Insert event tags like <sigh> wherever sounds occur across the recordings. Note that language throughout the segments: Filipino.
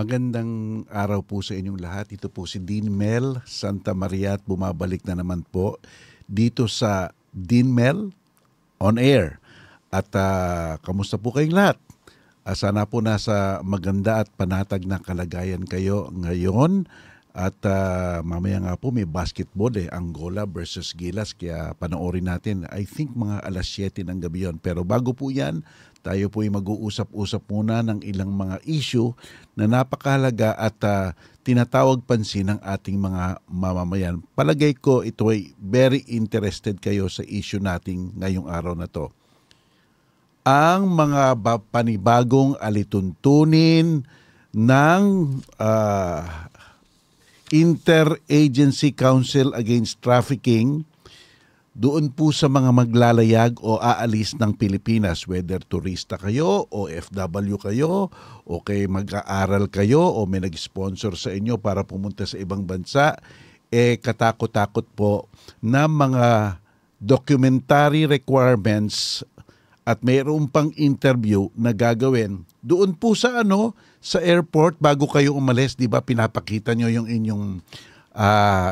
Magandang araw po sa inyong lahat. Ito po si Dean Mel Santa Maria at bumabalik na naman po dito sa Dean Mel On Air. At uh, kamusta po kayong lahat? Uh, sana po nasa maganda at panatag na kalagayan kayo ngayon. At uh, mamaya nga po may basketball eh, Angola versus Gilas. Kaya panoorin natin, I think mga alas 7 ng gabi yon Pero bago po yan, tayo po ay mag-uusap-usap muna ng ilang mga issue na napakahalaga at uh, tinatawag pansin ng ating mga mamamayan. Palagay ko ito ay very interested kayo sa issue nating ngayong araw na to. Ang mga panibagong alituntunin ng uh, Interagency Council Against Trafficking doon po sa mga maglalayag o aalis ng Pilipinas, whether turista kayo, o OFW kayo, o kay mag-aaral kayo, o may nag-sponsor sa inyo para pumunta sa ibang bansa, eh katakot-takot po na mga documentary requirements at mayroon pang interview na gagawin doon po sa ano sa airport bago kayo umalis 'di ba pinapakita nyo yung inyong uh,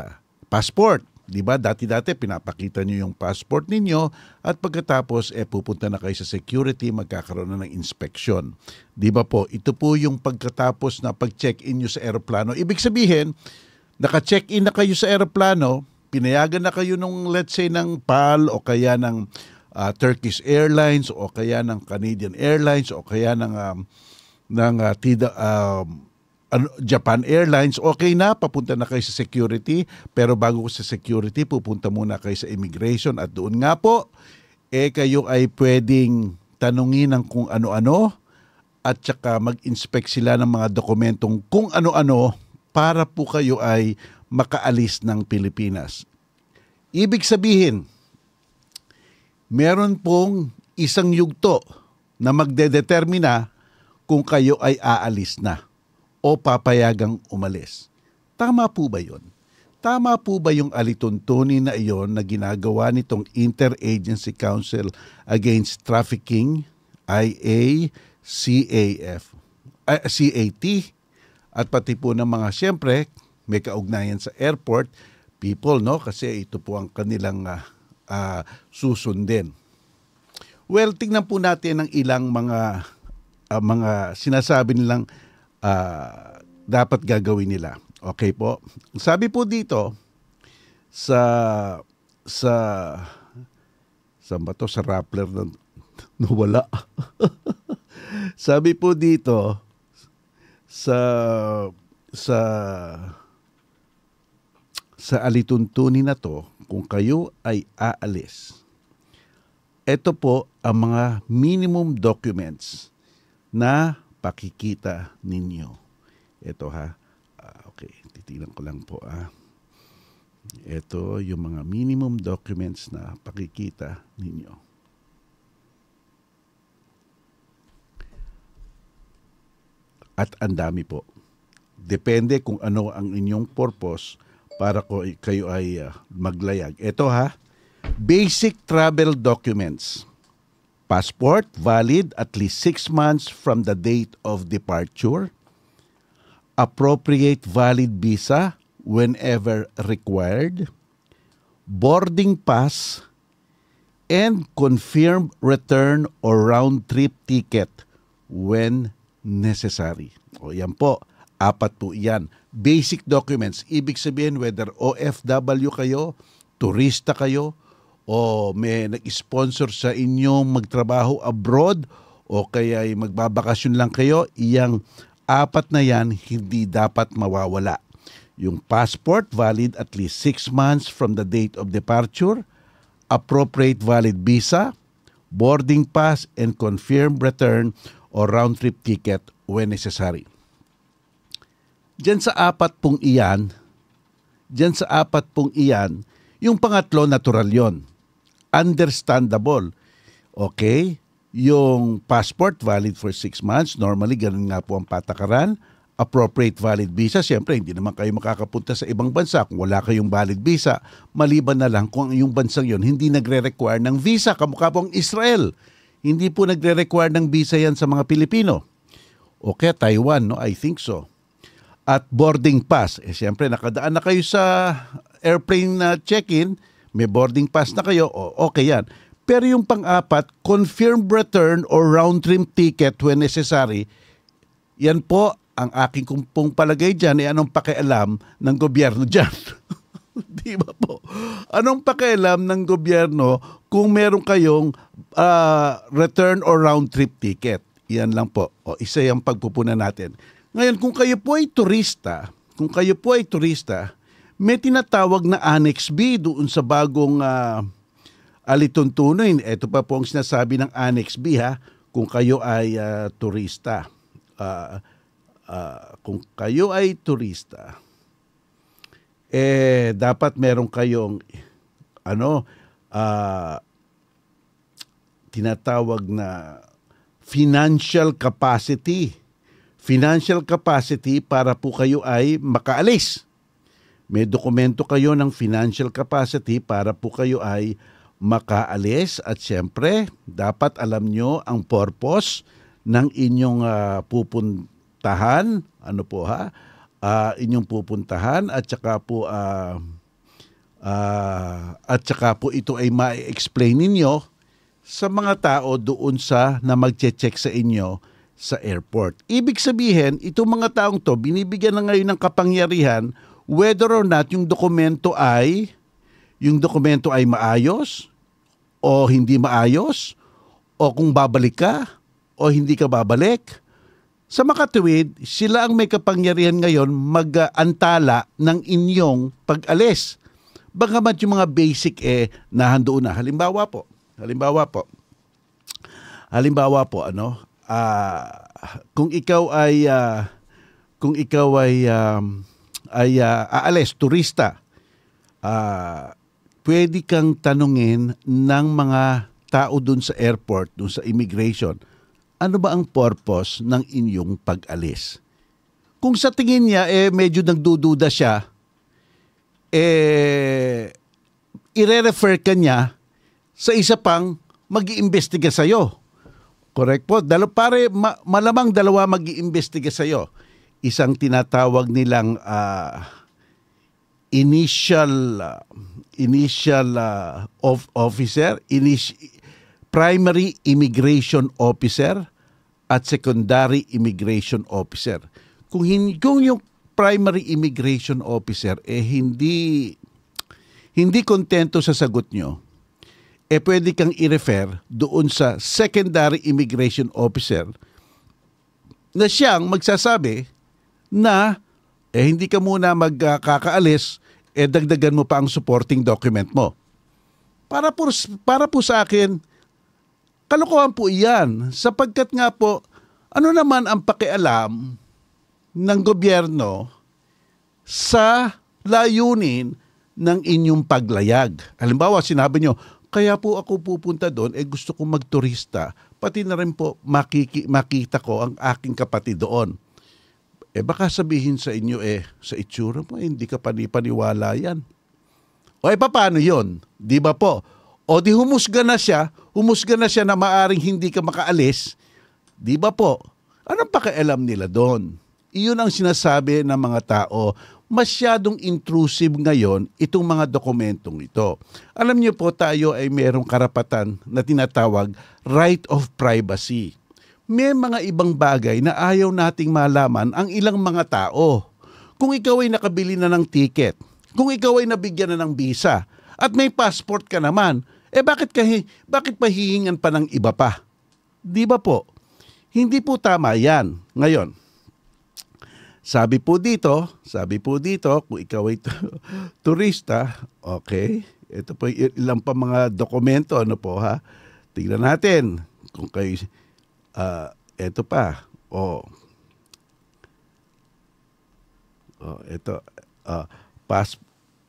passport Di ba? Dati-dati pinapakita niyo yung passport ninyo at pagkatapos eh pupunta na kayo sa security, magkakaroon na ng inspection. Di ba po? Ito po yung pagkatapos na pag-check-in niyo sa eroplano. Ibig sabihin, naka-check-in na kayo sa eroplano, pinayagan na kayo nung let's say ng PAL o kaya ng uh, Turkish Airlines o kaya ng Canadian Airlines o kaya ng um, ng uh, ah, tida, um, ano, Japan Airlines, okay na, papunta na kayo sa security, pero bago ko sa security, pupunta muna kayo sa immigration at doon nga po, eh kayo ay pwedeng tanungin ng kung ano-ano at saka mag-inspect sila ng mga dokumentong kung ano-ano para po kayo ay makaalis ng Pilipinas. Ibig sabihin, meron pong isang yugto na magdedetermina kung kayo ay aalis na o papayagang umalis. Tama po ba yon? Tama po ba yung alituntunin na iyon na ginagawa nitong Interagency Council Against Trafficking, IA, CAF, uh, ah, CAT, at pati po ng mga siyempre may kaugnayan sa airport people, no? Kasi ito po ang kanilang uh, uh, susundin. Well, tingnan po natin ang ilang mga uh, mga sinasabi nilang uh, dapat gagawin nila. Okay po. Sabi po dito sa sa sa ba sa Rappler na <laughs> nawala. <laughs> Sabi po dito sa sa sa alituntunin na to kung kayo ay aalis. Ito po ang mga minimum documents na pakikita ninyo. Ito ha. Uh, okay, titingnan ko lang po ah. Ito yung mga minimum documents na pakikita ninyo. At ang dami po. Depende kung ano ang inyong purpose para kayo ay uh, maglayag. Ito ha, basic travel documents passport valid at least 6 months from the date of departure, appropriate valid visa whenever required, boarding pass, and confirmed return or round-trip ticket when necessary. O yan po, apat po yan. Basic documents, ibig sabihin whether OFW kayo, turista kayo, o may nag-sponsor sa inyo magtrabaho abroad o kaya ay magbabakasyon lang kayo, iyang apat na yan hindi dapat mawawala. Yung passport valid at least 6 months from the date of departure, appropriate valid visa, boarding pass, and confirmed return or round-trip ticket when necessary. Diyan sa apat pong iyan, diyan sa apat pong iyan, yung pangatlo natural yon understandable. Okay? Yung passport valid for 6 months, normally ganun nga po ang patakaran. Appropriate valid visa, siyempre hindi naman kayo makakapunta sa ibang bansa kung wala kayong valid visa. Maliban na lang kung yung bansang yon hindi nagre-require ng visa, kamukha po ang Israel. Hindi po nagre-require ng visa yan sa mga Pilipino. Okay, Taiwan, no? I think so. At boarding pass, eh siyempre nakadaan na kayo sa airplane na check-in, may boarding pass na kayo, oh, okay yan. Pero yung pang-apat, confirmed return or round-trip ticket when necessary, yan po ang aking kumpong palagay dyan, eh anong pakialam ng gobyerno dyan? <laughs> Di ba po? Anong pakialam ng gobyerno kung meron kayong uh, return or round-trip ticket? Yan lang po. O, isa yung pagpupunan natin. Ngayon, kung kayo po ay turista, kung kayo po ay turista, may tinatawag na Annex B doon sa bagong uh, alituntunin. Ito pa po ang sinasabi ng Annex B ha, kung kayo ay uh, turista. Uh, uh, kung kayo ay turista, eh dapat meron kayong ano uh, tinatawag na financial capacity. Financial capacity para po kayo ay makaalis may dokumento kayo ng financial capacity para po kayo ay makaalis at siyempre dapat alam nyo ang purpose ng inyong uh, pupuntahan, ano po ha, uh, inyong pupuntahan at saka po uh, uh, at saka po ito ay ma-explain ninyo sa mga tao doon sa na magche-check sa inyo sa airport. Ibig sabihin, itong mga taong to, binibigyan na ngayon ng kapangyarihan whether or not yung dokumento ay yung dokumento ay maayos o hindi maayos o kung babalik ka o hindi ka babalik. Sa makatuwid, sila ang may kapangyarihan ngayon mag-antala ng inyong pag-alis. Bagamat yung mga basic eh nahandoon na. Halimbawa po, halimbawa po, halimbawa po ano, uh, kung ikaw ay uh, kung ikaw ay um, ay uh, aalis, turista, uh, pwede kang tanungin ng mga tao dun sa airport, dun sa immigration, ano ba ang purpose ng inyong pag-alis? Kung sa tingin niya, eh, medyo nagdududa siya, eh, ire-refer ka niya sa isa pang mag-iimbestiga sa'yo. Correct po? Dalo, pare, ma- malamang dalawa mag-iimbestiga sa'yo isang tinatawag nilang uh, initial uh, initial uh, of officer, initial primary immigration officer at secondary immigration officer. Kung hin kung yung primary immigration officer eh hindi hindi kontento sa sagot nyo, eh pwede kang i-refer doon sa secondary immigration officer na siyang magsasabi na eh hindi ka muna magkakaalis eh dagdagan mo pa ang supporting document mo. Para po, para po sa akin, kalokohan po iyan sapagkat nga po ano naman ang pakialam ng gobyerno sa layunin ng inyong paglayag. Halimbawa, sinabi nyo, kaya po ako pupunta doon, eh gusto kong magturista, pati na rin po makiki, makita ko ang aking kapatid doon. Eh baka sabihin sa inyo eh, sa itsura mo, eh, hindi ka paniwala yan. O eh paano yon? Di ba po? O di humusga na siya, humusga na siya na maaring hindi ka makaalis. Di ba po? Anong pakialam nila doon? Iyon ang sinasabi ng mga tao. Masyadong intrusive ngayon itong mga dokumentong ito. Alam niyo po tayo ay merong karapatan na tinatawag right of privacy may mga ibang bagay na ayaw nating malaman ang ilang mga tao. Kung ikaw ay nakabili na ng ticket, kung ikaw ay nabigyan na ng visa, at may passport ka naman, eh bakit, ka, bakit pa hihingan pa ng iba pa? Di ba po? Hindi po tama yan. Ngayon, sabi po dito, sabi po dito, kung ikaw ay <laughs> turista, okay, ito po ilang pa mga dokumento, ano po ha? Tingnan natin kung kayo Uh, eto pa. Oh. Oh, eto. Uh, ah, pass.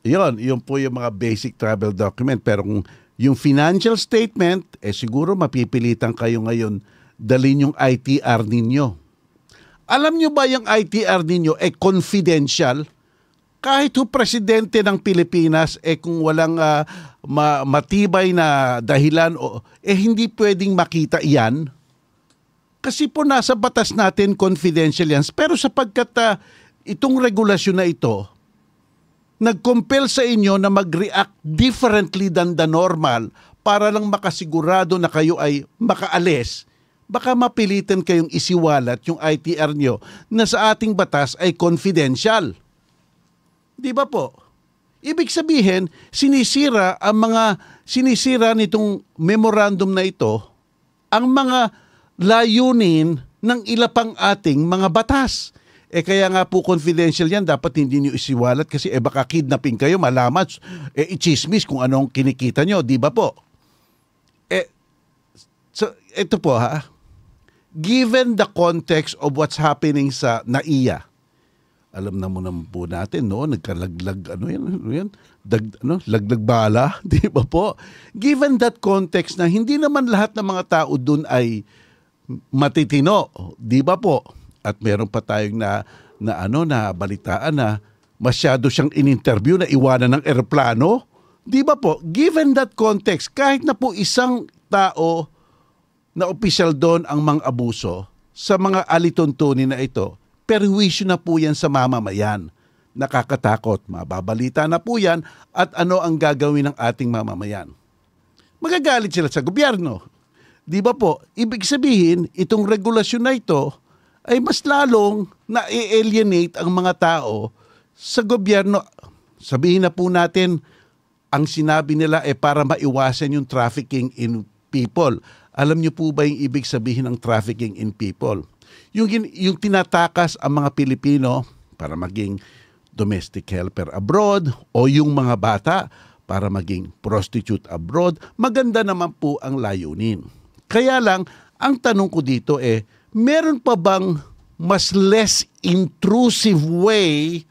Yon, yun po yung mga basic travel document. Pero kung yung financial statement, eh siguro mapipilitan kayo ngayon dalhin yung ITR ninyo. Alam nyo ba yung ITR ninyo eh confidential? Kahit 'yung presidente ng Pilipinas eh kung walang uh, ma- matibay na dahilan o eh hindi pwedeng makita 'yan. Kasi po nasa batas natin confidential yan. Pero sapagkat uh, itong regulasyon na ito, nag-compel sa inyo na mag-react differently than the normal para lang makasigurado na kayo ay makaalis, baka mapilitan kayong isiwalat yung ITR nyo na sa ating batas ay confidential. Di ba po? Ibig sabihin, sinisira ang mga sinisira nitong memorandum na ito ang mga layunin ng ila pang ating mga batas. Eh kaya nga po confidential yan, dapat hindi niyo isiwalat kasi eh baka kidnapping kayo, malaman, eh ichismis kung anong kinikita niyo, di ba po? Eh, so ito po ha, given the context of what's happening sa NAIA, alam na mo naman po natin, no? Nagkalaglag, ano yan? Ano yan? Dag, ano? Laglag bala, <laughs> di ba po? Given that context na hindi naman lahat ng mga tao doon ay matitino, di ba po? At meron pa tayong na, na ano na balitaan na masyado siyang in-interview na iwanan ng eroplano. Di ba po? Given that context, kahit na po isang tao na official doon ang mga abuso sa mga alituntunin na ito, perwisyo na po yan sa mamamayan. Nakakatakot, mababalita na po yan at ano ang gagawin ng ating mamamayan. Magagalit sila sa gobyerno Di ba po? Ibig sabihin, itong regulasyon na ito ay mas lalong na-alienate ang mga tao sa gobyerno. Sabihin na po natin, ang sinabi nila ay para maiwasan yung trafficking in people. Alam niyo po ba yung ibig sabihin ng trafficking in people? Yung, yung tinatakas ang mga Pilipino para maging domestic helper abroad o yung mga bata para maging prostitute abroad, maganda naman po ang layunin. Kaya lang, ang tanong ko dito eh, meron pa bang mas less intrusive way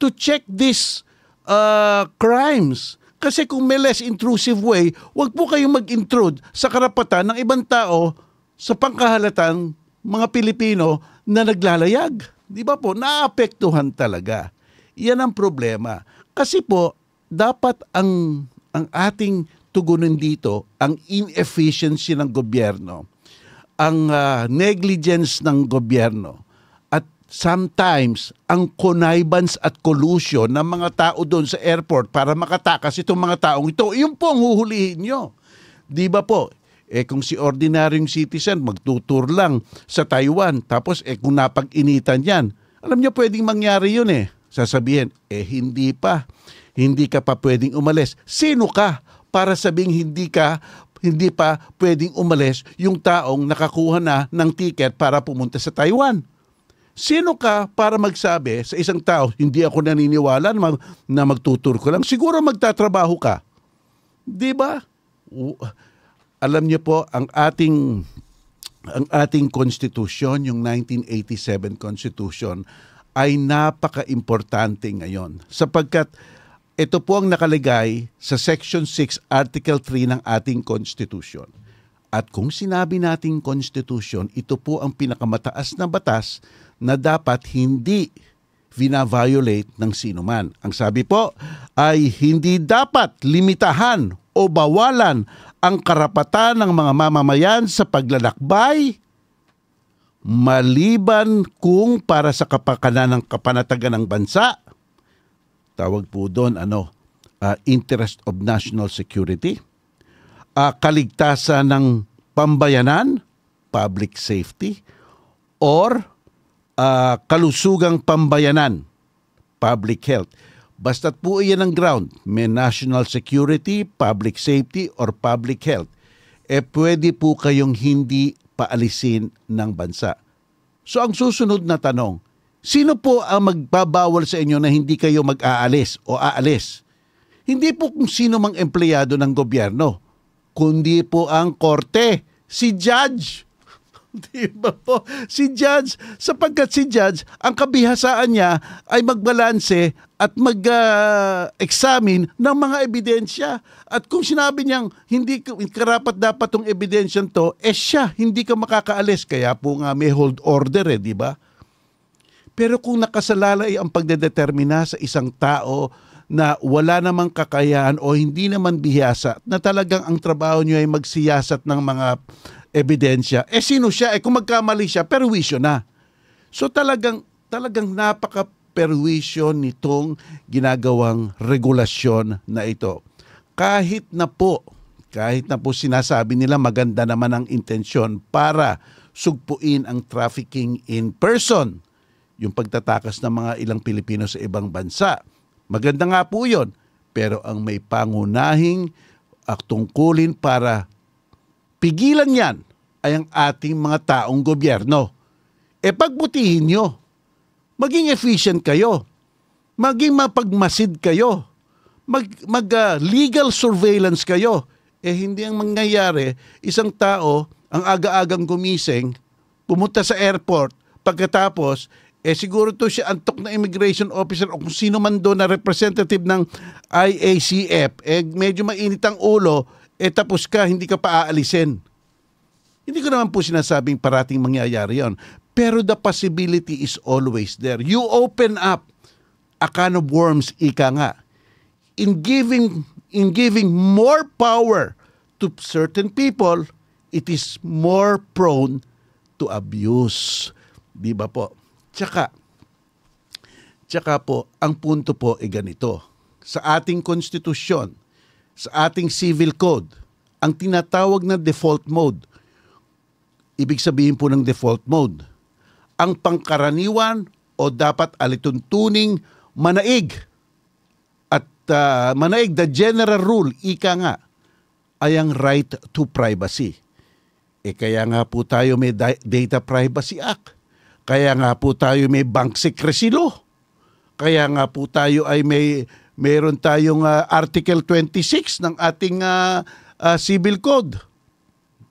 to check these uh, crimes? Kasi kung may less intrusive way, wag po kayong mag-intrude sa karapatan ng ibang tao sa pangkahalatang mga Pilipino na naglalayag. Di ba po? Naapektuhan talaga. Yan ang problema. Kasi po, dapat ang, ang ating tugunan dito ang inefficiency ng gobyerno, ang uh, negligence ng gobyerno, at sometimes ang connivance at collusion ng mga tao doon sa airport para makatakas itong mga taong ito. Yun po ang huhulihin nyo. Di ba po? Eh kung si ordinaryong citizen magtutur lang sa Taiwan, tapos eh kung napag-initan yan, alam niyo pwedeng mangyari yun eh. Sasabihin, eh hindi pa. Hindi ka pa pwedeng umalis. Sino ka? para sabing hindi ka hindi pa pwedeng umalis yung taong nakakuha na ng ticket para pumunta sa Taiwan. Sino ka para magsabi sa isang tao, hindi ako naniniwala na, mag, magtutur ko lang, siguro magtatrabaho ka. Di ba? Alam niyo po, ang ating ang ating constitution, yung 1987 constitution, ay napaka-importante ngayon sapagkat ito po ang nakalagay sa Section 6, Article 3 ng ating Constitution. At kung sinabi nating Constitution, ito po ang pinakamataas na batas na dapat hindi vina-violate ng sino man. Ang sabi po ay hindi dapat limitahan o bawalan ang karapatan ng mga mamamayan sa paglalakbay maliban kung para sa kapakanan ng kapanatagan ng bansa tawag po doon ano, uh, interest of national security, uh, kaligtasan ng pambayanan, public safety, or uh, kalusugang pambayanan, public health. Basta't po iyan ang ground, may national security, public safety, or public health, eh pwede po kayong hindi paalisin ng bansa. So ang susunod na tanong, Sino po ang magbabawal sa inyo na hindi kayo mag-aalis o aalis? Hindi po kung sino mang empleyado ng gobyerno, kundi po ang korte, si judge. <laughs> Di ba po? Si judge, sapagkat si judge, ang kabihasaan niya ay magbalanse at mag-examine uh, ng mga ebidensya. At kung sinabi niyang hindi karapat dapat tong ebidensya to, eh siya, hindi ka makakaalis. Kaya po nga may hold order eh, di ba? Pero kung nakasalalay ang pagdedetermina sa isang tao na wala namang kakayahan o hindi naman bihasa na talagang ang trabaho niyo ay magsiyasat ng mga ebidensya, eh sino siya? Eh kung magkamali siya, perwisyo na. So talagang, talagang napaka perwisyo nitong ginagawang regulasyon na ito. Kahit na po, kahit na po sinasabi nila maganda naman ang intensyon para sugpuin ang trafficking in person yung pagtatakas ng mga ilang Pilipino sa ibang bansa. Maganda nga po yun, pero ang may pangunahing aktungkulin ah, para pigilan yan ay ang ating mga taong gobyerno. E pagbutihin nyo, maging efficient kayo, maging mapagmasid kayo, mag, mag uh, legal surveillance kayo. Eh hindi ang mangyayari, isang tao ang aga-agang gumising, pumunta sa airport, pagkatapos eh siguro to siya antok na immigration officer o kung sino man doon na representative ng IACF, eh medyo mainit ang ulo, eh tapos ka, hindi ka pa aalisin. Hindi ko naman po sinasabing parating mangyayari yon. Pero the possibility is always there. You open up a can of worms, ika nga. In giving, in giving more power to certain people, it is more prone to abuse. Di ba po? Tsaka, tsaka po, ang punto po ay ganito. Sa ating konstitusyon, sa ating civil code, ang tinatawag na default mode, ibig sabihin po ng default mode, ang pangkaraniwan o dapat alituntuning manaig at uh, manaig the general rule ika nga ay ang right to privacy. E kaya nga po tayo may Data Privacy Act kaya nga po tayo may bank secrecy law. Kaya nga po tayo ay may meron tayong uh, Article 26 ng ating uh, uh, Civil Code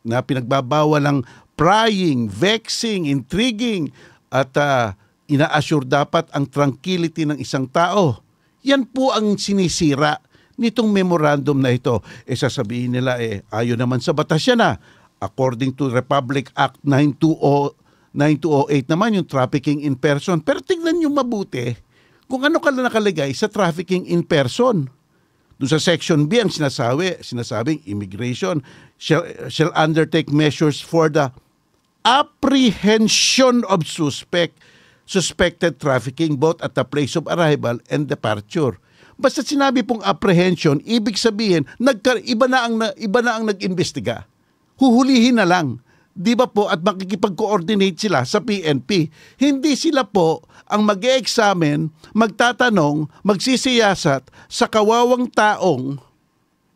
na pinagbabawal ang prying, vexing, intriguing at uh, ina-assure dapat ang tranquility ng isang tao. Yan po ang sinisira nitong memorandum na ito. E sasabihin nila eh, ayo naman sa batas yan ah, according to Republic Act 920, 9208 naman yung trafficking in person. Pero tingnan nyo mabuti kung ano ka na nakalagay sa trafficking in person. Doon sa section B ang sinasabi, sinasabing immigration shall, shall undertake measures for the apprehension of suspect, suspected trafficking both at the place of arrival and departure. Basta sinabi pong apprehension, ibig sabihin, nagka, iba na ang iba na ang nag-imbestiga. Huhulihin na lang di ba po, at makikipag-coordinate sila sa PNP. Hindi sila po ang mag examine magtatanong, magsisiyasat sa kawawang taong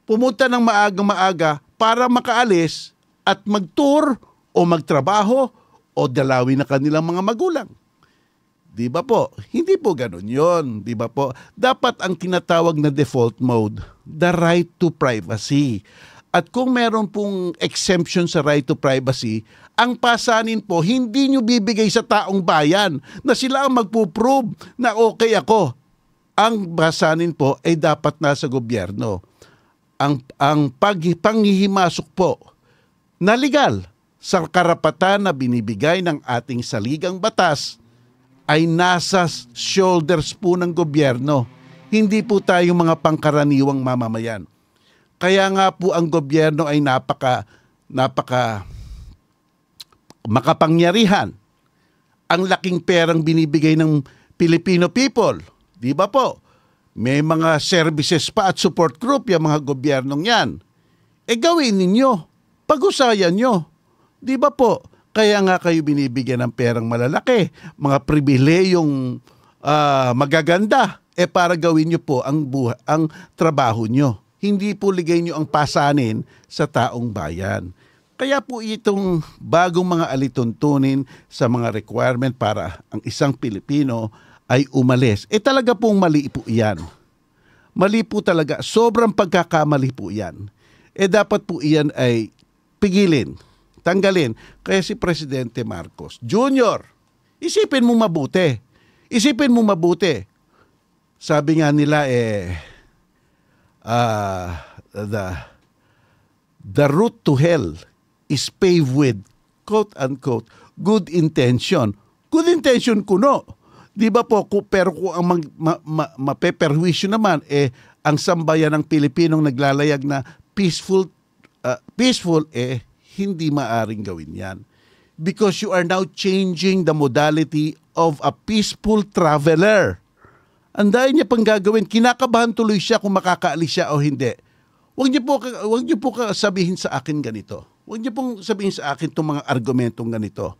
pumunta ng maaga-maaga para makaalis at mag-tour o magtrabaho o dalawin na kanilang mga magulang. Di ba po? Hindi po ganun yon, di ba po? Dapat ang tinatawag na default mode, the right to privacy at kung meron pong exemption sa right to privacy, ang pasanin po, hindi nyo bibigay sa taong bayan na sila ang magpuprove na okay ako. Ang pasanin po ay dapat nasa gobyerno. Ang, ang pag, panghihimasok po na legal sa karapatan na binibigay ng ating saligang batas ay nasa shoulders po ng gobyerno. Hindi po tayong mga pangkaraniwang mamamayan. Kaya nga po ang gobyerno ay napaka napaka makapangyarihan. Ang laking perang binibigay ng Filipino people, 'di ba po? May mga services pa at support group yung mga gobyernong 'yan. E gawin ninyo, pag-usayan nyo. 'Di ba po? Kaya nga kayo binibigyan ng perang malalaki, mga pribileyong uh, magaganda. E para gawin nyo po ang, buha, ang trabaho nyo hindi po ligay nyo ang pasanin sa taong bayan. Kaya po itong bagong mga alituntunin sa mga requirement para ang isang Pilipino ay umalis. Eh talaga pong mali po iyan. Mali po talaga. Sobrang pagkakamali po iyan. Eh dapat po iyan ay pigilin, tanggalin. Kaya si Presidente Marcos Jr., isipin mo mabuti. Isipin mo mabuti. Sabi nga nila eh, uh, the the route to hell is paved with quote unquote good intention. Good intention kuno. 'Di ba po ko pero ko ang mag, ma, ma, mapeperwisyo naman eh ang sambayan ng Pilipinong naglalayag na peaceful uh, peaceful eh hindi maaring gawin 'yan. Because you are now changing the modality of a peaceful traveler ang dahil niya pang gagawin, kinakabahan tuloy siya kung makakaalis siya o hindi. Huwag niyo po, huwag niyo po sabihin sa akin ganito. Huwag niyo pong sabihin sa akin itong mga argumentong ganito.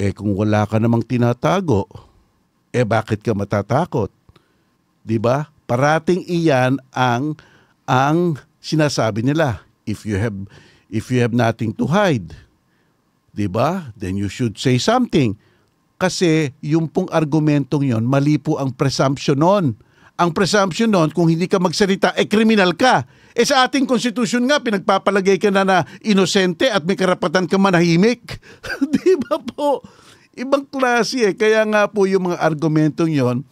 Eh kung wala ka namang tinatago, eh bakit ka matatakot? 'Di ba? Parating iyan ang ang sinasabi nila. If you have if you have nothing to hide, 'di ba? Then you should say something. Kasi yung pong argumentong yon mali po ang presumption noon. Ang presumption noon, kung hindi ka magsalita, eh kriminal ka. Eh sa ating konstitusyon nga, pinagpapalagay ka na na inosente at may karapatan ka manahimik. <laughs> Di ba po? Ibang klase eh. Kaya nga po yung mga argumentong yon,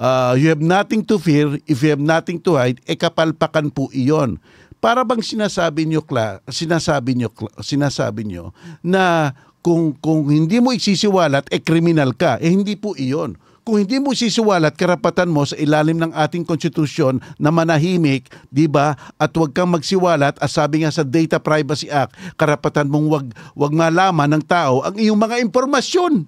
uh, ah, you have nothing to fear if you have nothing to hide, eh, kapalpakan po iyon. Para bang sinasabi niyo, sinasabi niyo, sinasabi niyo na kung kung hindi mo isisiwalat eh kriminal ka eh hindi po iyon kung hindi mo isisiwalat, karapatan mo sa ilalim ng ating konstitusyon na manahimik, 'di ba? At huwag kang magsiwalat, as sabi nga sa Data Privacy Act, karapatan mong wag wag malaman ng tao ang iyong mga impormasyon.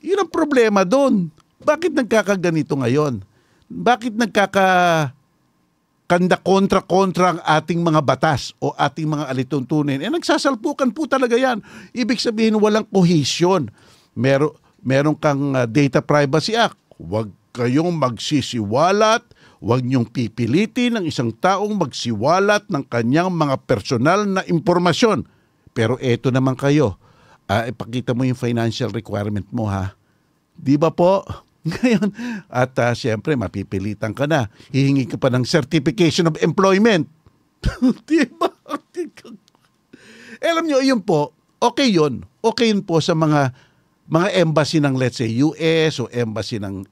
'Yun ang problema doon. Bakit nagkakaganito ngayon? Bakit nagkaka kanda kontra-kontra ang ating mga batas o ating mga alituntunin. Eh nagsasalpukan po talaga yan. Ibig sabihin walang cohesion. Meron, meron kang uh, Data Privacy Act. Huwag kayong magsisiwalat, huwag niyong pipilitin ng isang taong magsiwalat ng kanyang mga personal na impormasyon. Pero eto naman kayo, uh, ipakita mo yung financial requirement mo ha. Di ba po? <laughs> Ngayon, at uh, siyempre, mapipilitan ka na. Hihingi ka pa ng certification of employment. <laughs> diba? Eh, alam nyo, yun po, okay yun. Okay yun po sa mga mga embassy ng let's say US o embassy ng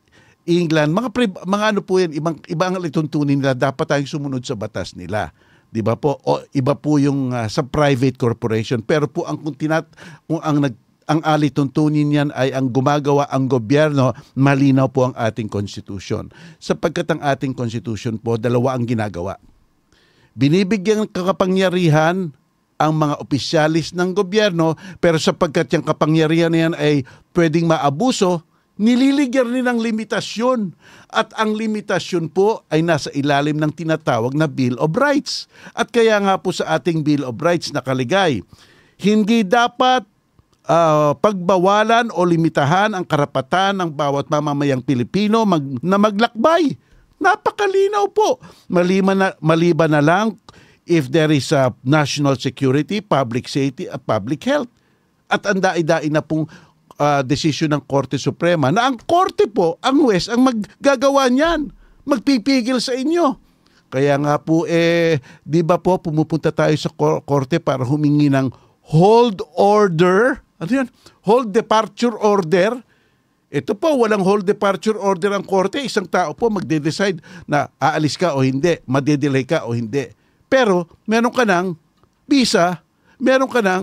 England, mga pre, mga ano po yan, ibang ibang lituntunin nila dapat tayong sumunod sa batas nila. 'Di ba po? O iba po yung uh, sa private corporation, pero po ang kung tinat kung ang nag ang alituntunin niyan ay ang gumagawa ang gobyerno, malinaw po ang ating konstitusyon. Sapagkat ang ating konstitusyon po, dalawa ang ginagawa. Binibigyan ng kakapangyarihan ang mga opisyalis ng gobyerno pero sapagkat yung kapangyarihan na yan ay pwedeng maabuso, nililigyan rin ng limitasyon at ang limitasyon po ay nasa ilalim ng tinatawag na Bill of Rights. At kaya nga po sa ating Bill of Rights nakaligay, hindi dapat uh, pagbawalan o limitahan ang karapatan ng bawat mamamayang Pilipino mag, na maglakbay. Napakalinaw po. Maliban na, maliban na lang if there is a national security, public safety, at public health. At ang dai na pong uh, desisyon ng Korte Suprema na ang Korte po, ang West, ang maggagawa niyan. Magpipigil sa inyo. Kaya nga po, eh, di ba po, pumupunta tayo sa korte para humingi ng hold order ano yun? Hold departure order. Ito po, walang hold departure order ang korte. Isang tao po magde-decide na aalis ka o hindi, madedelay ka o hindi. Pero meron ka ng visa, meron ka ng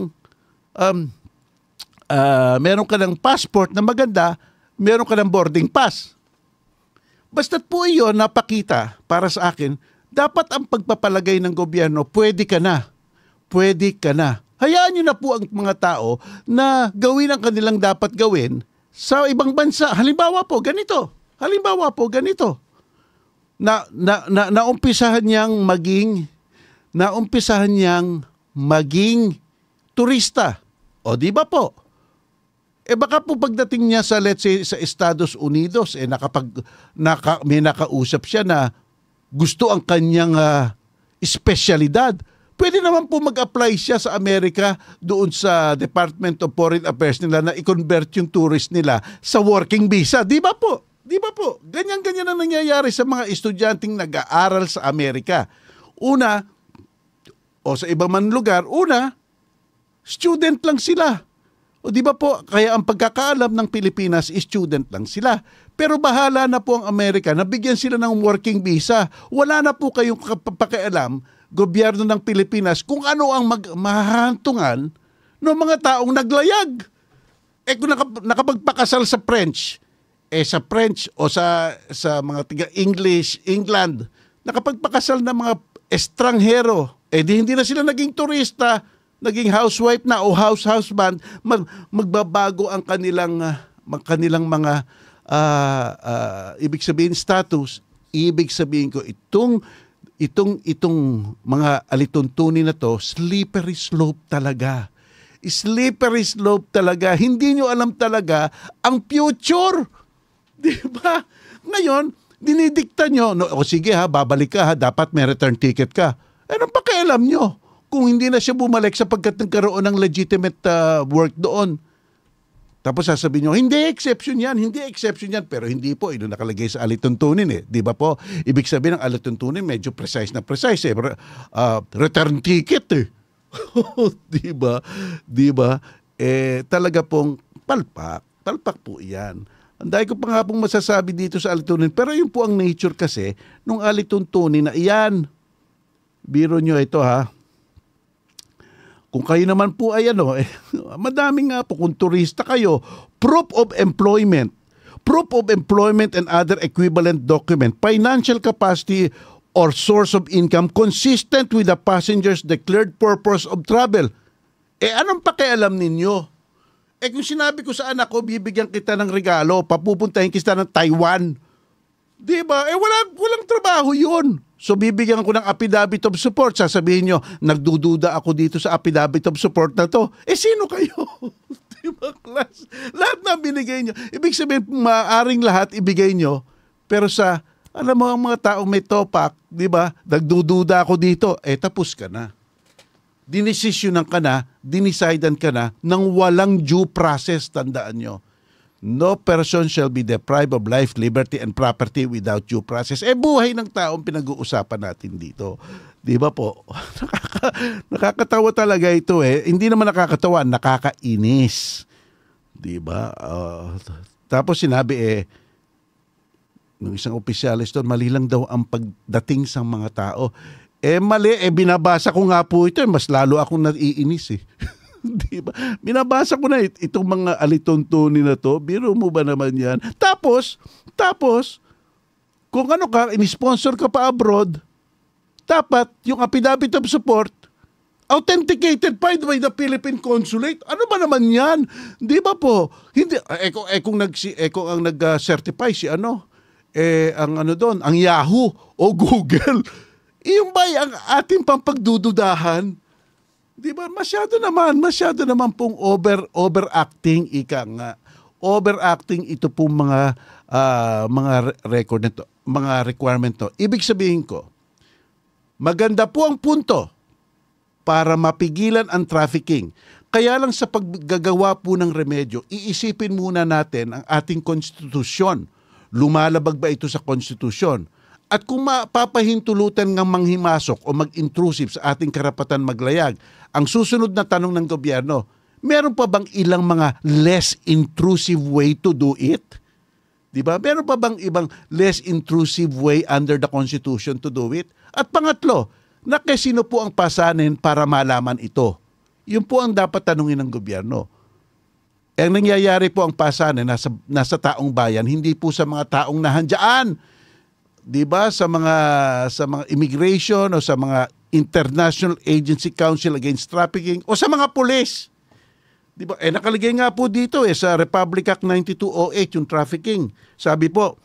um, uh, meron ka ng passport na maganda, meron ka ng boarding pass. Basta't po iyon napakita para sa akin, dapat ang pagpapalagay ng gobyerno, pwede ka na. Pwede ka na. Hayaan nyo na po ang mga tao na gawin ang kanilang dapat gawin sa ibang bansa. Halimbawa po, ganito. Halimbawa po, ganito. Na, na, na, naumpisahan niyang maging, naumpisahan niyang maging turista. O di ba po? Eh baka po pagdating niya sa let's say sa Estados Unidos eh nakapag naka, may nakausap siya na gusto ang kanyang uh, espesyalidad pwede naman po mag-apply siya sa Amerika doon sa Department of Foreign Affairs nila na i-convert yung tourist nila sa working visa. Di ba po? Di ba po? Ganyan-ganyan ang nangyayari sa mga estudyanteng nag-aaral sa Amerika. Una, o sa ibang man lugar, una, student lang sila. O di ba po, kaya ang pagkakaalam ng Pilipinas, student lang sila. Pero bahala na po ang Amerika, nabigyan sila ng working visa. Wala na po kayong pakialam gobyerno ng Pilipinas kung ano ang mag- mahahantungan ng mga taong naglayag. Eh kung nakap- nakapagpakasal sa French, eh sa French o sa sa mga tiga English, England, nakapagpakasal ng mga estranghero, eh di hindi na sila naging turista, naging housewife na o house husband, mag, magbabago ang kanilang uh, kanilang mga uh, uh, ibig sabihin status. Ibig sabihin ko itong itong itong mga alituntunin na to, slippery slope talaga. Slippery slope talaga. Hindi nyo alam talaga ang future. <laughs> Di ba? Ngayon, dinidikta nyo. No, o sige ha, babalik ka ha, dapat may return ticket ka. Eh, anong pakialam nyo? Kung hindi na siya bumalik sapagkat nagkaroon ng legitimate uh, work doon, tapos sasabihin nyo, hindi exception yan, hindi exception yan. Pero hindi po, ito eh, nakalagay sa alituntunin eh. Di ba po? Ibig sabihin ng alituntunin, medyo precise na precise eh. Uh, return ticket eh. <laughs> di ba? Di ba? Eh, talaga pong palpak. Palpak po yan. Ang dahil ko pa nga pong masasabi dito sa alituntunin. Pero yun po ang nature kasi nung alituntunin na iyan. Biro nyo ito ha. Kung kayo naman po ay ano, eh, <laughs> madami nga po kung turista kayo, proof of employment, proof of employment and other equivalent document, financial capacity or source of income consistent with the passenger's declared purpose of travel. Eh anong pakialam ninyo? Eh kung sinabi ko sa anak ko, bibigyan kita ng regalo, papupuntahin kita ng Taiwan Di ba? Eh wala, walang trabaho yun. So bibigyan ko ng affidavit of support. Sasabihin nyo, nagdududa ako dito sa affidavit of support na to. Eh sino kayo? <laughs> di ba class? Lahat na binigay nyo. Ibig sabihin, maaring lahat ibigay nyo. Pero sa, alam mo, ang mga tao may topak, di ba? Nagdududa ako dito. Eh tapos ka na. Dinesisyonan ka na, dinisidan ka na, nang walang due process, tandaan nyo no person shall be deprived of life, liberty, and property without due process. Eh, buhay ng taong pinag-uusapan natin dito. Di ba po? <laughs> nakakatawa talaga ito eh. Hindi naman nakakatawa, nakakainis. Di ba? Uh, tapos sinabi eh, ng isang opisyalis doon, mali lang daw ang pagdating sa mga tao. Eh mali, eh binabasa ko nga po ito, eh, mas lalo akong naiinis eh. <laughs> <laughs> di ba? Binabasa ko na it, itong mga alituntunin na to. Biro mo ba naman yan? Tapos, tapos, kung ano ka, in-sponsor ka pa abroad, dapat yung affidavit of support, authenticated by the, by the Philippine Consulate. Ano ba naman yan? Di ba po? Hindi, eh, eh kung, eh, kung, nag, eh, kung ang nag-certify si ano, eh, ang ano doon, ang Yahoo o <laughs> Google. Iyon ba ang ating pampagdududahan? Di ba? Masyado naman, masyado naman pong over overacting ika nga. Overacting ito pong mga uh, mga record nito, mga requirement to. Ibig sabihin ko, maganda po ang punto para mapigilan ang trafficking. Kaya lang sa paggagawa po ng remedyo, iisipin muna natin ang ating konstitusyon. Lumalabag ba ito sa konstitusyon? At kung mapapahintulutan ng manghimasok o mag-intrusive sa ating karapatan maglayag, ang susunod na tanong ng gobyerno, meron pa bang ilang mga less intrusive way to do it? Di ba? Meron pa bang ibang less intrusive way under the Constitution to do it? At pangatlo, na sino po ang pasanin para malaman ito? Yun po ang dapat tanungin ng gobyerno. Ang nangyayari po ang pasanin nasa, nasa taong bayan, hindi po sa mga taong nahanjaan. 'di ba sa mga sa mga immigration o sa mga International Agency Council Against Trafficking o sa mga pulis. 'Di ba? Eh nakalagay nga po dito eh sa Republic Act 9208 yung trafficking. Sabi po,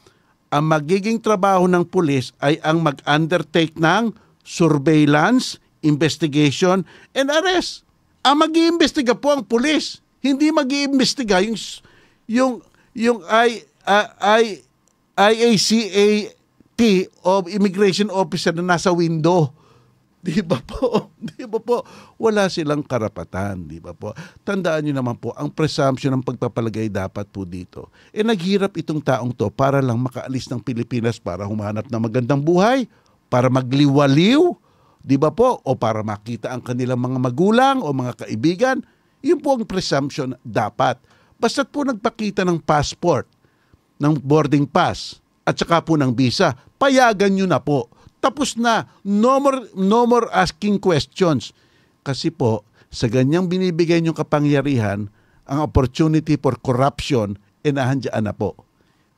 ang magiging trabaho ng pulis ay ang mag-undertake ng surveillance, investigation, and arrest. Ang mag-iimbestiga po ang pulis. Hindi mag-iimbestiga yung yung yung I, uh, I IACA T of immigration officer na nasa window. <laughs> Di ba po? <laughs> Di ba po? Wala silang karapatan, di ba po? Tandaan niyo naman po, ang presumption ng pagpapalagay dapat po dito. E naghirap itong taong to para lang makaalis ng Pilipinas para humanap ng magandang buhay, para magliwaliw, di ba po? O para makita ang kanilang mga magulang o mga kaibigan. Yun po ang presumption dapat. Basta't po nagpakita ng passport, ng boarding pass, at saka po ng visa. Payagan nyo na po. Tapos na. No more, no more asking questions. Kasi po, sa ganyang binibigay nyo kapangyarihan, ang opportunity for corruption, eh nahandyaan na po.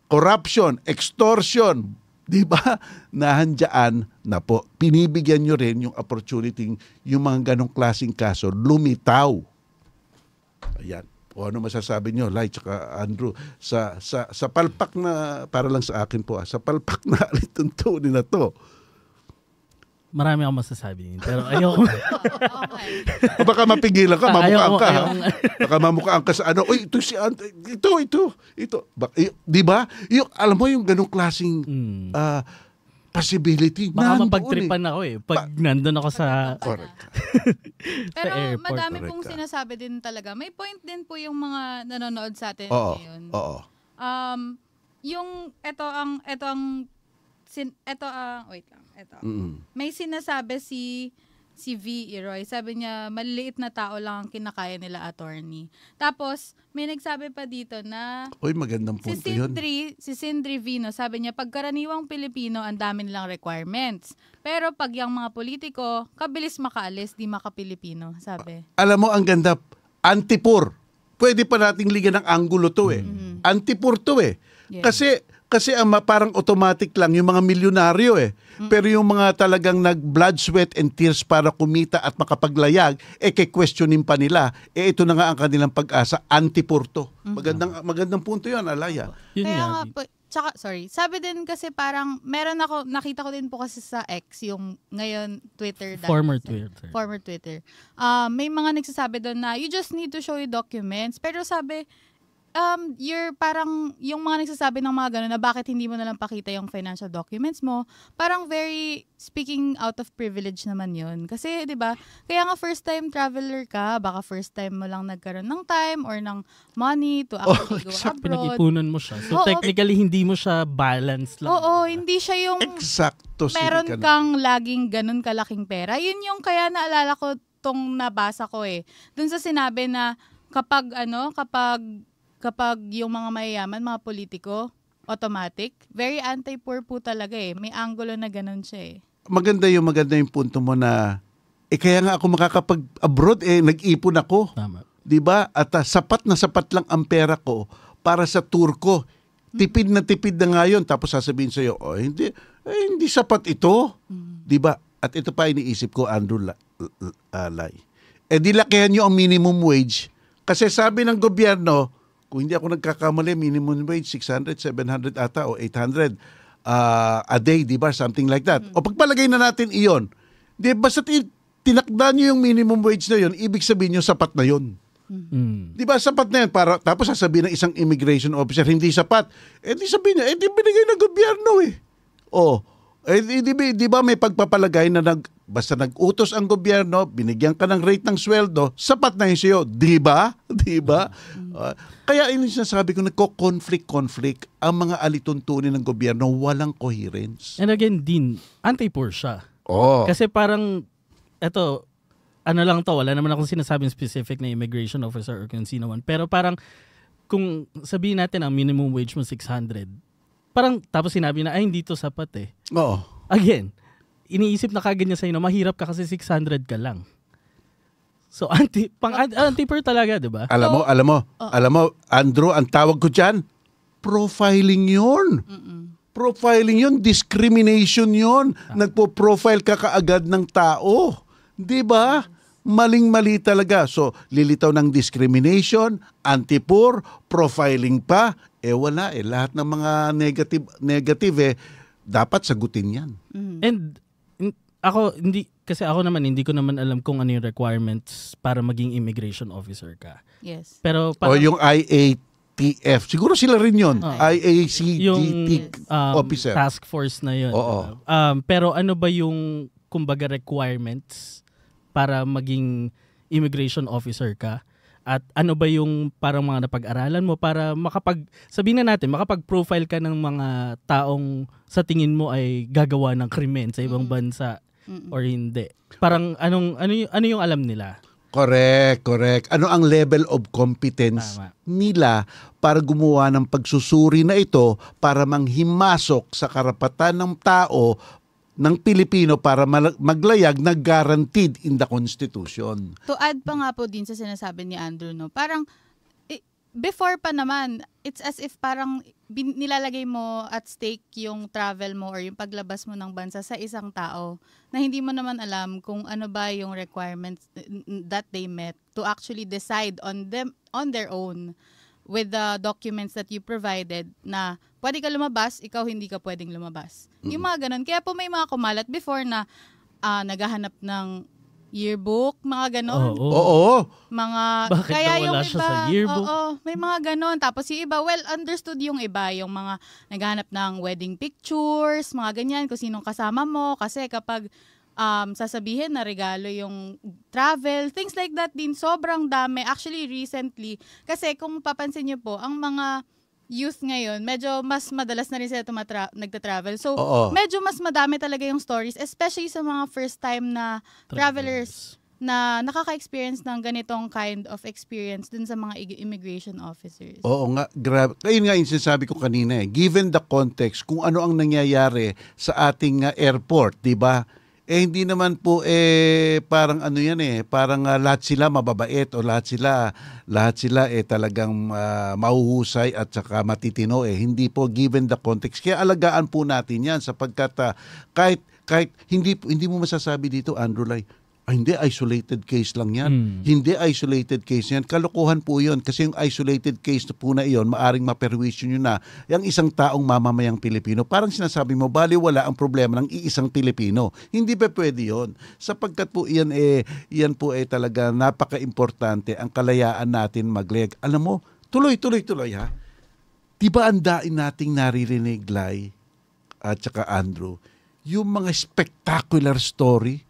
Corruption, extortion, di ba? <laughs> Nahandyaan na po. Pinibigyan nyo rin yung opportunity, yung mga ganong klaseng kaso, lumitaw. Ayan. O ano masasabi niyo, Light tsaka Andrew, sa, sa, sa palpak na, para lang sa akin po, ah, sa palpak na <laughs> alituntunin na to, Marami akong masasabi din. Pero ayoko. okay. <laughs> Baka mapigilan ka, ah, mamukaan ka. Ayaw, ayaw. Baka mamukaan ka sa ano. Uy, ito si Ant. Ito, ito. Ito. Ba- di ba? Yung, alam mo yung ganung klasing mm. uh, ah, possibility. Baka Nandun mapagtripan eh. ako eh. Pag pa- nandun ako sa... Correct. <laughs> Pero airport. madami Correct. pong ah. sinasabi din talaga. May point din po yung mga nanonood sa atin oo, ngayon. Oo. Um, yung, ito ang, ito ang, sin, ito, uh, wait lang, ito. Mm-hmm. May sinasabi si si V. Eroy, eh, sabi niya, maliliit na tao lang ang kinakaya nila attorney. Tapos, may nagsabi pa dito na... Uy, magandang punto si Sindri, yun. Si Sindri Vino, sabi niya, pagkaraniwang Pilipino, ang dami nilang requirements. Pero pag yung mga politiko, kabilis makaalis, di makapilipino, sabi. Alam mo, ang ganda, antipur. Pwede pa nating ligan ng angulo to eh. Mm-hmm. Antipur to eh. Yeah. Kasi kasi ang parang automatic lang yung mga milyonaryo eh. Pero yung mga talagang nag blood, sweat and tears para kumita at makapaglayag, eh ke-questionin pa nila. Eh ito na nga ang kanilang pag-asa, anti-porto. Magandang, magandang punto yan, Alaya. Yun Kaya nga po, tsaka, sorry, sabi din kasi parang, meron ako, nakita ko din po kasi sa X, yung ngayon Twitter. Dahil, former Twitter. Former Twitter. Uh, may mga nagsasabi doon na, you just need to show your documents. Pero sabi, um, you're parang, yung mga nagsasabi ng mga gano'n na bakit hindi mo nalang pakita yung financial documents mo, parang very speaking out of privilege naman yun. Kasi, di ba, kaya nga first time traveler ka, baka first time mo lang nagkaroon ng time or ng money to oh, actually oh, go abroad. Pinag-ipunan mo siya. So, oo, technically, hindi mo siya balance lang. Oo, hindi siya yung... Exacto. Meron ka kang laging ganun kalaking pera. Yun yung kaya naalala ko tong nabasa ko eh. Doon sa sinabi na kapag ano, kapag kapag yung mga mayayaman, mga politiko, automatic. Very anti-poor po talaga eh. May angulo na ganun siya eh. Maganda yung maganda yung punto mo na eh kaya nga ako makakapag-abroad eh nag-ipon ako. Tama. 'Di ba? At uh, sapat na sapat lang ang pera ko para sa tour ko. Mm. Tipid na tipid na ngayon tapos sasabihin sa iyo, oh, hindi eh, hindi sapat ito. Mm. 'Di ba? At ito pa iniisip ko Andrew La- uh, ah, Lai. Eh dilakihan niyo ang minimum wage kasi sabi ng gobyerno kung hindi ako nagkakamali, minimum wage 600, 700 ata o 800 uh, a day, di ba? Something like that. Mm. O pagpalagay na natin iyon, di basta tinakda nyo yung minimum wage na yon, ibig sabihin nyo sapat na yon. Mm. Di ba sapat na yan para tapos sasabihin ng isang immigration officer hindi sapat. Eh di sabihin niya, eh di binigay ng gobyerno eh. Oh, eh, di, di, di ba may pagpapalagay na nag, basta nag-utos ang gobyerno, binigyan ka ng rate ng sweldo, sapat na yun sa'yo. Di ba? <laughs> Di ba? Uh, kaya yun yung sinasabi ko, nagko-conflict-conflict ang mga alituntunin ng gobyerno, walang coherence. And again, Dean, anti-poor siya. Oh. Kasi parang, eto, ano lang to, wala naman akong sinasabing specific na immigration officer or kung sino man. Pero parang, kung sabihin natin ang minimum wage mo 600, parang tapos sinabi na, ay hindi to sapat eh. Oo. Again, iniisip na kagad niya sa'yo na mahirap ka kasi 600 ka lang. So <laughs> anti pang ah, anti-per talaga, 'di ba? Alam mo, alam mo, oh. alam mo, Andrew, ang tawag ko diyan, profiling 'yon. Mm-mm. Profiling 'yon, discrimination 'yon. Ah. Nagpo-profile ka kaagad ng tao, 'di ba? Maling-mali talaga. So, lilitaw ng discrimination, anti-poor, profiling pa, eh wala eh. Lahat ng mga negative, negative eh, dapat sagutin yan. Mm-hmm. And in, ako, hindi, kasi ako naman, hindi ko naman alam kung ano yung requirements para maging immigration officer ka. Yes. Pero parang, o yung I-8 IATF. Siguro sila rin 'yon. Oh. IACGT yung, um, officer. task force na 'yon. Oo. Um, pero ano ba yung kumbaga requirements para maging immigration officer ka? At ano ba yung parang mga napag-aralan mo para makapag, sabihin na natin, makapag-profile ka ng mga taong sa tingin mo ay gagawa ng krimen sa ibang bansa Mm-mm. or hindi? Parang anong, ano, yung, ano yung alam nila? Correct, correct. Ano ang level of competence Tama. nila para gumawa ng pagsusuri na ito para manghimasok sa karapatan ng tao ng Pilipino para maglayag na guaranteed in the Constitution. To add pa nga po din sa sinasabi ni Andrew, no, parang eh, before pa naman, it's as if parang nilalagay mo at stake yung travel mo or yung paglabas mo ng bansa sa isang tao na hindi mo naman alam kung ano ba yung requirements eh, that they met to actually decide on them on their own with the documents that you provided na pwede ka lumabas, ikaw hindi ka pwedeng lumabas. Mm-hmm. Yung mga ganun. Kaya po may mga kumalat before na uh, naghahanap ng yearbook, mga ganun. Oo. Oh, oh. oh, mga, Bakit kaya yung iba, siya sa yearbook? Oo, oh, may mga ganun. Tapos yung iba, well, understood yung iba, yung mga naghanap ng wedding pictures, mga ganyan, kung sinong kasama mo. Kasi kapag um, sasabihin na regalo yung travel, things like that din. Sobrang dami. Actually, recently, kasi kung papansin niyo po, ang mga youth ngayon, medyo mas madalas na rin sila tumatra- nagta-travel. So, Oo. medyo mas madami talaga yung stories, especially sa mga first time na travelers, travelers na nakaka-experience ng ganitong kind of experience dun sa mga immigration officers. Oo nga, grabe. Ayun nga yung sinasabi ko kanina eh. Given the context, kung ano ang nangyayari sa ating uh, airport, di ba? eh hindi naman po eh parang ano yan eh parang uh, lahat sila mababait o lahat sila lahat sila eh talagang uh, mahuhusay at saka matitino eh hindi po given the context kaya alagaan po natin yan sapagkat uh, kahit kahit hindi hindi mo masasabi dito Andrew Lai ay ah, hindi, isolated case lang yan. Mm. Hindi isolated case yan. Kalokohan po yun. Kasi yung isolated case na po na iyon, maaring maperwisyon yun na yung isang taong mamamayang Pilipino. Parang sinasabi mo, bali wala ang problema ng iisang Pilipino. Hindi pa pwede yun. Sapagkat po yan, eh, yan po eh talaga napaka-importante ang kalayaan natin magleg. Alam mo, tuloy, tuloy, tuloy ha. Di ang dain nating naririnig, Lai at saka Andrew, yung mga spectacular story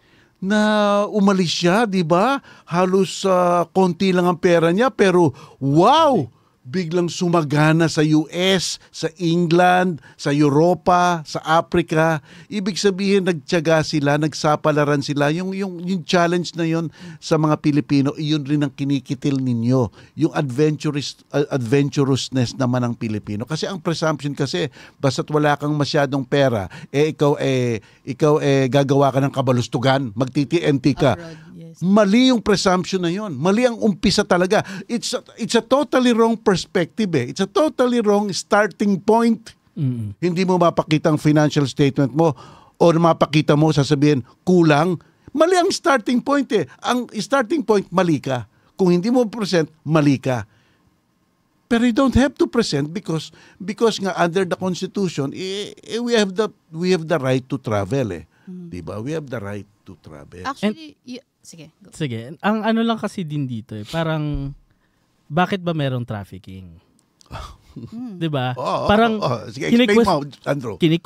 na umalis siya, di ba? Halos uh, konti lang ang pera niya pero wow! biglang sumagana sa US, sa England, sa Europa, sa Africa. Ibig sabihin nagtiyaga sila, nagsapalaran sila. Yung yung yung challenge na yon sa mga Pilipino, iyon rin ang kinikitil ninyo. Yung adventurous uh, adventurousness naman ng Pilipino. Kasi ang presumption kasi basta't wala kang masyadong pera, eh ikaw eh ikaw eh gagawa ka ng kabalustugan, magtiti-NT ka. Abroad Mali yung presumption na yun. Mali ang umpisa talaga. It's a, it's a totally wrong perspective eh. It's a totally wrong starting point. Mm-hmm. Hindi mo mapakita ang financial statement mo o mapakita mo sasabihin kulang. Mali ang starting point eh. Ang starting point, mali ka. Kung hindi mo present, mali ka. Pero you don't have to present because because nga under the constitution eh, eh we have the we have the right to travel eh. Mm. 'Di ba? We have the right to travel. Actually, Sige, go. Sige. Ang ano lang kasi din dito eh, parang bakit ba merong trafficking? Mm. 'Di ba? Oh, oh, parang oh, oh. Sige, explain mo, Andrew. kini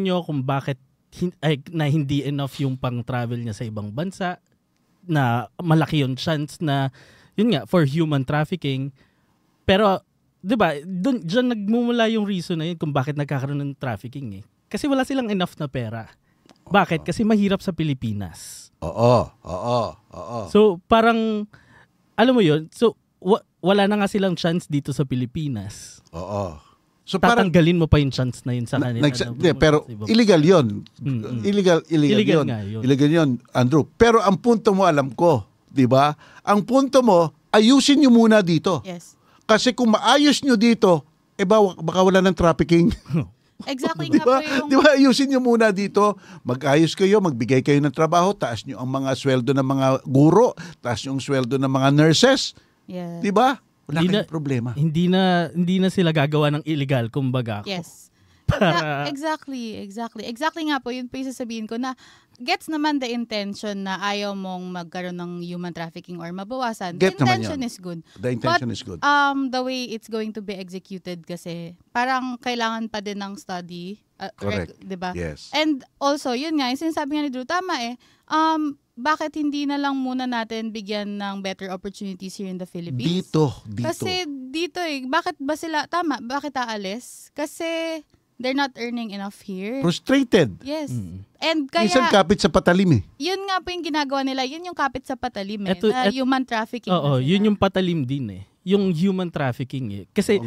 niyo kung bakit hin- ay, na hindi enough yung pang-travel niya sa ibang bansa na malaki yung chance na yun nga for human trafficking. Pero 'di ba? Doon diyan nagmumula yung reason na yun kung bakit nagkakaroon ng trafficking eh. Kasi wala silang enough na pera. Bakit? Kasi mahirap sa Pilipinas. Oo, oo, oo. So parang alam mo 'yon. So wa- wala na nga silang chance dito sa Pilipinas. Oo. So tatanggalin parang, mo pa yung chance na yun sa kanila. Na, ano, yeah, pero illegal yun. Mm-hmm. Illegal, illegal, illegal yun. yun. Illegal yun, Andrew. Pero ang punto mo, alam ko, di ba? Ang punto mo, ayusin nyo muna dito. Yes. Kasi kung maayos nyo dito, eh baka wala ng trafficking. <laughs> Exactly <laughs> diba? nga po yung... Di ba, ayusin nyo muna dito, mag-ayos kayo, magbigay kayo ng trabaho, taas nyo ang mga sweldo ng mga guro, taas nyo ang sweldo ng mga nurses. Yeah. Di ba? Wala hindi kayong na, problema. Hindi na, hindi na sila gagawa ng illegal, kumbaga. Yes. Para... Yeah, exactly, exactly. Exactly nga po, yun po yung sasabihin ko na gets naman the intention na ayaw mong magkaroon ng human trafficking or mabawasan. Get the intention is good. The intention But, is good. Um, the way it's going to be executed kasi parang kailangan pa din ng study. Uh, Correct. Reg, diba? Yes. And also, yun nga, yung sinasabi nga ni Drew, tama eh. Um, bakit hindi na lang muna natin bigyan ng better opportunities here in the Philippines? Dito, dito. Kasi dito eh, bakit ba sila, tama, bakit aalis? Kasi they're not earning enough here. Frustrated. Yes. Mm. And kaya... Minsan kapit sa patalim eh. Yun nga po yung ginagawa nila. Yun yung kapit sa patalim eh. Eto, na et, human trafficking. Oo, yun yung patalim din eh. Yung human trafficking eh. Kasi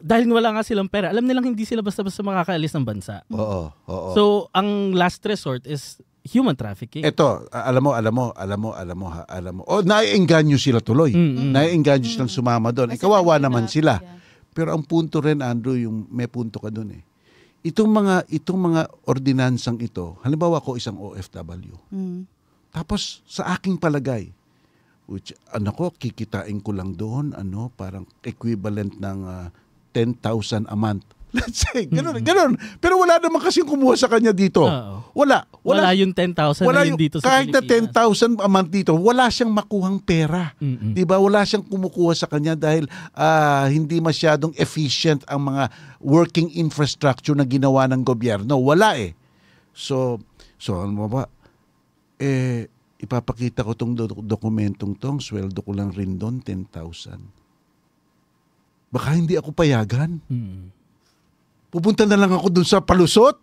dahil wala nga silang pera, alam nilang hindi sila basta-basta makakaalis ng bansa. Oo, oo. So, ang last resort is human trafficking. Ito, alam mo, alam mo, alam mo, alam mo, ha, alam mo. O, oh, naiengganyo sila tuloy. Mm-hmm. Naiengganyo silang mm. sumama doon. Eh, kawawa naman sila. Pero ang punto rin, Andrew, yung may punto ka doon eh itong mga itong mga ordinansang ito, halimbawa ako isang OFW. Mm. Tapos sa aking palagay, which ano ko kikitain ko lang doon ano parang equivalent ng uh, ah, 10,000 a month <laughs> Let's say, ganun, mm-hmm. ganun. Pero wala naman kasi kumuha sa kanya dito. Uh-oh. Wala. Wala, wala yung 10,000 wala yung, dito sa kahit Pilipinas. na 10,000 a month dito, wala siyang makuhang pera. Mm-hmm. 'Di ba? Wala siyang kumukuha sa kanya dahil uh, hindi masyadong efficient ang mga working infrastructure na ginawa ng gobyerno. Wala eh. So, so ano ba? Eh ipapakita ko tong do- dokumentong tong sweldo ko lang rin doon 10,000. Baka hindi ako payagan. Mm-hmm pupunta na lang ako doon sa palusot.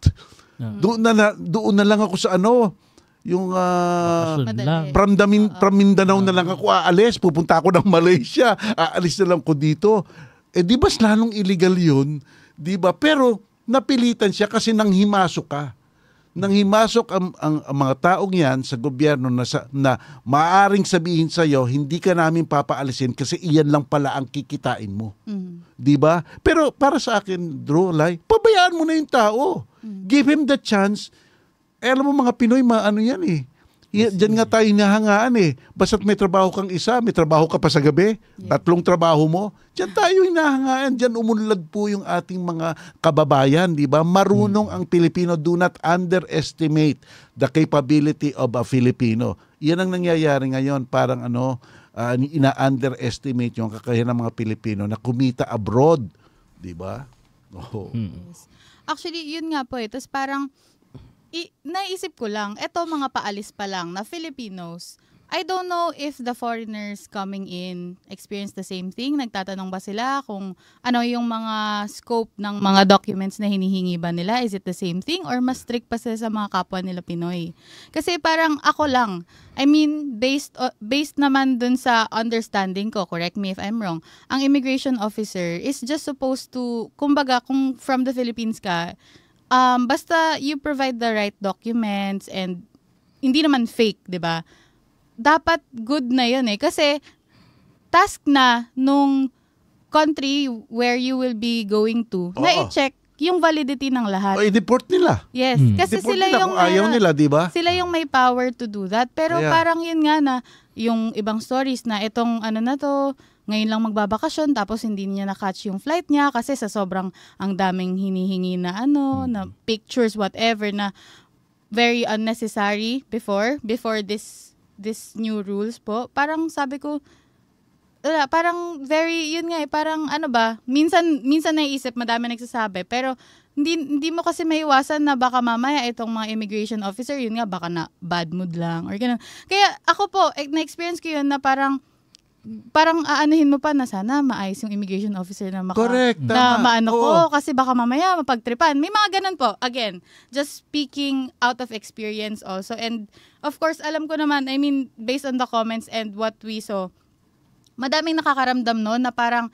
Ah. Doon na, na doon na lang ako sa ano, yung uh, from, Damin, from Mindanao na lang ako aalis, pupunta ako ng Malaysia, aalis na lang ko dito. Eh di ba lalong illegal yun? Di ba? Pero napilitan siya kasi nang himasok ka nang himasok ang, ang, ang mga taong yan sa gobyerno na, sa, na maaring sabihin sa iyo, hindi ka namin papaalisin kasi iyan lang pala ang kikitain mo. Mm-hmm. 'Di ba? Pero para sa akin, Drew, like, pabayaan mo na 'yung tao. Mm-hmm. Give him the chance. Eh, alam mo mga Pinoy, maano yan eh Y- diyan nga tayo hinahangaan eh. Basta may trabaho kang isa, may trabaho ka pa sa gabi, tatlong trabaho mo, diyan tayo hinahangaan. Diyan umunlad po yung ating mga kababayan, di ba? Marunong hmm. ang Pilipino. Do not underestimate the capability of a Filipino. Yan ang nangyayari ngayon. Parang ano, uh, ina-underestimate yung kakayahan ng mga Pilipino na kumita abroad. Di ba? Oo. Hmm. Actually, yun nga po eh. Tapos parang i- naisip ko lang, eto mga paalis pa lang na Filipinos, I don't know if the foreigners coming in experience the same thing. Nagtatanong ba sila kung ano yung mga scope ng mga documents na hinihingi ba nila? Is it the same thing or mas strict pa sila sa mga kapwa nila Pinoy? Kasi parang ako lang. I mean, based uh, based naman dun sa understanding ko, correct me if I'm wrong. Ang immigration officer is just supposed to kumbaga kung from the Philippines ka, um, basta you provide the right documents and hindi naman fake, di ba? Dapat good na yun eh. Kasi task na nung country where you will be going to Oo. na i-check yung validity ng lahat. O, i-deport nila. Yes, hmm. kasi deport sila nila yung ayaw uh, nila, 'di ba? Sila yung may power to do that. Pero yeah. parang yun nga na yung ibang stories na itong ano na to, ngayon lang magbabakasyon tapos hindi niya na-catch yung flight niya kasi sa sobrang ang daming hinihingi na ano, mm-hmm. na pictures, whatever na very unnecessary before, before this this new rules po. Parang sabi ko, wala, parang very, yun nga eh, parang ano ba, minsan, minsan naiisip, madami nagsasabi, pero hindi, hindi mo kasi maiwasan na baka mamaya itong mga immigration officer, yun nga, baka na bad mood lang, or ganun. Kaya ako po, eh, na-experience ko yun na parang, parang aanahin mo pa na sana maayos yung immigration officer na maka, Correct, na maano ko kasi baka mamaya mapagtripan. May mga ganun po. Again, just speaking out of experience also and of course alam ko naman, I mean based on the comments and what we saw, madaming nakakaramdam no na parang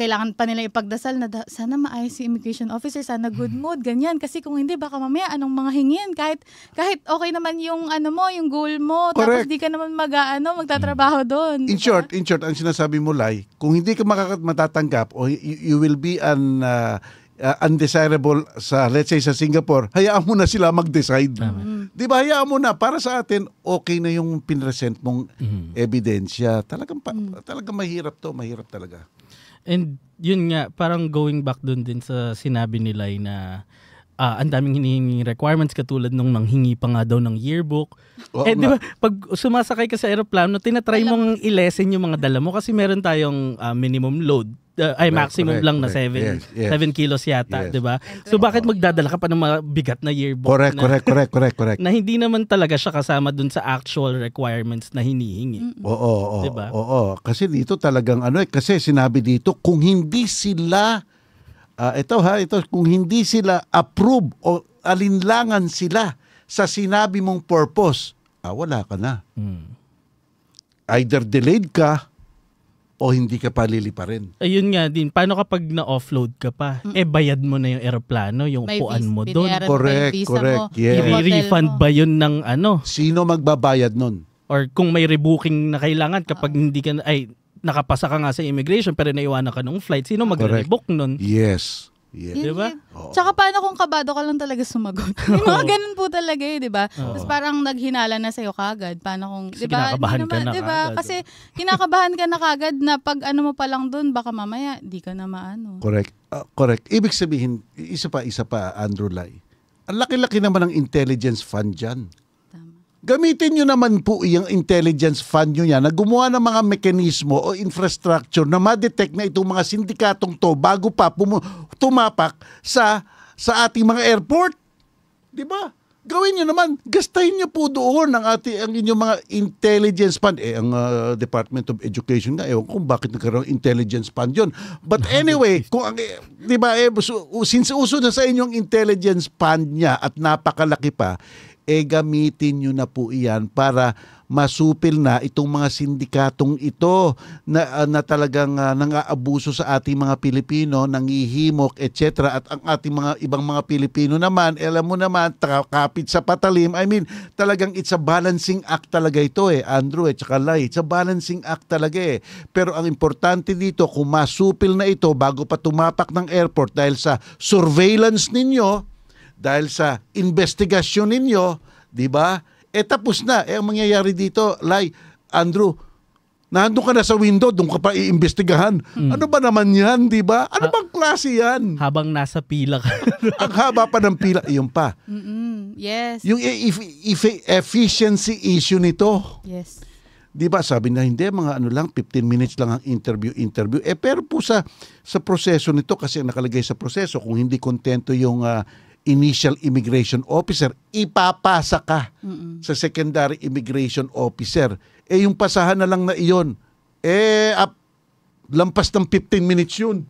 kailangan pa nila ipagdasal na da- sana maayos si immigration officer, sana good mm. mood, ganyan. Kasi kung hindi, baka mamaya anong mga hingin. Kahit, kahit okay naman yung ano mo, yung goal mo, Correct. tapos di ka naman mag, ano, magtatrabaho mm. doon. In short, in short, ang sinasabi mo, Lai, kung hindi ka makakat matatanggap o you, you will be an uh, uh, undesirable sa let's say sa Singapore, hayaan mo na sila mag-decide. Mm-hmm. 'Di ba? Hayaan mo na para sa atin okay na yung pinresent mong mm-hmm. ebidensya. Talagang pa, mm-hmm. talagang mahirap 'to, mahirap talaga. And yun nga, parang going back dun din sa sinabi ni Lai na uh, ang daming hinihinging requirements katulad nung nanghingi pa nga daw ng yearbook. Oh, eh, di ba, pag sumasakay ka sa aeroplano, tinatry mong ilesen yung mga dala mo kasi meron tayong uh, minimum load uh, ay maximum correct, lang correct. na 7 yes, yes. 7 kilos yata, yes. 'di ba? So bakit magdadala ka pa ng mabigat na yearbook? Correct, na, correct, correct, correct, <laughs> correct. na hindi naman talaga siya kasama dun sa actual requirements na hinihingi. Oo, oo, oo. ba? Diba? Oo, kasi dito talagang ano eh kasi sinabi dito kung hindi sila uh, ito ha, ito kung hindi sila approve o alinlangan sila sa sinabi mong purpose, ah, wala ka na. Hmm. Either delayed ka o hindi ka pa pa rin. Ayun nga din, paano kapag na-offload ka pa? Mm. Eh bayad mo na yung eroplano, yung may upuan mo doon. Correct, correct. Mo, yes. I-refund ba yun ng ano? Sino magbabayad nun? Or kung may rebooking na kailangan kapag uh hindi ka, ay nakapasa ka nga sa immigration pero naiwanan ka ng flight, sino magre-rebook nun? Yes. Yeah. Yun, diba? Oo. Tsaka paano kung kabado ka lang talaga sumagot? <laughs> Yung mga ganun po talaga eh, di ba? Tapos parang naghinala na sa'yo kagad. Paano kung, diba, di ba? Kinakabahan ka na diba? kagad. Kasi kinakabahan ka na kagad na pag ano mo pa lang dun, baka mamaya di ka na maano. Correct. Uh, correct. Ibig sabihin, isa pa, isa pa, Andrew Lai. Ang laki-laki naman ng intelligence fund dyan. Gamitin nyo naman po yung intelligence fund nyo yan na gumawa ng mga mekanismo o infrastructure na ma-detect na itong mga sindikatong to bago pa tumapak sa sa ating mga airport. Di ba? Gawin nyo naman, gastahin nyo po doon ang, ating, ang inyong mga intelligence fund. Eh, ang uh, Department of Education nga, ewan kung bakit nagkaroon intelligence fund yon. But <laughs> anyway, kung ang, eh, di ba, eh, since uso na sa inyong intelligence fund niya at napakalaki pa, e gamitin nyo na po iyan para masupil na itong mga sindikatong ito na, ah, na talagang uh, nang-aabuso sa ating mga Pilipino, nangihimok, etc. At ang ating mga ibang mga Pilipino naman, eh, alam mo naman, kapit sa patalim. I mean, talagang it's a balancing act talaga ito eh, Andrew, at eh, saka Lai. It's a balancing act talaga eh. Pero ang importante dito, kung masupil na ito bago pa tumapak ng airport dahil sa surveillance ninyo, dahil sa investigasyon ninyo, di ba? Eh tapos na. Eh ang mangyayari dito, Lai, Andrew, Nandun ka na sa window, doon ka pa iimbestigahan. Mm. Ano ba naman yan, di ba? Ano ha- bang klase yan? Habang nasa pila ka. <laughs> Ang haba pa ng pila, yun pa. Mm-mm. Yes. Yung e-, e- e- efficiency issue nito. Yes. Di ba? Sabi na hindi, mga ano lang, 15 minutes lang ang interview, interview. Eh pero po sa, sa proseso nito, kasi nakalagay sa proseso, kung hindi kontento yung uh, initial immigration officer, ipapasa ka Mm-mm. sa secondary immigration officer. Eh yung pasahan na lang na iyon, eh up, lampas ng 15 minutes yun.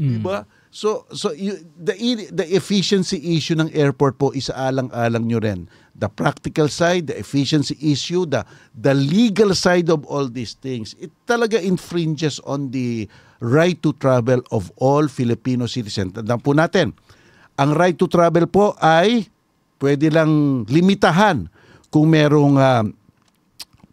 Mm. Diba? So so you, the e, the efficiency issue ng airport po isa alang-alang nyo rin. The practical side, the efficiency issue, the the legal side of all these things. It talaga infringes on the right to travel of all Filipino citizens. Tandaan po natin, ang right to travel po ay pwede lang limitahan kung merong uh,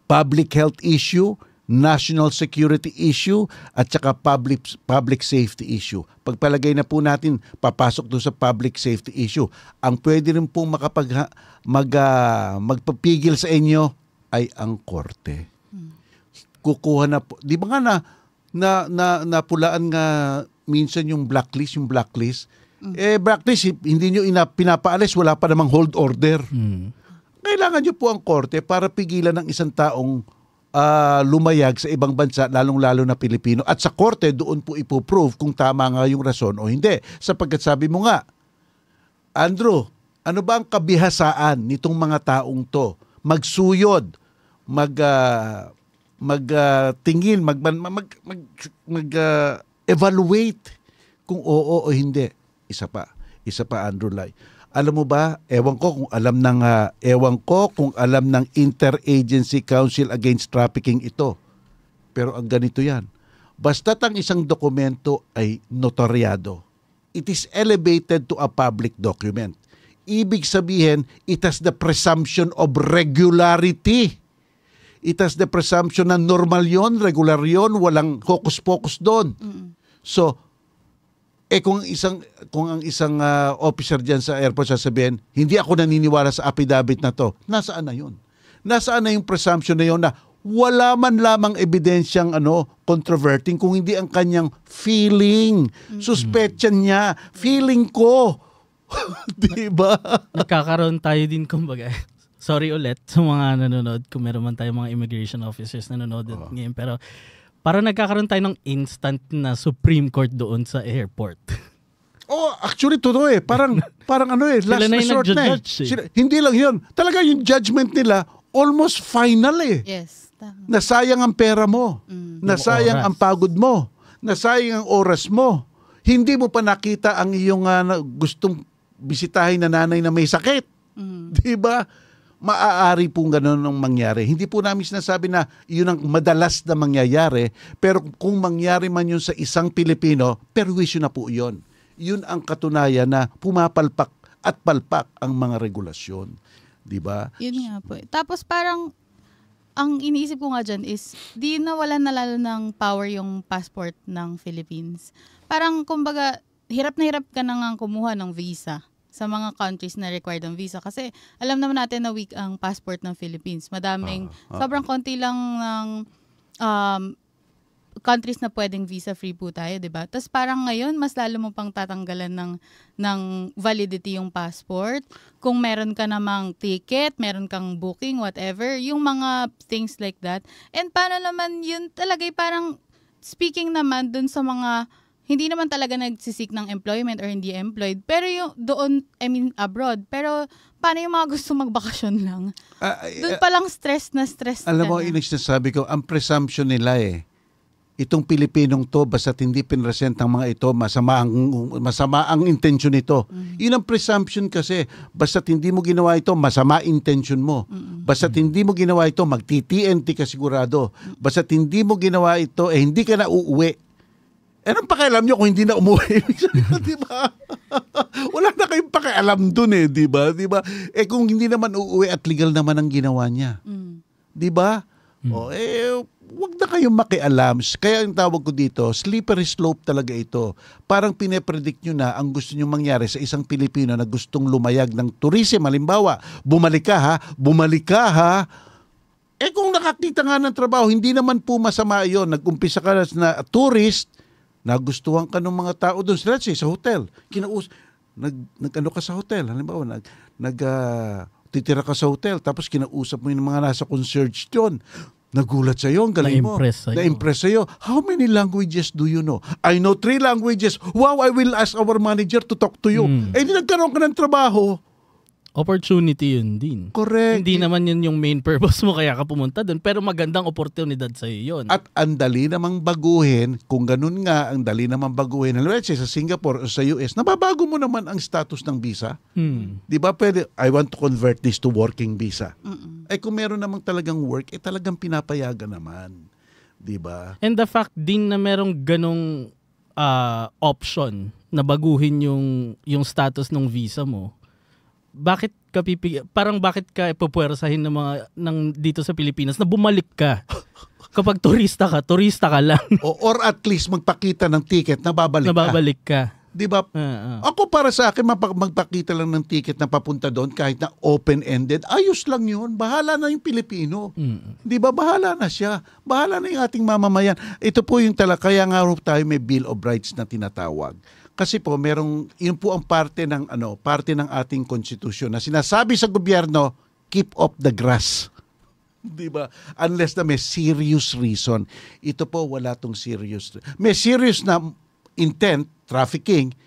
public health issue, national security issue at saka public public safety issue. Pagpalagay na po natin papasok doon sa public safety issue. Ang pwede rin pong makapag mag, uh, magpapigil sa inyo ay ang korte. Kukuha na po. Di ba nga na na, na napulaan nga minsan yung blacklist, yung blacklist Mm. Eh, practice, hindi nyo ina, pinapaalis, wala pa namang hold order. Mm. Kailangan nyo po ang korte para pigilan ng isang taong uh, lumayag sa ibang bansa, lalong-lalo na Pilipino. At sa korte, doon po ipoprove kung tama nga yung rason o hindi. Sapagkat sabi mo nga, Andrew, ano ba ang kabihasaan nitong mga taong to? Magsuyod, mag... Uh, ah, magtingin, ah, uh, mag, mag, mag, mag uh, evaluate kung oo o hindi isa pa. Isa pa, Andrew Lai. Alam mo ba, ewan ko kung alam ng, uh, ewan ko kung alam ng Interagency Council Against Trafficking ito. Pero ang ganito yan. Basta tang isang dokumento ay notaryado, it is elevated to a public document. Ibig sabihin, it has the presumption of regularity. It has the presumption na normal yon, regular yon, walang hokus-pokus doon. So, eh kung isang kung ang isang uh, officer diyan sa airport sasabihin, hindi ako naniniwala sa affidavit na to. Nasaan na 'yon? Nasaan na yung presumption na 'yon na wala man lamang ebidensyang ano controverting kung hindi ang kanyang feeling, suspicion niya, feeling ko. <laughs> 'Di ba? Nagkakaroon tayo din kumbaga sorry ulit sa mga nanonood kung meron man tayong mga immigration officers nanonood oh. ngayon. Pero para nagkakaroon tayo ng instant na Supreme Court doon sa airport. <laughs> Oh, actually totoo eh. Parang parang ano eh, <laughs> last na resort na. Eh. eh. Sila, hindi lang 'yun. Talaga yung judgment nila almost final eh. Yes, tama. Nasayang ang pera mo. Mm. Nasayang ang pagod mo. Nasayang ang oras mo. Hindi mo pa nakita ang iyong uh, gustong bisitahin na nanay na may sakit. Mm. 'Di ba? maaari po ganun ang mangyari. Hindi po namin sinasabi na yun ang madalas na mangyayari, pero kung mangyari man yun sa isang Pilipino, perwisyo na po yun. Yun ang katunayan na pumapalpak at palpak ang mga regulasyon. Di ba? Yun nga po. Tapos parang ang iniisip ko nga dyan is, di nawalan na lalo ng power yung passport ng Philippines. Parang, kumbaga, hirap na hirap ka na nga kumuha ng visa sa mga countries na required ng visa kasi alam naman natin na weak ang passport ng Philippines. Madaming uh, uh, sobrang konti lang ng um, countries na pwedeng visa-free po tayo, 'di ba? Tapos parang ngayon mas lalo mo pang tatanggalan ng ng validity yung passport. Kung meron ka namang ticket, meron kang booking, whatever, yung mga things like that. And paano naman yun talaga parang speaking naman dun sa mga hindi naman talaga nagsisik ng employment or hindi employed. Pero yung doon, I mean, abroad. Pero paano yung mga <laughs> gusto magbakasyon lang? Uh, uh, doon ah, palang stress na stress alam na. Alam mo, yung nagsasabi ko, ang presumption nila eh, itong Pilipinong to, basta hindi pinresent ang mga ito, masama ang, masama ang intention nito. Mm-hmm. Yun ang presumption kasi, basta hindi mo ginawa ito, masama intention mo. Mm-hmm. Basta't hindi mo ginawa ito, magti-TNT ka sigurado. Mm. Basta hindi mo ginawa ito, eh hindi ka na uuwi eh, anong pakialam nyo kung hindi na umuwi? <laughs> di ba? Wala na kayong pakialam dun eh, di ba? Di ba? Eh kung hindi naman uuwi at legal naman ang ginawa niya. Mm. Di ba? Mm. O, oh, eh, wag na kayong makialam. Kaya ang tawag ko dito, slippery slope talaga ito. Parang pinepredict nyo na ang gusto nyo mangyari sa isang Pilipino na gustong lumayag ng turism. Halimbawa, bumalik ka ha, bumalik ka ha. Eh kung nakakita nga ng trabaho, hindi naman po masama yon Nag-umpisa ka na tourist, nagustuhan ka ng mga tao doon, sa say, sa hotel. Kinaus nag nagano ka sa hotel, halimbawa nag nag uh, titira ka sa hotel tapos kinausap mo yung mga nasa concierge doon. Nagulat sa'yo, ang galing Na-impress mo. Na-impress sa'yo. How many languages do you know? I know three languages. Wow, I will ask our manager to talk to you. Mm. Eh, nagkaroon ka ng trabaho Opportunity yun din. Correct. Hindi naman yun yung main purpose mo kaya ka pumunta doon. Pero magandang oportunidad sa iyo yun. At ang dali namang baguhin, kung ganun nga, ang dali namang baguhin. Halimbawa sa Singapore o sa US, nababago mo naman ang status ng visa. Hmm. Di ba pwede, I want to convert this to working visa. Mm-mm. Eh kung meron namang talagang work, eh talagang pinapayagan naman. Di ba? And the fact din na merong ganong uh, option na baguhin yung yung status ng visa mo bakit ka pipig parang bakit ka ipupuwersahin ng mga ng dito sa Pilipinas na bumalik ka? Kapag turista ka, turista ka lang. o, or at least magpakita ng ticket na babalik, na babalik ka. ka. 'Di ba? Uh, uh. Ako para sa akin magpakita lang ng ticket na papunta doon kahit na open-ended, ayos lang 'yun. Bahala na 'yung Pilipino. Mm. 'Di ba? Bahala na siya. Bahala na 'yung ating mamamayan. Ito po 'yung tala kaya nga tayo may Bill of Rights na tinatawag kasi po merong yun po ang parte ng ano, parte ng ating konstitusyon na sinasabi sa gobyerno, keep up the grass. <laughs> 'Di ba? Unless na may serious reason. Ito po wala tong serious. May serious na intent, trafficking,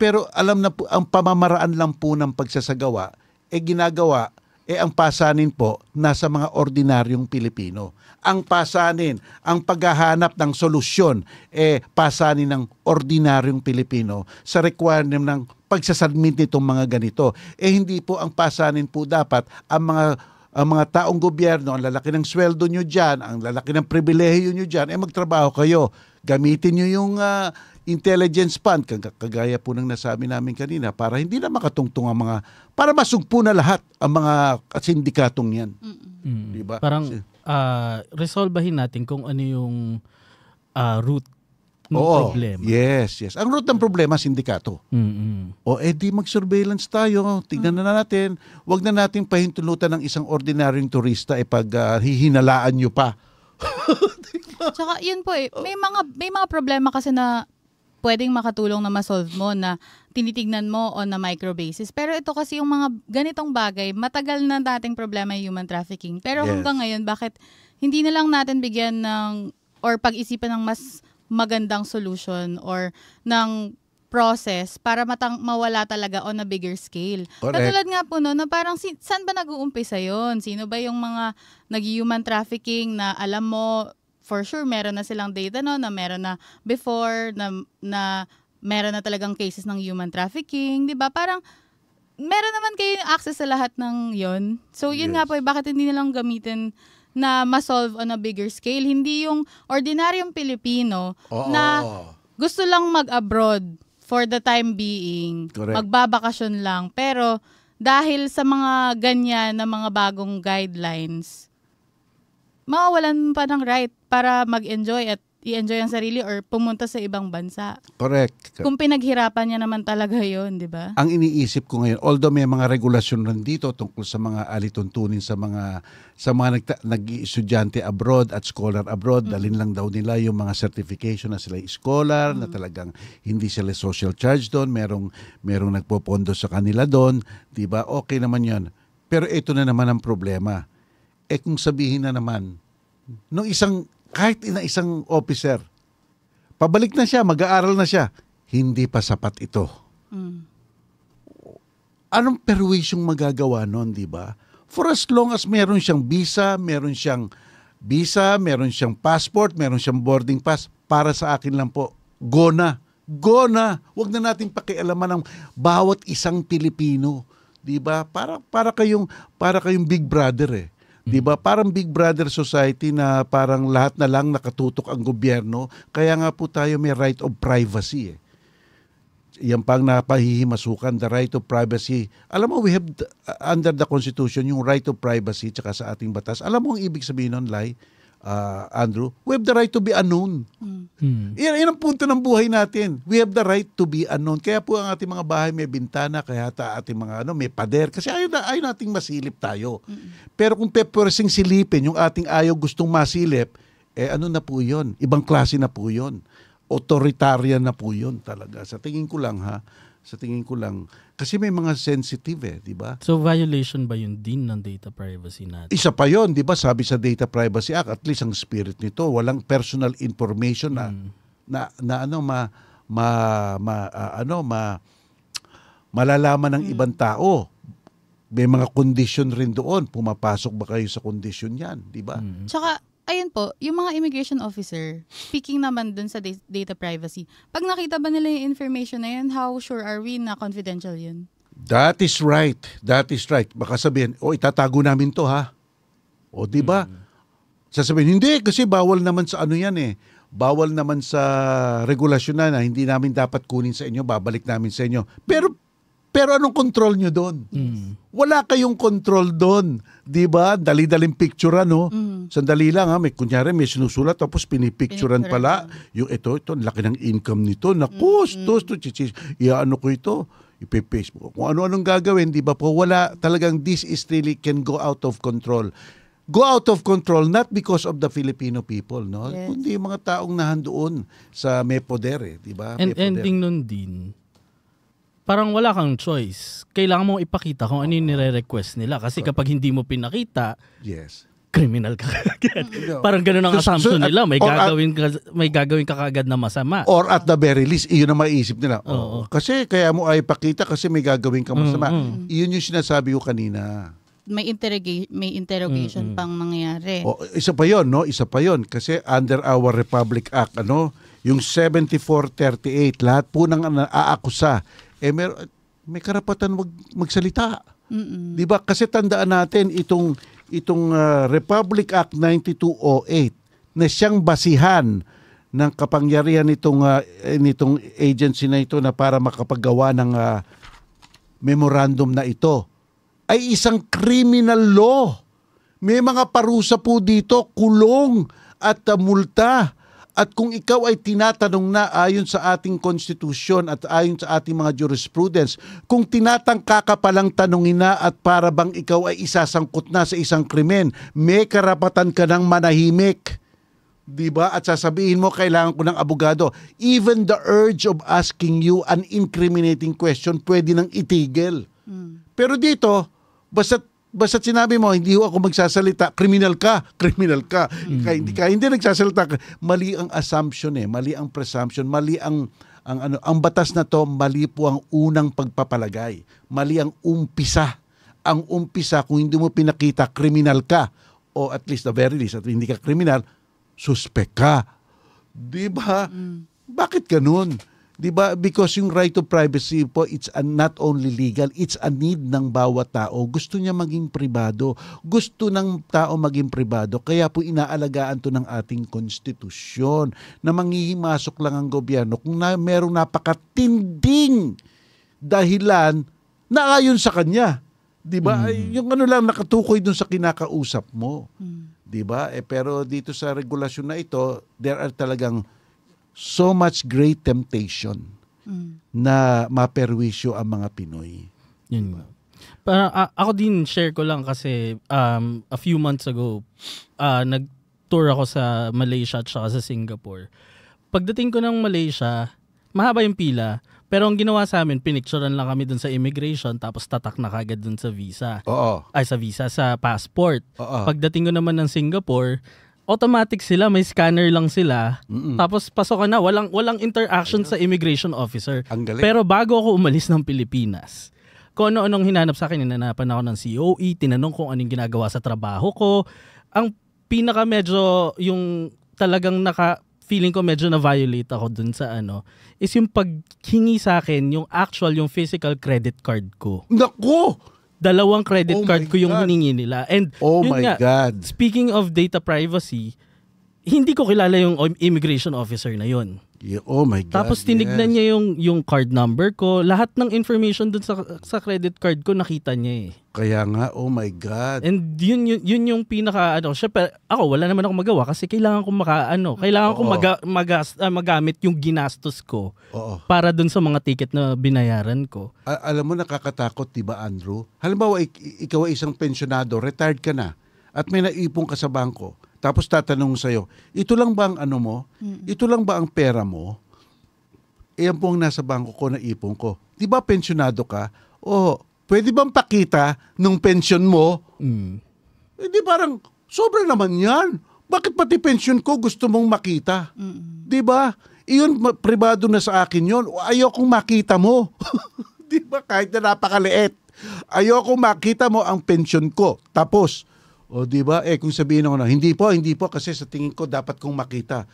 pero alam na po ang pamamaraan lang po ng pagsasagawa eh ginagawa eh ang pasanin po nasa mga ordinaryong Pilipino. Ang pasanin, ang paghahanap ng solusyon, eh pasanin ng ordinaryong Pilipino sa requirement ng pagsasubmit nitong mga ganito. Eh hindi po ang pasanin po dapat ang mga ang mga taong gobyerno, ang lalaki ng sweldo nyo dyan, ang lalaki ng pribilehiyo nyo dyan, eh magtrabaho kayo. Gamitin nyo yung uh, intelligence fund, kagaya po ng nasabi namin kanina, para hindi na makatungtong ang mga, para masugpo na lahat ang mga sindikatong yan. Mm-hmm. Diba? Parang uh, resolbahin natin kung ano yung uh, root ng Oo, problema. Yes, yes. Ang root ng problema, sindikato. Mm-hmm. O edi eh, mag-surveillance tayo, tignan na mm. natin, wag na natin pahintulutan ng isang ordinaryong turista eh pag uh, hihinalaan nyo pa. diba? <laughs> Tsaka yun po eh, may mga may mga problema kasi na pwedeng makatulong na masolve mo na tinitignan mo on a micro basis. Pero ito kasi yung mga ganitong bagay, matagal na dating problema yung human trafficking. Pero yes. hanggang ngayon, bakit hindi na lang natin bigyan ng or pag-isipan ng mas magandang solution or ng process para matang mawala talaga on a bigger scale. Correct. Katulad nga po no, na parang si, saan ba nag-uumpisa yon? Sino ba yung mga nag-human trafficking na alam mo for sure meron na silang data no na meron na before na na meron na talagang cases ng human trafficking, 'di ba? Parang meron naman kayong access sa lahat ng 'yon. So 'yun yes. nga po, eh, bakit hindi nilang gamitin na ma-solve on a bigger scale, hindi yung ordinaryong Pilipino Oo. na gusto lang mag-abroad for the time being, Correct. magbabakasyon lang, pero dahil sa mga ganyan na mga bagong guidelines, mawawalan pa ng right para mag-enjoy at i-enjoy ang sarili or pumunta sa ibang bansa. Correct. Kung pinaghirapan niya naman talaga <laughs> yon di ba? Ang iniisip ko ngayon, although may mga regulasyon lang dito tungkol sa mga alituntunin sa mga sa mga nag nag-estudyante abroad at scholar abroad, mm-hmm. dalin lang daw nila yung mga certification na sila scholar, mm-hmm. na mm. talagang hindi sila social charge doon, merong merong nagpopondo sa kanila doon, di ba? Okay naman yon. Pero ito na naman ang problema eh kung sabihin na naman, nung isang, kahit ina isang officer, pabalik na siya, mag-aaral na siya, hindi pa sapat ito. Mm. Anong perwisyong magagawa noon, di ba? For as long as meron siyang visa, meron siyang visa, meron siyang passport, meron siyang boarding pass, para sa akin lang po, go na. Go na. Huwag na natin pakialaman ng bawat isang Pilipino. 'di ba? Para para kayong para kayong Big Brother eh. Mm. 'Di ba? Parang Big Brother society na parang lahat na lang nakatutok ang gobyerno. Kaya nga po tayo may right of privacy. Eh. Yan pang napahihimasukan, the right of privacy. Alam mo, we have uh, under the Constitution yung right of privacy tsaka sa ating batas. Alam mo ang ibig sabihin nun, Lai? Like, uh, Andrew, we have the right to be unknown. Mm. Yan, yan ang punto ng buhay natin. We have the right to be unknown. Kaya po ang ating mga bahay may bintana, kaya ta ating mga ano, may pader. Kasi ayaw, na, ayaw nating masilip tayo. Mm. Pero kung pepersing silipin yung ating ayaw gustong masilip, eh ano na po yun? Ibang klase na po yun. Authoritarian na po yun talaga. Sa tingin ko lang ha, sa tingin ko lang kasi may mga sensitive eh, di ba? So violation ba yun din ng data privacy natin? Isa pa 'yun, di ba? Sabi sa Data Privacy Act, at least ang spirit nito, walang personal information na mm. na, na ano ma ma, ma uh, ano ma malalaman ng mm. ibang tao. May mga condition rin doon. Pumapasok ba kayo sa condition 'yan, di ba? Mm. Tsaka ayun po, yung mga immigration officer, speaking naman dun sa data privacy, pag nakita ba nila yung information na yun, how sure are we na confidential yun? That is right. That is right. Baka sabihin, o oh, itatago namin to ha. O di ba? Hmm. Sasabihin, hindi kasi bawal naman sa ano yan eh. Bawal naman sa regulasyon na, na hindi namin dapat kunin sa inyo, babalik namin sa inyo. Pero pero anong control nyo doon? Mm. Wala kayong control doon. Di ba? Dali-daling picture ano. Mm. Sandali lang ha. May, kunyari may sinusulat tapos pinipicturean pala. Yung ito, ito, laki ng income nito. Naku, mm. stos, to, chichis. Iaano ko ito ipe-Facebook. Kung ano-anong gagawin, di ba po, wala talagang this is really can go out of control. Go out of control not because of the Filipino people, no? Yes. Kundi yung mga taong nahan doon sa may poder, eh, di ba? And poder. ending nun din, parang wala kang choice. Kailangan mong ipakita kung ano yung nire-request nila. Kasi kapag hindi mo pinakita, yes criminal ka kagad. <laughs> No. Parang ganun ang so, assumption so, at, nila, may gagawin at, may gagawin ka kagad na masama. Or at the very least, iyon ang maiisip nila. Oo. Oh, kasi kaya mo ay ipakita kasi may gagawin ka masama. Mm-hmm. Iyon yung sinasabi ko kanina. May interrogation may interrogation mm-hmm. pang mangyayari. Oh, isa pa 'yon, no? Isa pa 'yon kasi under our Republic Act ano, yung 7438 lahat po nang aakusa eh mer- may karapatan wag magsalita. mm 'Di ba? Kasi tandaan natin itong itong uh, Republic Act 9208 na siyang basihan ng kapangyarihan nitong uh, nitong agency na ito na para makapaggawa ng uh, memorandum na ito ay isang criminal law. May mga parusa po dito, kulong at uh, multa at kung ikaw ay tinatanong na ayon sa ating konstitusyon at ayon sa ating mga jurisprudence, kung tinatangka ka palang tanongin na at para bang ikaw ay isasangkot na sa isang krimen, may karapatan ka ng manahimik. 'di ba? At sasabihin mo kailangan ko ng abogado. Even the urge of asking you an incriminating question pwede nang itigil. Mm. Pero dito, basta basta sinabi mo, hindi ho ako magsasalita, kriminal ka, kriminal <laughs> ka. Mm-hmm. Kaya hindi ka, hindi nagsasalita. Mali ang assumption eh, mali ang presumption, mali ang ang ano, ang batas na to mali po ang unang pagpapalagay. Mali ang umpisa. Ang umpisa kung hindi mo pinakita kriminal ka o at least the very least at hindi ka kriminal, suspect ka. 'Di ba? Mm. Bakit ganoon? 'Di ba? Because yung right to privacy po, it's a not only legal, it's a need ng bawat tao. Gusto niya maging pribado. Gusto ng tao maging pribado. Kaya po inaalagaan 'to ng ating konstitusyon na manghihimasok lang ang gobyerno kung na, merong napakatinding dahilan na ayon sa kanya. 'Di ba? Mm. Yung ano lang nakatukoy dun sa kinakausap mo. Mm. 'Di ba? Eh pero dito sa regulasyon na ito, there are talagang so much great temptation mm. na maperwisyo ang mga Pinoy. Yun ba? Para, uh, ako din share ko lang kasi um, a few months ago, uh, nag-tour ako sa Malaysia at sa Singapore. Pagdating ko ng Malaysia, mahaba yung pila. Pero ang ginawa sa amin, pinicturean lang kami dun sa immigration tapos tatak na kagad dun sa visa. Oo. Ay, sa visa, sa passport. Oo. Pagdating ko naman ng Singapore, automatic sila, may scanner lang sila. Mm-mm. Tapos pasok ka na, walang walang interaction sa immigration officer. Ang galing. Pero bago ako umalis ng Pilipinas, kung ano-anong hinanap sa akin, hinanapan ako ng COE, tinanong kung anong ginagawa sa trabaho ko. Ang pinaka medyo yung talagang naka feeling ko medyo na-violate ako dun sa ano, is yung paghingi sa akin, yung actual, yung physical credit card ko. Nako! dalawang credit oh card ko yung God. hiningi nila. And oh yun my nga, God. speaking of data privacy, hindi ko kilala yung immigration officer na yun. Yeah, oh my God. Tapos tinignan yes. niya yung yung card number ko. Lahat ng information dun sa sa credit card ko nakita niya eh. Kaya nga, oh my God. And yun yun, yun yung pinaka ano, syempre ako wala naman akong magawa kasi kailangan ko maka ano, kailangan ko mag, magas, uh, magamit yung ginastos ko Oo. para dun sa mga ticket na binayaran ko. Al- alam mo nakakatakot 'di ba Andrew? Halimbawa ik- ikaw ay isang pensionado, retired ka na at may naipon ka sa bangko tapos tatanong sa'yo, ito lang ba ang ano mo? Ito lang ba ang pera mo? Iyan po ang nasa bangko ko na ipon ko. Di ba pensyonado ka? O, pwede bang pakita nung pension mo? Mm. Hindi eh, parang, sobra naman yan. Bakit pati pension ko gusto mong makita? mm Di ba? Iyon, privado na sa akin yon. Ayokong makita mo. <laughs> Di ba? Kahit na napakaliit. Ayoko makita mo ang pension ko. Tapos, o di ba? Eh kung sabihin ko na, hindi po, hindi po kasi sa tingin ko dapat kong makita.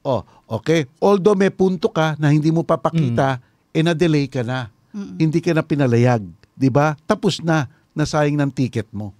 O, okay. Although may punto ka na hindi mo papakita, mm. eh na-delay ka na. Mm-mm. Hindi ka na pinalayag, di ba? Tapos na, nasayang ng ticket mo.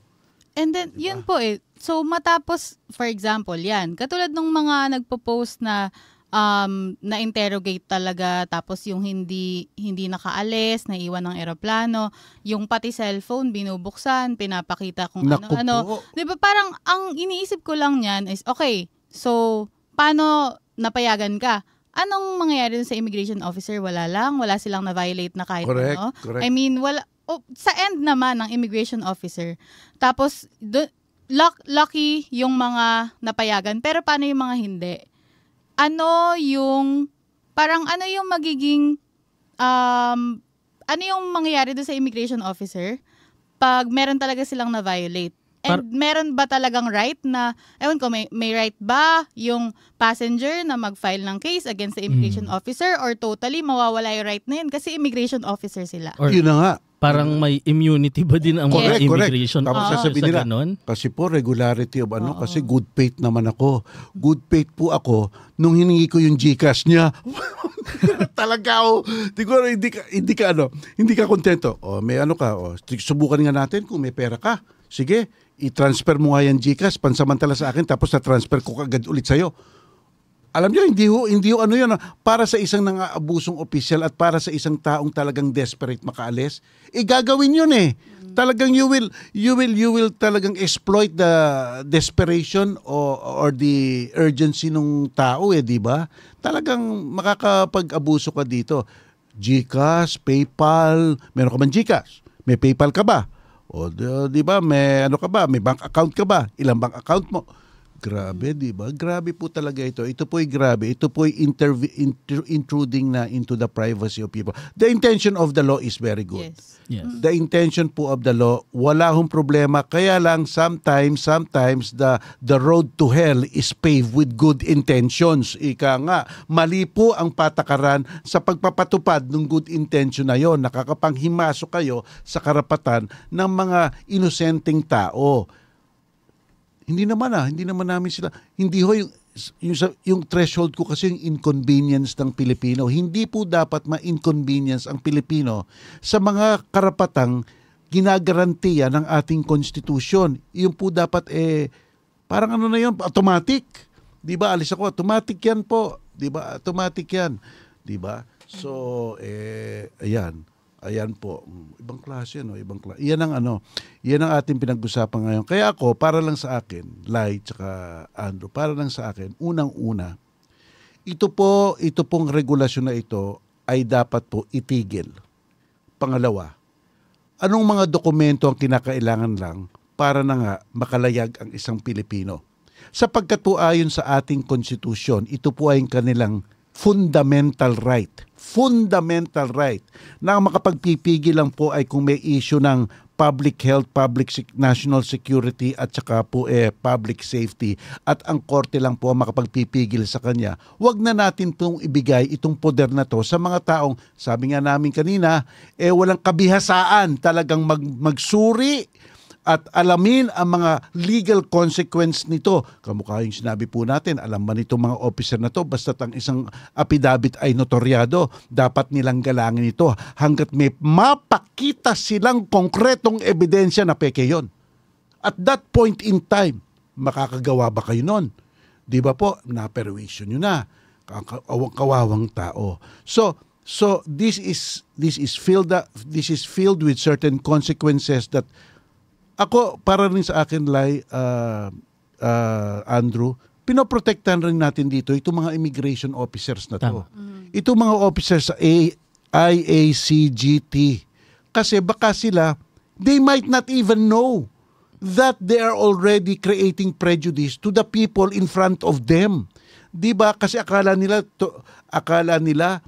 And then, diba? yun po eh. So matapos, for example, yan. Katulad ng mga nagpo-post na um, na-interrogate talaga tapos yung hindi hindi nakaalis, naiwan ng eroplano, yung pati cellphone binubuksan, pinapakita kung Naku ano-ano. 'Di ba parang ang iniisip ko lang niyan is okay, so paano napayagan ka? Anong mangyayari sa immigration officer? Wala lang, wala silang na-violate na kahit correct, ano. Correct. I mean, wala oh, sa end naman ng immigration officer. Tapos do, luck, lucky yung mga napayagan pero paano yung mga hindi? ano yung, parang ano yung magiging, um, ano yung mangyayari do sa immigration officer pag meron talaga silang na-violate? And Par- meron ba talagang right na, ewan ko, may, may right ba yung passenger na mag-file ng case against the immigration mm. officer or totally mawawala yung right na yun kasi immigration officer sila? Or, yun na nga. Parang may immunity ba din ang correct, mga immigration? Correct, Tapos sasabihin nila, ganun? kasi po regularity of ano, oh. kasi good faith naman ako. Good faith po ako nung hiningi ko yung Gcash niya. <laughs> Talaga oh, siguro hindi ka, hindi ka ano, hindi ka kontento. O oh, may ano ka, oh, subukan nga natin kung may pera ka. Sige, i-transfer mo nga yan Gcash pansamantala sa akin tapos na-transfer ko kagad ulit sa'yo. Alam niyo, hindi ho, hindi ho ano 'yon ah. para sa isang nangaabusong official at para sa isang taong talagang desperate makaalis, igagawin eh, yun eh. Talagang you will, you will, you will talagang exploit the desperation or, or the urgency ng tao eh, di ba? Talagang makakapag-abuso ka dito. GCash, PayPal, meron ka bang GCash? May PayPal ka ba? O di ba, may ano ka ba? May bank account ka ba? Ilang bank account mo? Grabe, di ba? Grabe po talaga ito. Ito po ay grabe. Ito po ay inter- intruding na into the privacy of people. The intention of the law is very good. Yes. yes. The intention po of the law, wala hong problema. Kaya lang sometimes, sometimes the the road to hell is paved with good intentions. Ika nga, mali po ang patakaran sa pagpapatupad ng good intention na yon. Nakakapanghimaso kayo sa karapatan ng mga inosenteng tao. Hindi naman ah, hindi naman namin sila. Hindi ho yung, yung, yung threshold ko kasi yung inconvenience ng Pilipino. Hindi po dapat ma-inconvenience ang Pilipino sa mga karapatang ginagarantiya ng ating konstitusyon. Yung po dapat eh, parang ano na yun, automatic. Di ba? Alis ako, automatic yan po. Di ba? Automatic yan. Di ba? So, eh, ayan. Ayan po. Ibang klase, no? Ibang klase. Iyan ang ano, iyan ang ating pinag-usapan ngayon. Kaya ako, para lang sa akin, Lai tsaka Andrew, para lang sa akin, unang-una, ito po, ito pong regulasyon na ito ay dapat po itigil. Pangalawa, anong mga dokumento ang kinakailangan lang para na nga makalayag ang isang Pilipino? Sapagkat po ayon sa ating konstitusyon, ito po ay kanilang fundamental right fundamental right na ang makapagpipigil lang po ay kung may issue ng public health, public national security at saka po eh, public safety at ang korte lang po ang makapagpipigil sa kanya. Huwag na natin itong ibigay itong poder na to sa mga taong sabi nga namin kanina eh walang kabihasaan talagang mag, magsuri at alamin ang mga legal consequence nito. Kamukha yung sinabi po natin, alam ba nitong mga officer na to, basta ang isang apidabit ay notoryado, dapat nilang galangin ito hanggat may mapakita silang konkretong ebidensya na peke yon. At that point in time, makakagawa ba kayo nun? Di ba po, na-perwisyon nyo na. Kawawang tao. So, so this is this is filled up, this is filled with certain consequences that ako, para rin sa akin, Lai, uh, uh, Andrew, pinoprotektahan rin natin dito itong mga immigration officers na to. Tama. Mm-hmm. Itong mga officers sa A IACGT. Kasi baka sila, they might not even know that they are already creating prejudice to the people in front of them. 'Di ba? Kasi akala nila to, akala nila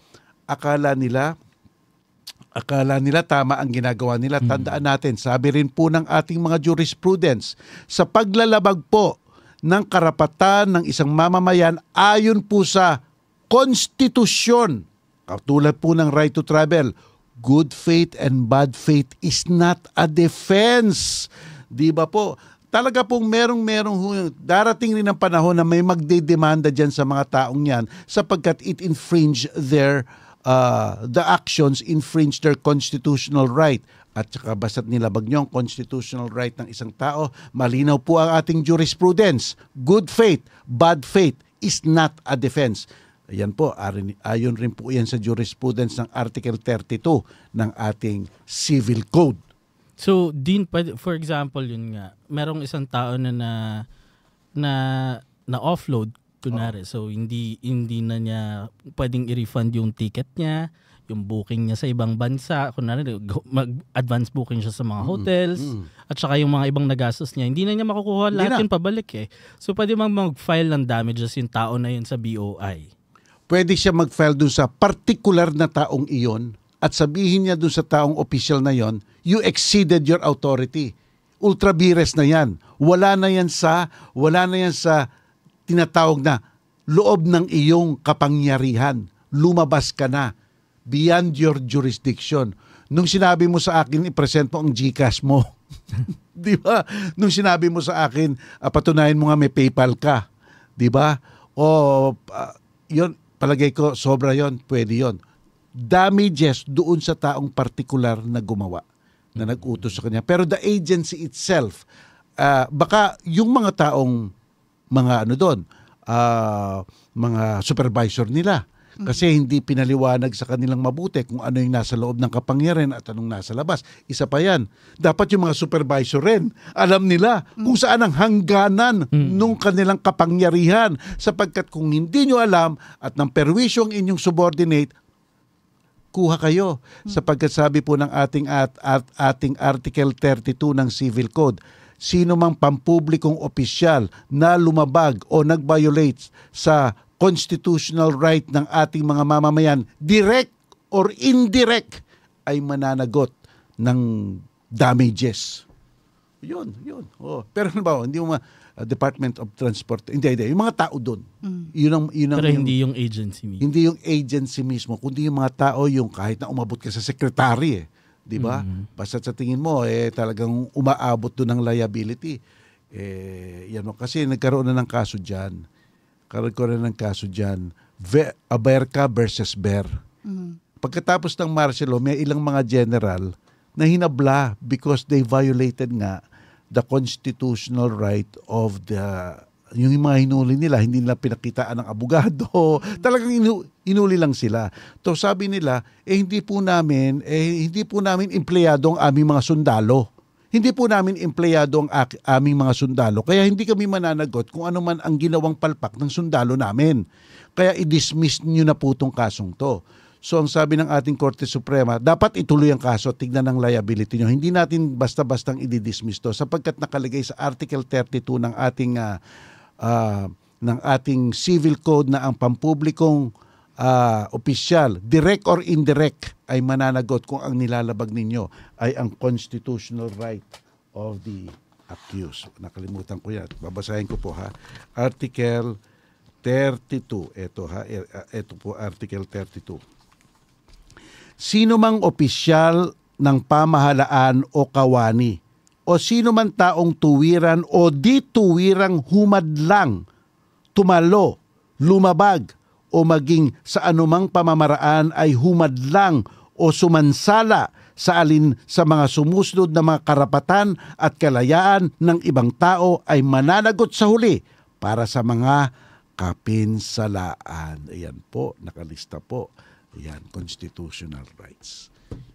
akala nila Akala nila tama ang ginagawa nila. Hmm. Tandaan natin, sabi rin po ng ating mga jurisprudence, sa paglalabag po ng karapatan ng isang mamamayan ayon po sa konstitusyon, katulad po ng right to travel, good faith and bad faith is not a defense. Di ba po? Talaga pong merong-merong darating rin ang panahon na may magdedemanda dyan sa mga taong yan sapagkat it infringe their uh, uh, the actions infringe their constitutional right at saka basta't nilabag nyo ang constitutional right ng isang tao, malinaw po ang ating jurisprudence. Good faith, bad faith is not a defense. Ayan po, ayon rin po yan sa jurisprudence ng Article 32 ng ating Civil Code. So, din for example, yun nga, merong isang tao na, na, na offload Kunwari, oh. so hindi hindi na niya pwedeng i-refund yung ticket niya, yung booking niya sa ibang bansa, kunwari mag-advance booking siya sa mga mm-hmm. hotels mm-hmm. at saka yung mga ibang nagastos niya, hindi na niya makukuha hindi lahat na. yun pabalik eh. So pwede mang mag-file ng damages yung tao na yun sa BOI. Pwede siya mag-file dun sa particular na taong iyon at sabihin niya dun sa taong official na yon, you exceeded your authority. Ultra vires na yan. Wala na yan sa wala na yan sa tinatawag na loob ng iyong kapangyarihan. Lumabas ka na beyond your jurisdiction. Nung sinabi mo sa akin, i-present mo ang GCash mo. <laughs> di ba? Nung sinabi mo sa akin, ah, patunayan mo nga may PayPal ka. Di ba? O, uh, yun, palagay ko, sobra yon pwede yon Damages doon sa taong partikular na gumawa, na nag-utos sa kanya. Pero the agency itself, uh, baka yung mga taong mga ano doon, uh, mga supervisor nila. Kasi mm-hmm. hindi pinaliwanag sa kanilang mabuti kung ano yung nasa loob ng kapangyarihan at anong nasa labas. Isa pa yan. Dapat yung mga supervisor rin, alam nila mm-hmm. kung saan ang hangganan mm. nung kanilang kapangyarihan. Sapagkat kung hindi nyo alam at ng perwisyong inyong subordinate, kuha kayo. Sapagkat sabi po ng ating, at, at, ating Article 32 ng Civil Code, sino mang pampublikong opisyal na lumabag o nag-violate sa constitutional right ng ating mga mamamayan, direct or indirect, ay mananagot ng damages. Yun, yun. Oh. Pero ano ba, hindi mo ma, uh, Department of Transport, hindi, hindi, yung mga tao doon. Mm. Yun ang, yun ang, Pero hindi yung agency mismo. Hindi yung agency mismo, kundi yung mga tao, yung kahit na umabot ka sa secretary eh. 'di ba? Mm-hmm. Basta sa tingin mo eh talagang umaabot doon ng liability. Eh yan mo kasi nagkaroon na ng kaso diyan. Nagkaroon na ng kaso diyan. Ve- Aberka versus Ber. Mm-hmm. Pagkatapos ng Marcelo, may ilang mga general na hinabla because they violated nga the constitutional right of the yung mga hinuli nila, hindi nila pinakitaan ng abogado. Mm-hmm. <laughs> Talagang inu- Inuli lang sila. To sabi nila, eh hindi po namin, eh hindi po namin empleyado ang aming mga sundalo. Hindi po namin empleyado ang aming mga sundalo. Kaya hindi kami mananagot kung ano man ang ginawang palpak ng sundalo namin. Kaya i-dismiss nyo na po itong kasong to. So ang sabi ng ating Korte Suprema, dapat ituloy ang kaso, tignan ang liability nyo. Hindi natin basta-bastang i-dismiss to sapagkat nakalagay sa Article 32 ng ating uh, uh, ng ating civil code na ang pampublikong uh, opisyal, direct or indirect, ay mananagot kung ang nilalabag ninyo ay ang constitutional right of the accused. Nakalimutan ko yan. Babasahin ko po ha. Article 32. Ito ha. Ito e, ah, po Article 32. Sino mang opisyal ng pamahalaan o kawani o sino man taong tuwiran o di tuwirang humadlang, tumalo, lumabag, o maging sa anumang pamamaraan ay humadlang o sumansala sa alin sa mga sumusunod na mga karapatan at kalayaan ng ibang tao ay mananagot sa huli para sa mga kapinsalaan. Ayan po, nakalista po. Ayan, constitutional rights.